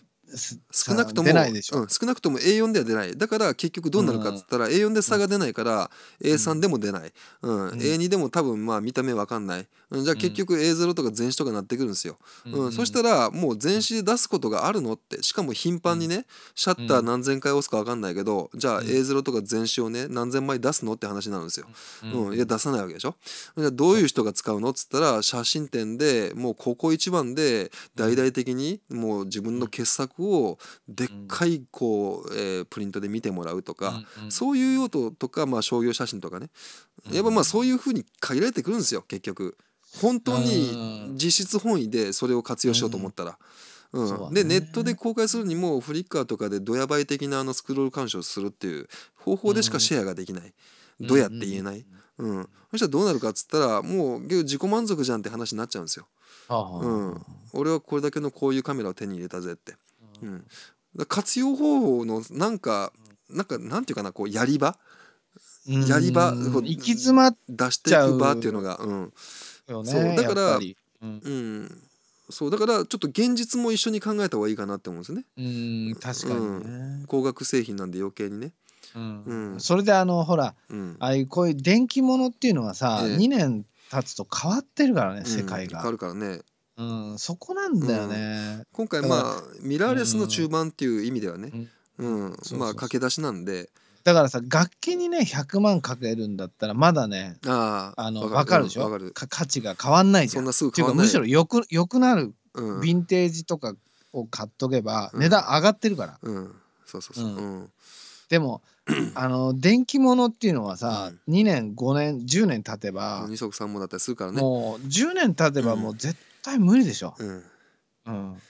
少なくとも、うん、少なくとも A4 では出ないだから結局どうなるかっつったら、うん、A4 で差が出ないから、うん、A3 でも出ない、うん A2 でも多分まあ見た目分かんない、うん、じゃあ結局 A0 とか全詞とかなってくるんですよ、うんそしたらもう全詞で出すことがあるのってしかも頻繁にねシャッター何千回押すか分かんないけどじゃあ A0 とか全詞をね何千枚出すのって話になるんですよ、うんいや出さないわけでしょじゃあどういう人が使うのっつったら写真展でもうここ一番で大々的にもう自分の傑作ををでっかいこう、えー、プリントで見てもらうとか、うんそういう用途とか、まあ、商業写真とかねやっぱまあそういうふうに限られてくるんですよ結局本当に実質本位でそれを活用しようと思ったら。うん、でネットで公開するにもフリッカーとかでドヤバイ的なあのスクロール鑑賞するっていう方法でしかシェアができない、どうやって言えない、うん、そしたらどうなるかっつったらもう自己満足じゃんって話になっちゃうんですよ。うん、俺はこれだけのこういうカメラを手に入れたぜって。うん、活用方法のなんかなんかなんていうかなこうやり場やり場行き詰まっ出していく場っていうのが、うん、そうだから、うん、うん、そうだからちょっと現実も一緒に考えた方がいいかなって思うんですね。うん確かに、ねうん、高額製品なんで余計にね。うん、うん、それであのほら、うん、ああいうこういう電気ものっていうのはさ、ええ、2年経つと変わってるからね世界が。変わるからね。うん、そこなんだよね、今回まあミラーレスの中盤っていう意味ではね、うんまあ駆け出しなんでだからさ楽器にね100万かけるんだったらまだねああの分かるでしょ、う価値が変わんないじゃんそんなすぐ変わんないっていうかむしろよくよくなる、ヴィンテージとかを買っとけば値段上がってるから、うんそうそうそう、うんでも あの電気物っていうのはさ、うん、2年5年10年経てば二足三だったりするからねもう10年経てばもう絶対無理でしょ。うんうん、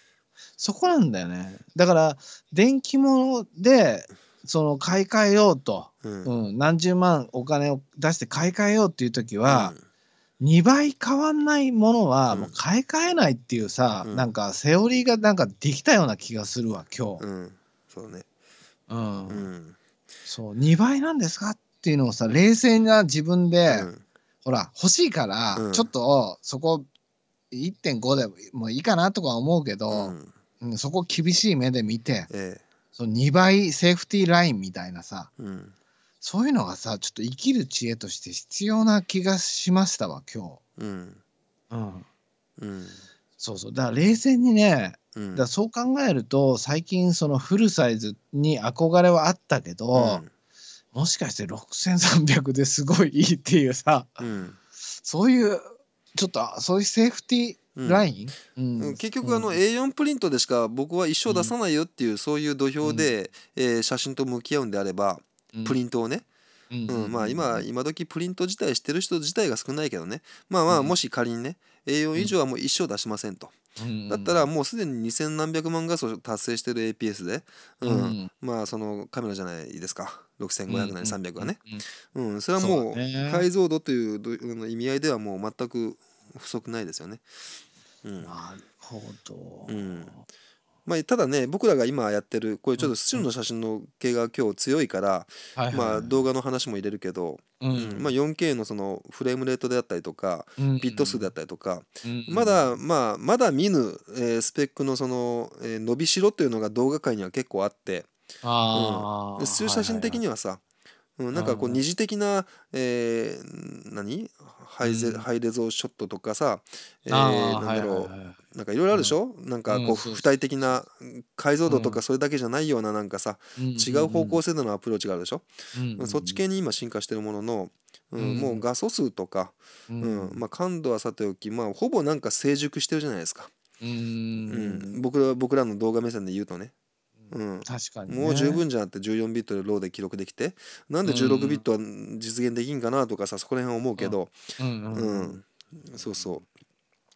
そこなんだよね。だから電気物でその買い替えようと、うん、うん、何十万お金を出して買い替えようっていう時は、うん、2倍変わんないものはもう買い替えないっていうさ、うん、なんかセオリーがなんかできたような気がするわ今日。うん、そうね。うん。うん、そう2倍なんですかっていうのをさ冷静な自分で、ほら欲しいから、ちょっとそこ1.5でもいいかなとか思うけど、うんそこ厳しい目で見て、ええ、その2倍セーフティーラインみたいなさ、うん、そういうのがさちょっと生きる知恵として必要な気がしましたわ今日。うんうん、そうそうだから冷静にね、うん、だそう考えると最近そのフルサイズに憧れはあったけど、もしかして6300で すごいいいっていうさ、そういうちょっとそういうセーフティーライン、うん、結局あの A4 プリントでしか僕は一生出さないよっていうそういう土俵で、え写真と向き合うんであればプリントをね、うんまあ今今時プリント自体してる人自体が少ないけどねまあまあもし仮にね A4 以上はもう一生出しませんと。だったらもうすでに2,000何百万画素達成してる APS で、うんまあそのカメラじゃないですか。6500なり300はね、うん、それはもう解像度という意味合いではもう全く不足ないですよね。うん、なるほど、うんまあ、ただね僕らが今やってるこれちょっとスチューの写真の系が今日強いから、まあ、動画の話も入れるけど、うんまあ、4K のそのフレームレートであったりとか、ビット数であったりとか、まだ、まあ、まだ見ぬ、えー、スペックのその、えー、伸びしろというのが動画界には結構あって、あう数写真的にはさ、はいはいはい、うん、なんかこう二次的な、えー、何ハイゼ、うん、ハイレゾショットとかさ、えー、なんだろう、はいはいはい、なんかいろいろあるでしょ、うん、なんかこう不体的な解像度とかそれだけじゃないようななんかさ、うん、違う方向性のアプローチがあるでしょ、うん、そっち系に今進化してるものの、うん、もう画素数とか、うんまあ、感度はさておき、まあ、ほぼなんか成熟してるじゃないですか。うん僕ら僕らの動画目線で言うとね、うん、確かに、ね、もう十分じゃなくて14ビットでローで記録できてなんで16ビットは実現できんかなとかさそこら辺は思うけど、うん、うんうんそうそ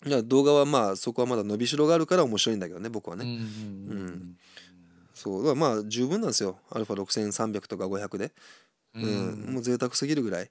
ういや動画はまあそこはまだ伸びしろがあるから面白いんだけどね僕はね。うん、うん、そうまあ十分なんですよアルファ6300とか500で、うんうん、もう贅沢すぎるぐらい。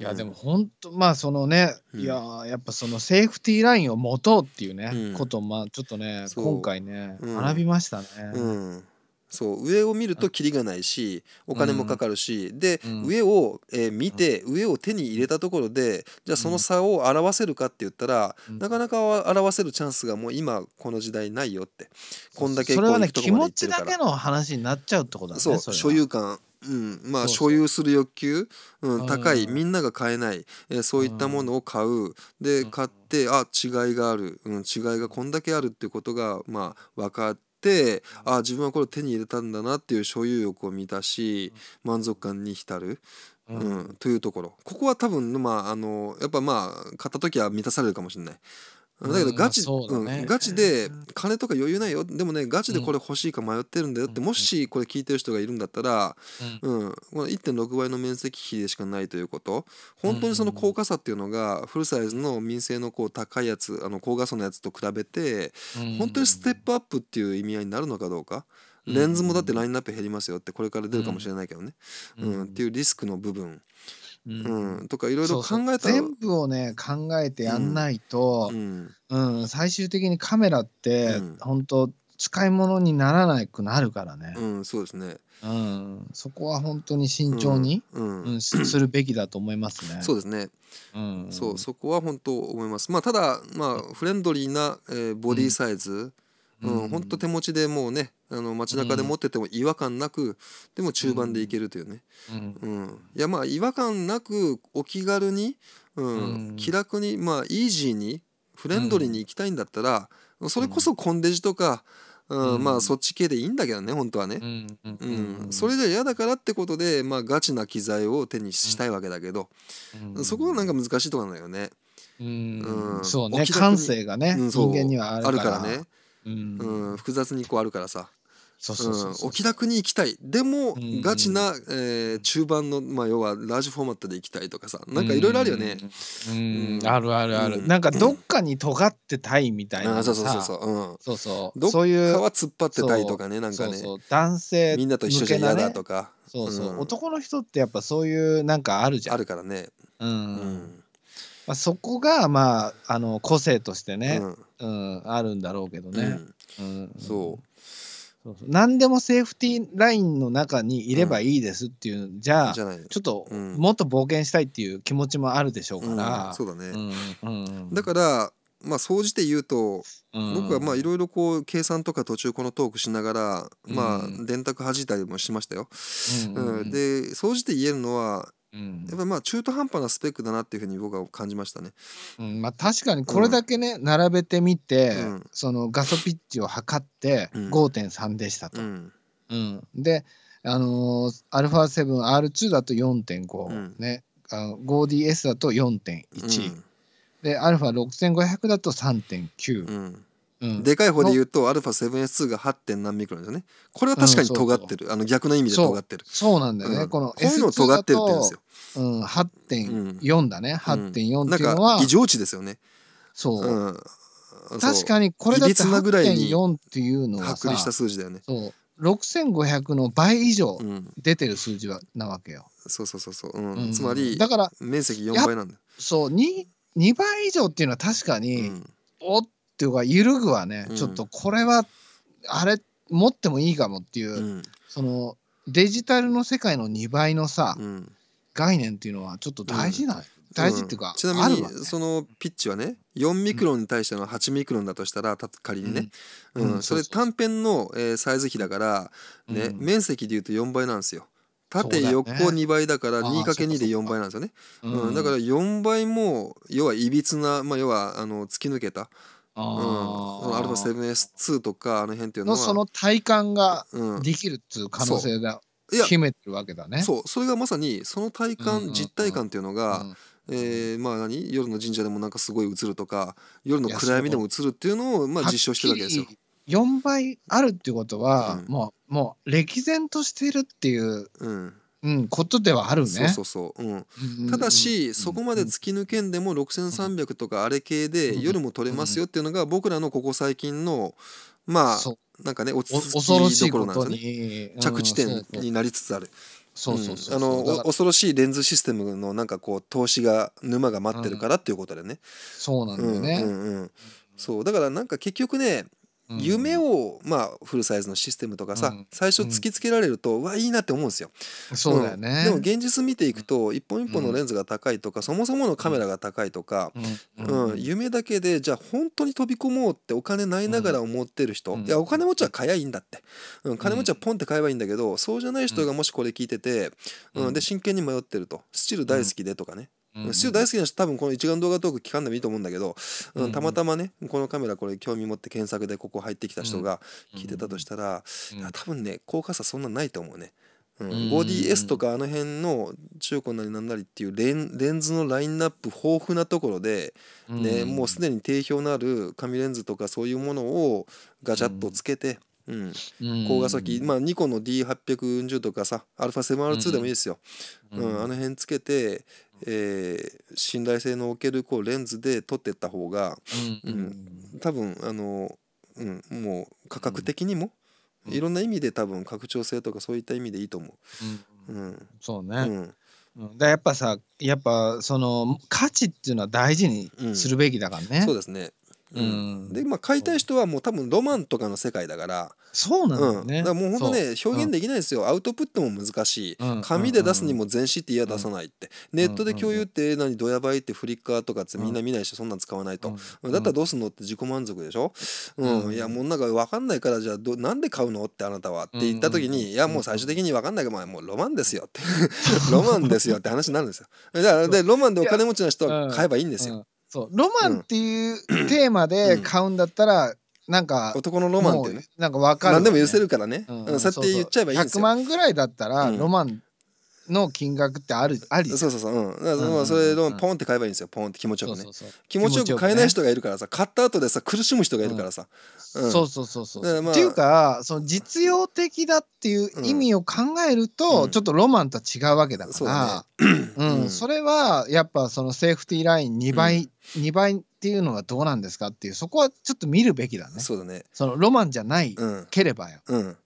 いやでも本当、うん、まあそのね、うん、いややっぱそのセーフティーラインを持とうっていうね、うん、ことまあちょっとね今回ね、学びましたね。うん、そう上を見るとキリがないしお金もかかるし、うん、で、うん、上を、えー、見て、上を手に入れたところでじゃあその差を表せるかって言ったら、うん、なかなか表せるチャンスがもう今この時代ないよってこんだけこうそれはね気持ちだけの話になっちゃうってことだねそう所有感うん、まあ所有する欲求、うん、高いみんなが買えない、えー、そういったものを買うで買ってあ違いがある、うん、違いがこんだけあるってことがまあ分かっってあ自分はこれを手に入れたんだなっていう所有欲を満たし満足感に浸る。うん、うん、というところここは多分、まあ、あのやっぱまあ買った時は満たされるかもしれない、だけどガチ、うんねうん、ガチで金とか余裕ないよでもねガチでこれ欲しいか迷ってるんだよって、うん、もしこれ聞いてる人がいるんだったら、うんこの1.6倍の面積比でしかないということ本当にその高価さっていうのがフルサイズの民生のこう高いやつあの高画素のやつと比べて本当にステップアップっていう意味合いになるのかどうか。レンズもだってラインナップ減りますよってこれから出るかもしれないけどね、うんっていうリスクの部分うん、とかいろいろ考えたら全部をね考えてやんないと、うん最終的にカメラって、うん、本当使い物にならなくなるからね、うん、そうですね、うん、そこは本当に慎重に、うんうん、するべきだと思いますね。そうですね、うん、そうそこは本当思います。まあ、ただ、まあ、フレンドリーな、えー、ボディサイズ、うん、ほんと手持ちでもうねあの街中で持ってても違和感なく、でも中盤でいけるというね、うんいやまあ違和感なくお気軽に、うん気楽にまあイージーにフレンドリーに行きたいんだったら、それこそコンデジとか、うんまあそっち系でいいんだけどね本当はね、うんそれじゃ嫌だからってことで、まあ、ガチな機材を手にしたいわけだけど、そこはなんか難しいとこなんだよね。うんそうね感性がね、人間にはあるからね。うん、複雑にこうあるからさお気楽に行きたいでも、うん、ガチな、えー、中盤の、まあ、要はラージフォーマットで行きたいとかさなんかいろいろあるよね、うん、あるあるある、うん、なんかどっかに尖ってたいみたいなそうそうそうそう,、うん、そうそうどっかは突っ張ってたいとかねなんかね男性、みんなと一緒じゃ嫌だとかそうそう、男の人ってやっぱそういうなんかあるじゃんあるからねうん、まあ、そこが、まあ、あの個性としてね、うん、うん、あるんだろうけどね。うん、うん、そうそうそう何でもセーフティーラインの中にいればいいですっていううん、じゃあちょっと、もっと冒険したいっていう気持ちもあるでしょうから、そうだね、うんだからまあ総じて言うと、僕はまあいろいろこう計算とか途中このトークしながら、まあ電卓弾いたりもしましたよ。うんで総じて言えるのはうん、やっぱまあ中途半端なスペックだなっていうふうに僕は感じましたね。うんまあ、確かにこれだけね、うん、並べてみて、うん、そのガソピッチを測って5.3でしたと。うんで、あのー、α7R2 だと4.5、うん、ね、5DS だと4.1、うん、でァ6 5 0 0だと3.9、うんでかい方で言うとアルフ α7S2 が 8. 点何ミクロンですよねこれは確かに尖ってる、うん、あの逆の意味で尖ってるそうなんだよね、うん、このこういうの尖ってるって言うんですよ、うん、8.4だね、うん、8.4っていうのは、なんか異常値ですよねそう、うん、確かにこれだって8.4っていうのは剥離した数字だよねそう6500の倍以上出てる数字はなわけよ、そうそうそうそう、うん、つまりだから面積4倍なんだそう 2, 2倍以上っていうのは確かに、おっっていうか揺るぐはね、うん、ちょっとこれはあれ持ってもいいかもっていう、うん、そのデジタルの世界の2倍のさ、うん、概念っていうのはちょっと大事な、大事っていうか、ちなみに、そのピッチはね4ミクロンに対しての8ミクロンだとしたら仮にね、うんそれ短編の、えー、サイズ比だから、ね面積でいうと4倍なんですよ。縦横2倍だから 2×2 で4倍なんですよね。うん、だから4倍も要はいびつな、まあ、要はあの突き抜けたあうアルファ 7S2 とかあの辺っていうのはのその体感ができるっていう可能性が、うん、秘めてるわけだねそうそれがまさにその体感、実体感っていうのが、えー、まあ何夜の神社でもなんかすごい映るとか夜の暗闇でも映るっていうのをまあ実証してるわけですよ。4倍あるっていうことは、うん、もうもう歴然としてるっていう、うん、うん、ことではあるね。そうそうそう。うん。ただし、そこまで突き抜けんでも6300とかあれ系で夜も取れますよっていうのが僕らのここ最近の、まあ、なんかね、落ち着きどころなんですね。着地点になりつつある。うん、あの恐ろしいレンズシステムのなんかこう投資が沼が待ってるからっていうことでね、うん、そうなんだよね、うんうんうん、そうだからなんか結局ね夢を、まあ、フルサイズのシステムとかさ、最初突きつけられると、うわいいなって思うんですよ。そうだよね、でも現実見ていくと一本一本のレンズが高いとか、そもそものカメラが高いとか、うん夢だけでじゃあ本当に飛び込もうってお金ないながら思ってる人、いやお金持ちは買えばいいんだって、うん、金持ちはポンって買えばいいんだけどそうじゃない人がもしこれ聞いてて、うんで真剣に迷ってるとスチール大好きでとかね、シュー大好きな人多分この一眼動画トーク聞かんでもいいと思うんだけど、うん、たまたまねこのカメラこれ興味持って検索でここ入ってきた人が聞いてたとしたら、多分ね高価さそんなないと思うね。うん、5DS とかあの辺の中古なりなんなりっていうレンレンズのラインナップ豊富なところで、ね、もうすでに定評のある紙レンズとかそういうものをガチャッとつけて、うん、高画素機、まあ、ニコの D840 とかさ α7R2 でもいいですよ、うん、うん、あの辺つけて、えー、信頼性のおけるこうレンズで撮ってった方が、うん、うん、多分あの、うん、もう価格的にも、うん、いろんな意味で多分拡張性とかそういった意味でいいと思う。うん、うん、そうね、うんだやっぱさやっぱその価値っていうのは大事にするべきだからね、そうですねで、まあ、買いたい人はもう多分ロマンとかの世界だからそうなんだね、うん、だからもう本当ね表現できないですよ、うん、アウトプットも難しい、うん、紙で出すにも全紙って嫌出さないって、ネットで共有って何ドヤバイってフリッカーとかってみんな見ないしそんなん使わないと、だったらどうすんのって自己満足でしょ、うんいやもうなんか分かんないからじゃあどなんで買うのってあなたはって言った時に、いやもう最終的に分かんないから、まあ、もうロマンですよって ロマンですよって話になるんですよだからでロマンでお金持ちの人は買えばいいんですよ、そうロマンっていうテーマで買うんだったら、なんか男のロマンってねなんかわかる、ね、何でも許せるからね、うん、そうやって言っちゃえばいいんですよ100万ぐらいだったらロマンの金額ってあるありそうそうそううんだかそれのポンって買えばいいんですよポンって気持ちよくね気持ちよく買えない人がいるからさ買った後でさ苦しむ人がいるからさ、うんそうそうそうそう、まあ、っていうかその実用的だっていう意味を考えると、うん、ちょっとロマンとは違うわけだから、ね、うん、それはやっぱそのセーフティーライン2倍、うん、2倍っていうのはどうなんですかっていうそこはちょっと見るべきだねそうだねそのロマンじゃないければよ、うん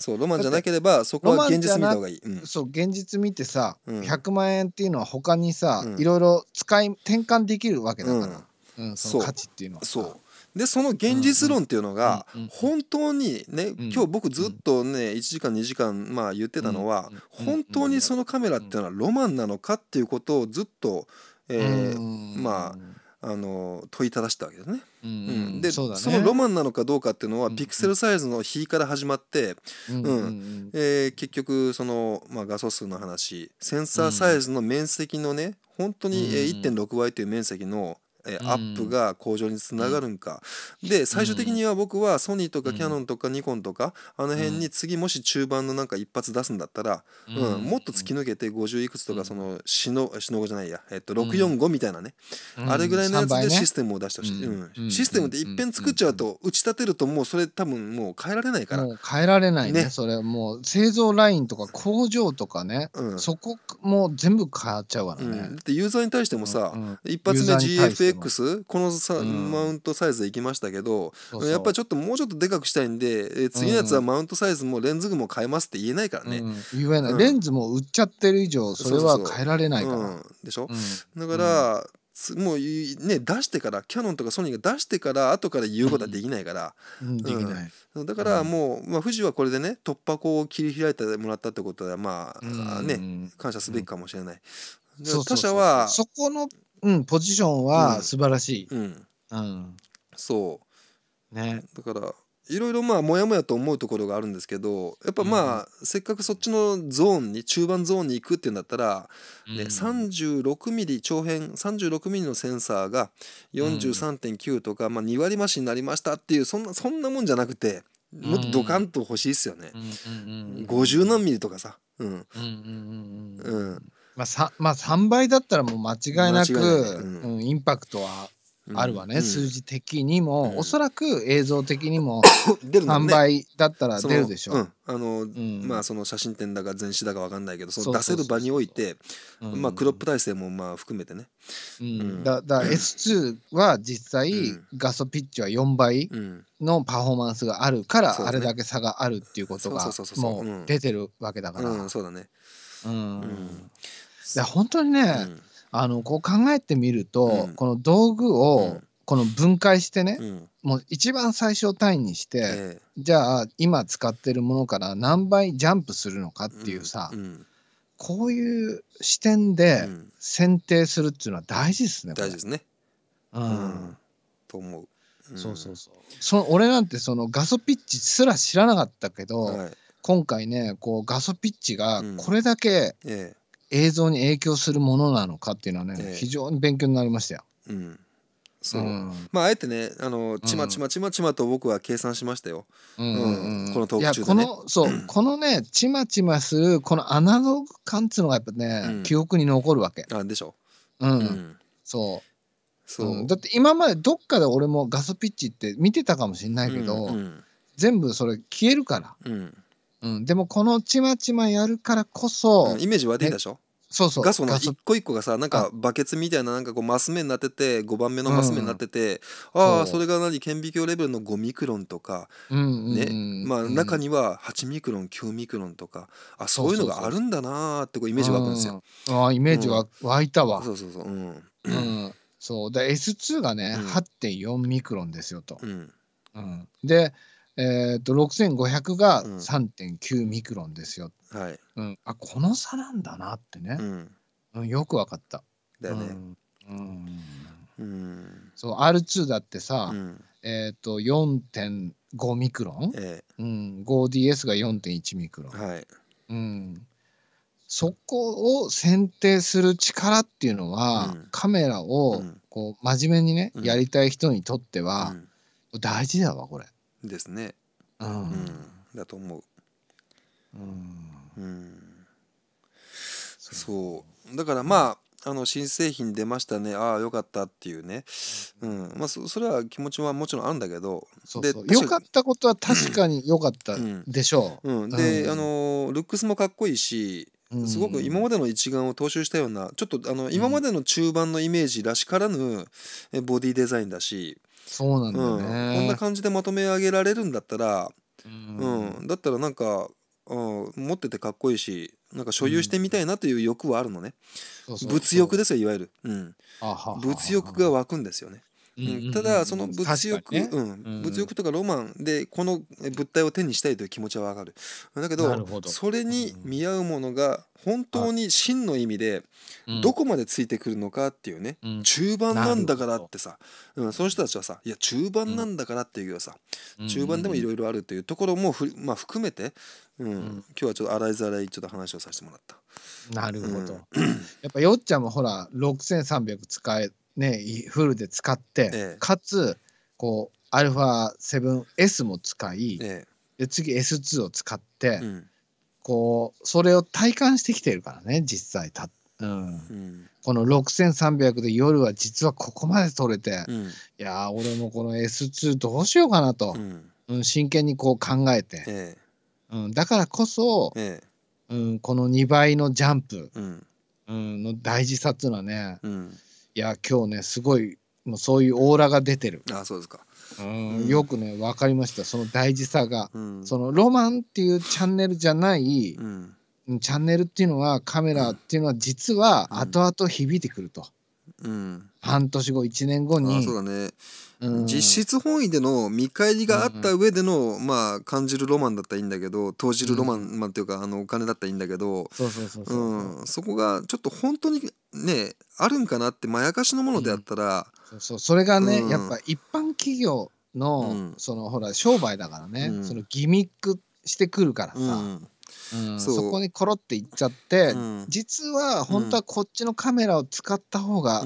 そうロマンじゃなければそこは現実見た方がいい、うん、そう現実見てさ、うん、100万円っていうのは他にさ、うん、いろいろ使い転換できるわけだから、うん、うん、その価値っていうのはそうでその現実論っていうのが本当にね、今日僕ずっとね1時間2時間まあ言ってたのは本当にそのカメラっていうのはロマンなのかっていうことをずっとえまああの問いただしたわけですね。うん、うん、でそ、ね,、のロマンなのかどうかっていうのは、うんうん、ピクセルサイズの比から始まって、うんうんうん、えー、結局その、まあ、画素数の話センサーサイズの面積のね、うん、本当に1.6倍という面積のえアップが向上につながるんか、うん、で最終的には僕はソニーとかキャノンとかニコンとか、あの辺に次もし中盤のなんか一発出すんだったら、うんもっと突き抜けて50いくつとかそのしのしのじゃないや、えっと、645みたいなね、あれぐらいのやつでシステムを出してほしい、うんシステムでいっぺん作っちゃうと打ち立てるともうそれ多分もう変えられないから変えられないね、ね、それもう製造ラインとか工場とかね、うん、そこも全部変わっちゃうからね、うん、だってユーザーに対してもさ、うんうん、一発目 GFX x このさ、うん、マウントサイズでいきましたけどやっぱりちょっともうちょっとでかくしたいんで、え次のやつはマウントサイズもレンズ具も変えますって言えないからね、言えない、レンズも売っちゃってる以上それは変えられないから、でしょ、だから、もうね出してからキヤノンとかソニーが出してから後から言うことはできないから、うんだからもう、まあ、富士はこれでね突破口を切り開いてもらったってことはまあ、ね感謝すべきかもしれない、他社はそこのうんポジションは素晴らしい、うん、うん、そうねだからいろいろまあモヤモヤと思うところがあるんですけどやっぱまあ、せっかくそっちのゾーンに中盤ゾーンに行くっていうんだったら、ね 36mm 長辺 36mm のセンサーが43.9とか、まあ、2割増しになりましたっていうそんなそんなもんじゃなくてもっとドカンと欲しいっすよね、うん、50何ミリとかさうん。うんまあ、まあ3倍だったらもう間違いなく、うん、うん、インパクトはあるわね、うん、数字的にも、うん、おそらく映像的にも3 倍だったら出るでしょ。あのまあその写真展だか全紙だか分かんないけどその出せる場においてまあクロップ体制もまあ含めてね。だだ S2 は実際画素ピッチは4倍のパフォーマンスがあるからあれだけ差があるっていうことがもう出てるわけだから。そうだね。うん、うん、。いや本当にね、うん、あのこう考えてみると、うん、この道具を、この分解してね、うん、もう一番最小単位にして、えー、じゃあ今使ってるものから何倍ジャンプするのかっていうさ、うんうん、こういう視点で選定するっていうのは大事ですね。大事ですね。うん、と思う。そうそうそう。その俺なんてそのガソピッチすら知らなかったけど、はい、今回ねこうガソピッチがこれだけ、えー映像に影響するものなのかっていうのはね、ええ非常に勉強になりましたよ。うんそう、うんまああえてねあのちまちまちまちまと僕は計算しましたよ、うんうんうんこのトーク中でねいやこのそうこのねちまちまするこのアナログ感っつうのがやっぱね、うん記憶に残るわけ。なんでしょうん、うんそうそう、うんだって今までどっかで俺もガスピッチって見てたかもしれないけど、うん全部それ消えるからうんうん、でもこのちまちまやるからこそ、うん、イメージ悪いでしょそうそうがその一個一個がさなんかバケツみたいななんかこうマス目になってて5番目のマス目になってて、うん、ああそれが何顕微鏡レベルの5ミクロンとか、うんね、うん、まあ、中には8ミクロン9ミクロンとかあそういうのがあるんだなーってこうイメージ湧くんですよ。あイメージは湧いたわ。そうそうそう。うん。うん、そうで S2 がね、うん、8.4ミクロンですよと。うんうん、でえーと、6500が3.9ミクロンですよ、うん、はいうん、あこの差なんだなってね、うん、よく分かっただよねうんうん、そう R2 だってさ、うん、えっ、ー、と4.5ミクロン、ええうん、5DS が4.1ミクロン、はいうん、そこを選定する力っていうのは、うん、カメラをこう真面目にね、やりたい人にとっては、大事だわこれ。ですね。うん、うん、だと思う。うん、うん、そうだからまああの新製品出ましたねああよかったっていうね、うんまあ、それは気持ちはもちろんあるんだけどそうそうでよかったことは確かによかったでしょう。うん、うん、で、あのルックスもかっこいいしすごく今までの一眼を踏襲したようなちょっとあの今までの中盤のイメージらしからぬボディデザインだし、そうなんだね、うん、こんな感じでまとめ上げられるんだったら、うん、うん、だったらなんか、うん、持っててかっこいいしなんか所有してみたいなという欲はあるのね、物欲ですよいわゆる、うん、物欲が湧くんですよねただその物欲、ね、うん、物欲とかロマンでこの物体を手にしたいという気持ちはわかるだけどそれに見合うものが本当に真の意味でどこまでついてくるのかっていうね、うん、中盤なんだからってさ、うん、その人たちはさいや中盤なんだからっていうけさ、うん、中盤でもいろいろあるというところもまあ、含めて、うん今日はちょっと洗いざらいちょっと話をさせてもらった。なるほど、やっぱよっちゃんもほら6300使えね、フルで使って、ええ、かつこうァ7 s も使い、え、で次 S2 を使って、うん、こうそれを体感してきてるからね実際た、うん、うん、この6300で夜は実はここまで取れて、うん、いや俺もこの S2 どうしようかなと、うん真剣にこう考えて、うん、だからこそ、うん、この2倍のジャンプ、うんの大事さっていうのはね、うんいや今日ねすごいもうそういうオーラが出てるあそうですかうん、よくね分かりましたその大事さが、うん、そのロマンっていうチャンネルじゃない、うん、チャンネルっていうのはカメラっていうのは実は後々響いてくると、うん、半年後1年後にそうだね実質本位での見返りがあった上での、まあ感じるロマンだったらいいんだけど投じるロマン、まあっていうかあのお金だったらいいんだけどそこがちょっと本当にねあるんかなってまやかしのものであったら、うん、そうそれがね、うん、やっぱ一般企業の、うん、そのほら商売だからね、そのギミックしてくるからさ、うん、そそこにコロっていっちゃって、うん、実は本当はこっちのカメラを使った方が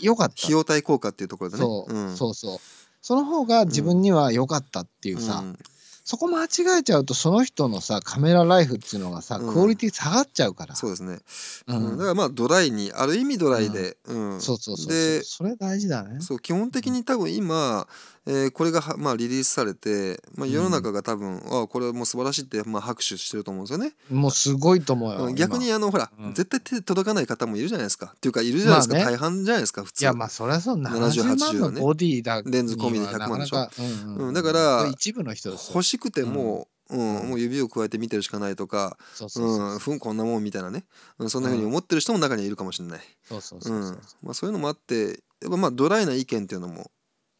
良かった費用対効果っていうところでねそううん、そうそうその方が自分には良かったっていうさ、うん、そこ間違えちゃうとその人のさカメラライフっていうのがさ、クオリティ下がっちゃうからそうですね、うん、だからまあドライにある意味ドライで、うんそうそうそうでそれ大事だねそう基本的に多分今、えー、これがまあ、リリースされて、まあ、世の中が多分、うん、あこれもう素晴らしいって、まあ、拍手してると思うんですよね。もうすごいと思うよ。逆にあのほら、うん、絶対手届かない方もいるじゃないですか。っていうかいるじゃないですか、まあね、大半じゃないですか普通。いやまあそりゃそう70、80のね。ボディだレンズ込みで100万でしょ。うん、だから一部の人欲しくても、うん、うん、もう指をくえて見てるしかないとかうん、ふんこんなもんみたいなね、うん、そんなふうに思ってる人も中にはいるかもしれないそういうのもあってやっぱまあドライな意見っていうのも、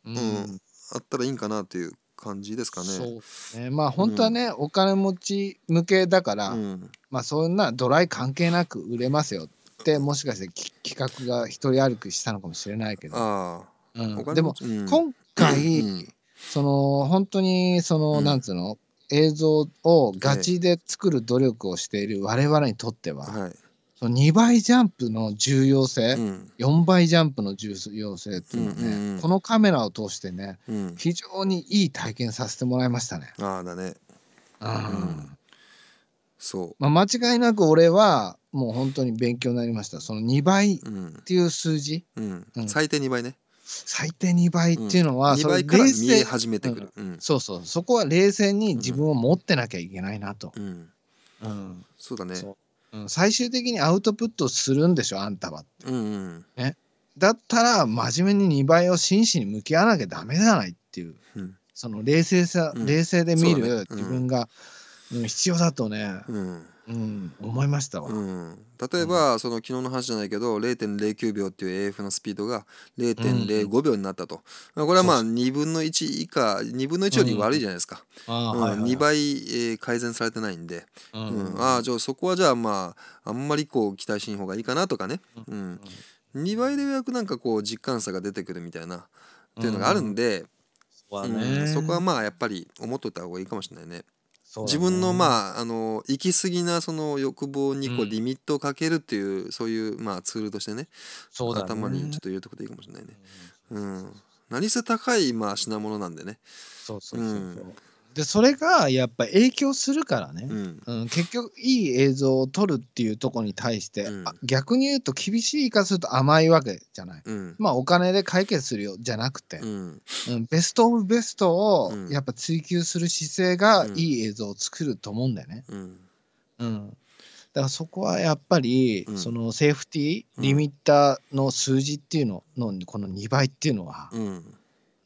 うん、うん、あったらいいんかなという感じですかね。そうねまあ本当はね、うん、お金持ち向けだから、うん、まあそんなドライ関係なく売れますよってもしかして企画が一人歩きしたのかもしれないけど、うん、でも、今回、その本当にその、なんつうの映像をガチで作る努力をしている我々にとっては、はい、その2倍ジャンプの重要性、うん、4倍ジャンプの重要性っていうのね、うんうん、このカメラを通してね、うん、非常にいい体験させてもらいましたね。あだね。うん、そう、まあ、間違いなく俺はもう本当に勉強になりましたその2倍っていう数字、最低2倍ね最低2倍っていうのは、うん、それ冷静始めてくる、うん、そうそうそこは冷静に自分を持ってなきゃいけないなと、うん、うん、そうだね最終的にアウトプットするんでしょあんたはって、うんうん、ね、だったら真面目に2倍を真摯に向き合わなきゃダメじゃないっていう、うん、その冷静さ、冷静で見る自分が、必要だとね、うんうん、思いましたわ、うん、例えば、うん、その昨日の話じゃないけど0.09秒っていう AF のスピードが0.05秒になったと、うん、これはまあ2分の1以下2分の1より悪いじゃないですか、2倍、えー、改善されてないんで、うんああじゃあそこはじゃあまああんまりこう期待しん方がいいかなとかね、うん2倍でようやくなんかこう実感差が出てくるみたいなっていうのがあるんで、そこはまあやっぱり思っといた方がいいかもしれないね。ね、自分のまああの行き過ぎなその欲望にこう、リミットをかけるっていうそういうまあツールとしてね、ね、頭にちょっと入れとくといいかもしれないね。うん、何せ高いまあ品物なんでね。そうそうそうそう、うんでそれがやっぱ影響するからね、うんうん、結局いい映像を撮るっていうとこに対して、うん、逆に言うと厳しい言い方すると甘いわけじゃない、まあお金で解決するよじゃなくて、うんベストオブベストをやっぱ追求する姿勢がいい映像を作ると思うんだよね。うんだからそこはやっぱり、そのセーフティーリミッターの数字っていうののこの2倍っていうのは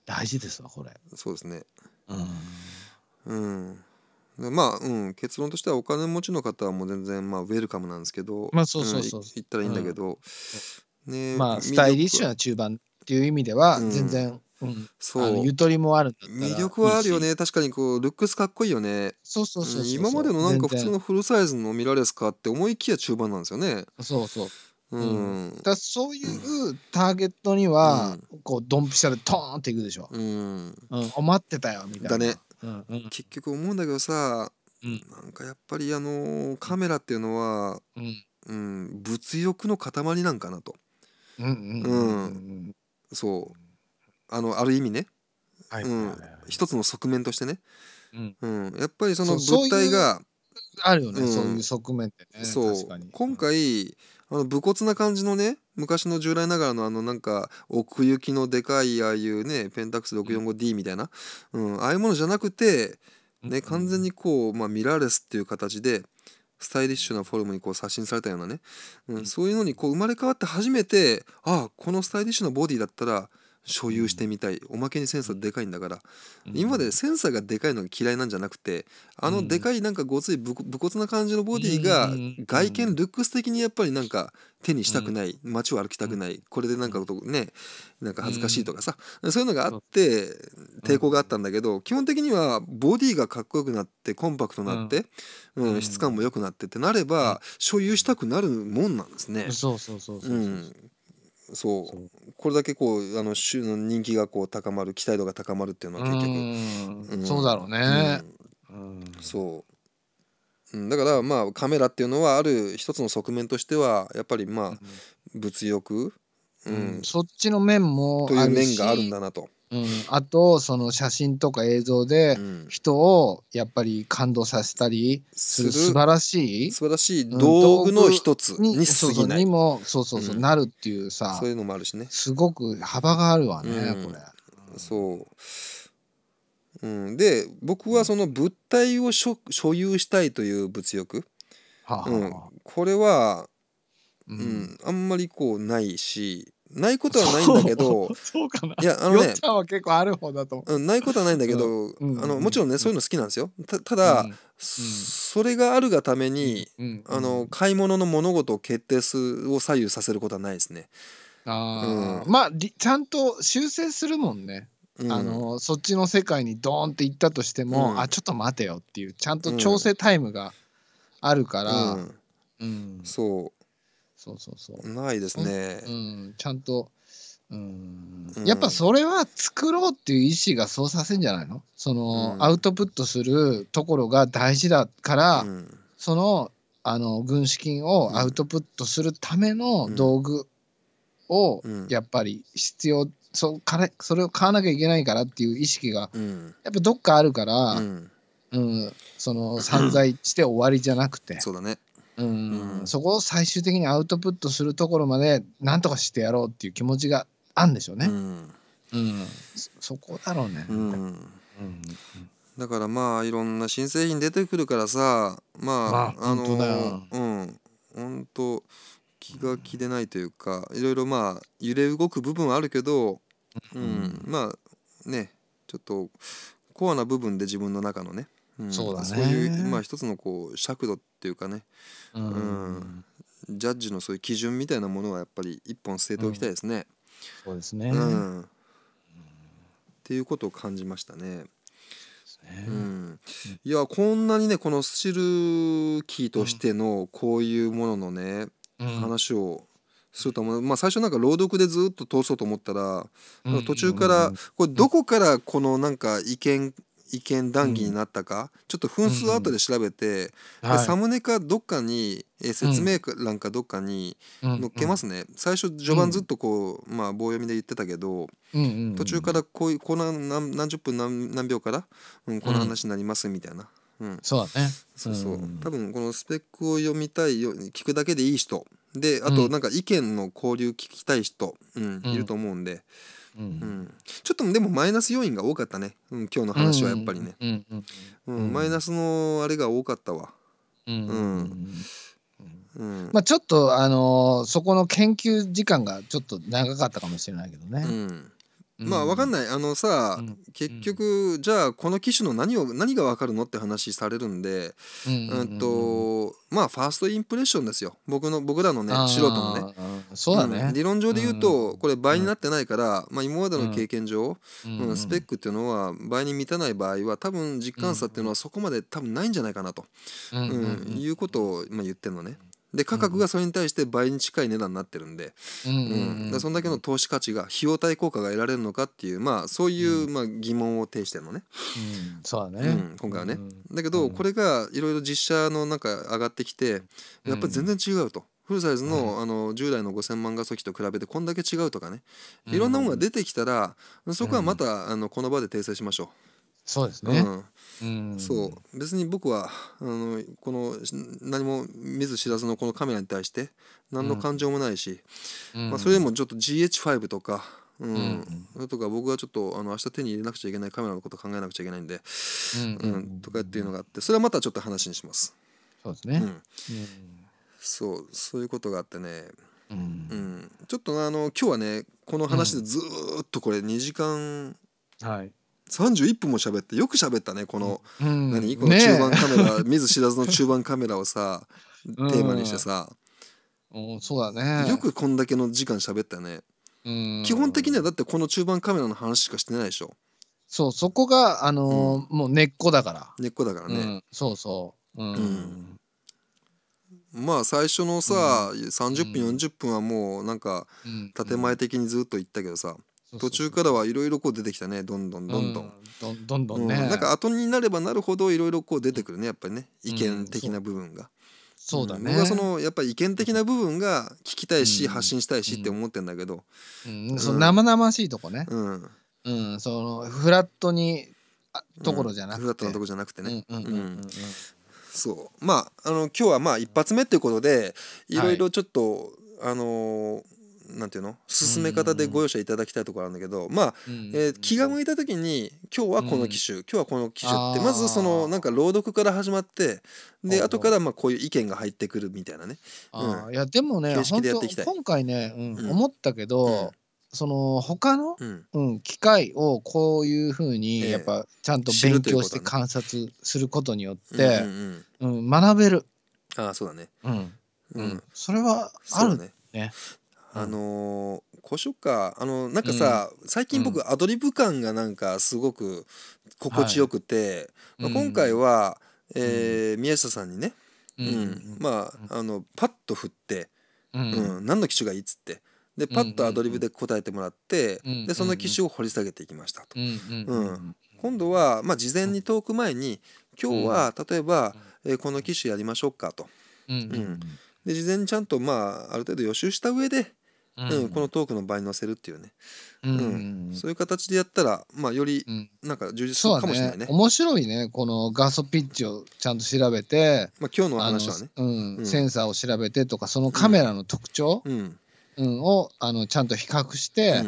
大事ですわこれ。そうですね、うんうんまあ、うん、結論としてはお金持ちの方はもう全然、まあ、ウェルカムなんですけど、まあ、そうそうそう、うん、言ったらいいんだけど、うん、ねまあ、スタイリッシュな中盤っていう意味では、全然、うん、そうゆとりもある魅力はあるよね確かにこうルックスかっこいいよねそうそうそう今までのなんか普通のフルサイズのミラレスかって思いきや中盤なんですよねそうそううん、だそういうターゲットには、こうドンピシャでトーンっていくでしょ、うんうん、待ってたよみたいなだね結局思うんだけどさ、うん、なんかやっぱりあのカメラっていうのは、うん、うん、物欲の塊なんかなと。うんそうあのある意味ね、はい、一つの側面としてね、うん、うん、やっぱりその物体があるよね、そういう側面ってねそう今回あの武骨な感じのね昔の従来ながらのあのなんか奥行きのでかいああいうねペンタックス 645D みたいな、うん、ああいうものじゃなくて、ね、完全にこう、まあ、ミラーレスっていう形でスタイリッシュなフォルムにこう刷新されたようなね、うん、そういうのにこう生まれ変わって初めてああこのスタイリッシュなボディだったら所有してみたい、おまけにセンサーでかいんだから、今までセンサーがでかいのが嫌いなんじゃなくてあのでかいなんかごつい武骨な感じのボディが外見ルックス的にやっぱりなんか手にしたくない街を歩きたくないこれでなんかねなんか恥ずかしいとかさそういうのがあって抵抗があったんだけど基本的にはボディがかっこよくなってコンパクトになって、うん、質感も良くなってってなれば所有したくなるもんなんですね。そそうそうそうそうそう、うんそうこれだけこうあの週の人気がこう高まる期待度が高まるっていうのは結局、うん、そうだろうね、うん、うん、そう、うん、だからまあカメラっていうのはある一つの側面としてはやっぱりまあ、物欲、うんそっちの面もという面があるんだなと。うん、あとその写真とか映像で人をやっぱり感動させたりする素晴らしい素晴らしい道具の一つにに過そうそうにもそうそうそう、なるっていうさそういうのもあるしねすごく幅があるわね、うんこれ。そう、うん、で僕はその物体を所所有したいという物欲、はあはあはあこれは、ううん、あんまりこうないしないことはないんだけど、そうかないやあのね、ちゃんは結構ある方だとうんないことはないんだけど、あのもちろんねそういうの好きなんですよ。たただ、それがあるがために、あの買い物の物事を決定数を左右させることはないですね。あうん、まあちゃんと修正するもんね。あのそっちの世界にドーンって行ったとしても、うん、あちょっと待てよっていうちゃんと調整タイムがあるから、うんそうそうそうそう。ないですね。うん、ちゃんと。うん、やっぱそれは作ろうっていう意思がそうさせんじゃないのその、うん、アウトプットするところが大事だから、うん、そのあの軍資金をアウトプットするための道具をやっぱり必要、そそれを買わなきゃいけないからっていう意識が、やっぱどっかあるから、うんその散財して終わりじゃなくて、そうだねうんそこを最終的にアウトプットするところまで何とかしてやろうっていう気持ちがあるんでしょうね。うんそこだろうね、うんだからまあいろんな新製品出てくるからさまあ、あ、のうん本当気が気でないというかいろいろまあ揺れ動く部分はあるけど、うん、まあねちょっとコアな部分で自分の中のね、うん、そうだねそういう、まあ、一つのこう尺度ってていうかね、うん、うん、ジャッジのそういう基準みたいなものはやっぱり一本据えておきたいですね。そうですね、うん、っていうことを感じましたね。うん、いやこんなにねこのスチルキーとしてのこういうもののね、うん、話をすると思う、まあ、最初なんか朗読でずっと通そうと思ったら、途中からこれどこからこのなんか意見意見談義になったか、うん、ちょっと分数後で調べて、うんうん、サムネかどっかに、えー、説明欄かどっかに載っけますね、うんうん、最初序盤ずっとこう、まあ棒読みで言ってたけど、うんうんうん、途中からこういうこの何何十分何何秒から、うん、この話になりますみたいな。うん、そうだねそうそう、多分このスペックを読みたいよ聞くだけでいい人であとなんか意見の交流聞きたい人、うんいると思うんで、うん、ちょっとでもマイナス要因が多かったね、うん、今日の話はやっぱりね、うんマイナスのあれが多かったわ。うんまあ、ちょっと、あのー、そこの研究時間がちょっと長かったかもしれないけどね。うんまあ分かんないあのさ、うん、結局じゃあこの機種の何を何が分かるのって話されるんで、うん、とまあファーストインプレッションですよ僕の僕らのね素人のねそうだね、うん、理論上で言うと、これ倍になってないから、まあ、今までの経験上、うんスペックっていうのは倍に満たない場合は多分実感差っていうのはそこまで多分ないんじゃないかなと、うんいうことを、まあ、言ってるのね。で価格がそれに対して倍に近い値段になってるんで、うん、うん、でそんだけの投資価値が費用対効果が得られるのかっていうまあそういうまあ疑問を呈してるのね、うん、そうだね、うん、今回はね、だけどこれがいろいろ実写のなんか上がってきてやっぱり全然違うと。フルサイズの,、あの10代の5,000万画素機と比べてこんだけ違うとかねいろんなものが出てきたら、そこはまた、あのこの場で訂正しましょう。そうですね、うん、そう別に僕はあのこの何も見ず知らずのこのカメラに対して何の感情もないし、まあ、それでもちょっと GH5 とかうん、うん、とか僕はちょっとあの明日手に入れなくちゃいけないカメラのこと考えなくちゃいけないんで、うん、うん、とかっていうのがあってそれはまたちょっと話にします。そうですね、うん、そうそういうことがあってね、うんちょっとあの今日はねこの話でずっとこれ2時間、はい31分も喋ってよく喋ったねこの、うん、何この中盤カメラ、ね、見ず知らずの中盤カメラをさテーマにしてさ、うん、そうだねよくこんだけの時間喋ったね、うん、基本的にはだってこの中盤カメラの話しかしてないでしょそうそこがあのーうん、もう根っこだから根っこだからね、そうそううん、まあ最初のさ、30分40分はもうなんか建前的にずっと言ったけどさ、途中からはいろいろこう出てきたねどんどんどんどん、うん、どんどんね、うん、なんか後になればなるほどいろいろこう出てくるねやっぱりね意見的な部分が、うん、そうだね、僕はそのやっぱり意見的な部分が聞きたいし、発信したいしって思ってんだけど、うんそ生々しいとこねうん、そのフラットにところじゃなくて、フラットなとこじゃなくてねうんそうまああの今日はまあ一発目っていうことでいろいろちょっと、はい、あのーなんていうの進め方でご容赦いただきたいところあるんだけど、まあ、えー、気が向いた時に今日はこの機種、今日はこの機種ってまずそのなんか朗読から始まってで後からまあこういう意見が入ってくるみたいなね。うん、いやでもね形式でやっていきたい今回ね、うん思ったけど、その他の、うん機会をこういうふうにやっぱちゃんと勉強して観察することによって、うん学べる。あそうだね、うんうんそれはあるね。ねあのよっかあのなんかさ、うん、最近僕アドリブ感がなんかすごく心地よくて、はい、まあ、今回は、うん、えー、宮下さんにね、うん、うん、まああのパッと振って、うん何の機種がいいっつってでパッとアドリブで答えてもらって、でその機種を掘り下げていきましたと。うん今度は、まあ、事前にトーク前に今日は例えば、えー、この機種やりましょうかと。うんで事前にちゃんとまあある程度予習した上で、うんこのトークの場に載せるっていうね、うんそういう形でやったら、まあ、よりなんか充実するかもしれないね,、面白いねこの元祖ピッチをちゃんと調べて、まあ、今日の話はね、うんセンサーを調べてとかそのカメラの特徴、うんうん、をあのちゃんと比較して、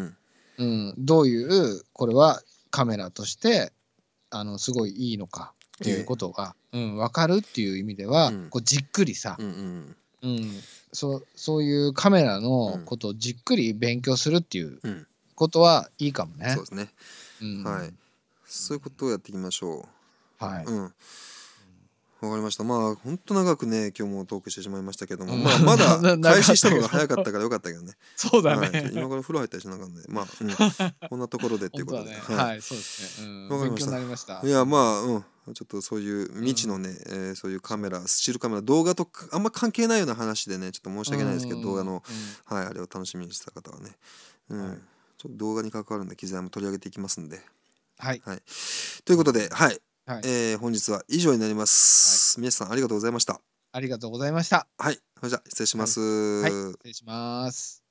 うんどういうこれはカメラとしてあのすごいいいのかっていうことが、うん、分かるっていう意味では、こうじっくりさ、うんうんそそういうカメラのことをじっくり勉強するっていうことはいいかもね。そうですね、うんはいそういうことをやっていきましょう。はい、うんわかりました。まあ、本当長くね、今日もトークしてしまいましたけども、まあ、まだ 開始したのが早かったからよかったけどね。そうだね、はい、今から風呂入ったりしなかったんで、まあ、うん、こんなところでっていうことで。ね、はい、そうですね。わ、うん、かりました。いや、まあ、うん。ちょっとそういう未知のね、えー、そういうカメラスチールカメラ動画とあんま関係ないような話でねちょっと申し訳ないですけど、動画の、はい、あれを楽しみにしてた方はね、うんちょっと動画に関わるんで機材も取り上げていきますんで。はい、はい、ということで、はい、はい、えー、本日は以上になります、はい、皆さんありがとうございました。ありがとうございました。はい、それじゃ失礼します。はい、失礼します。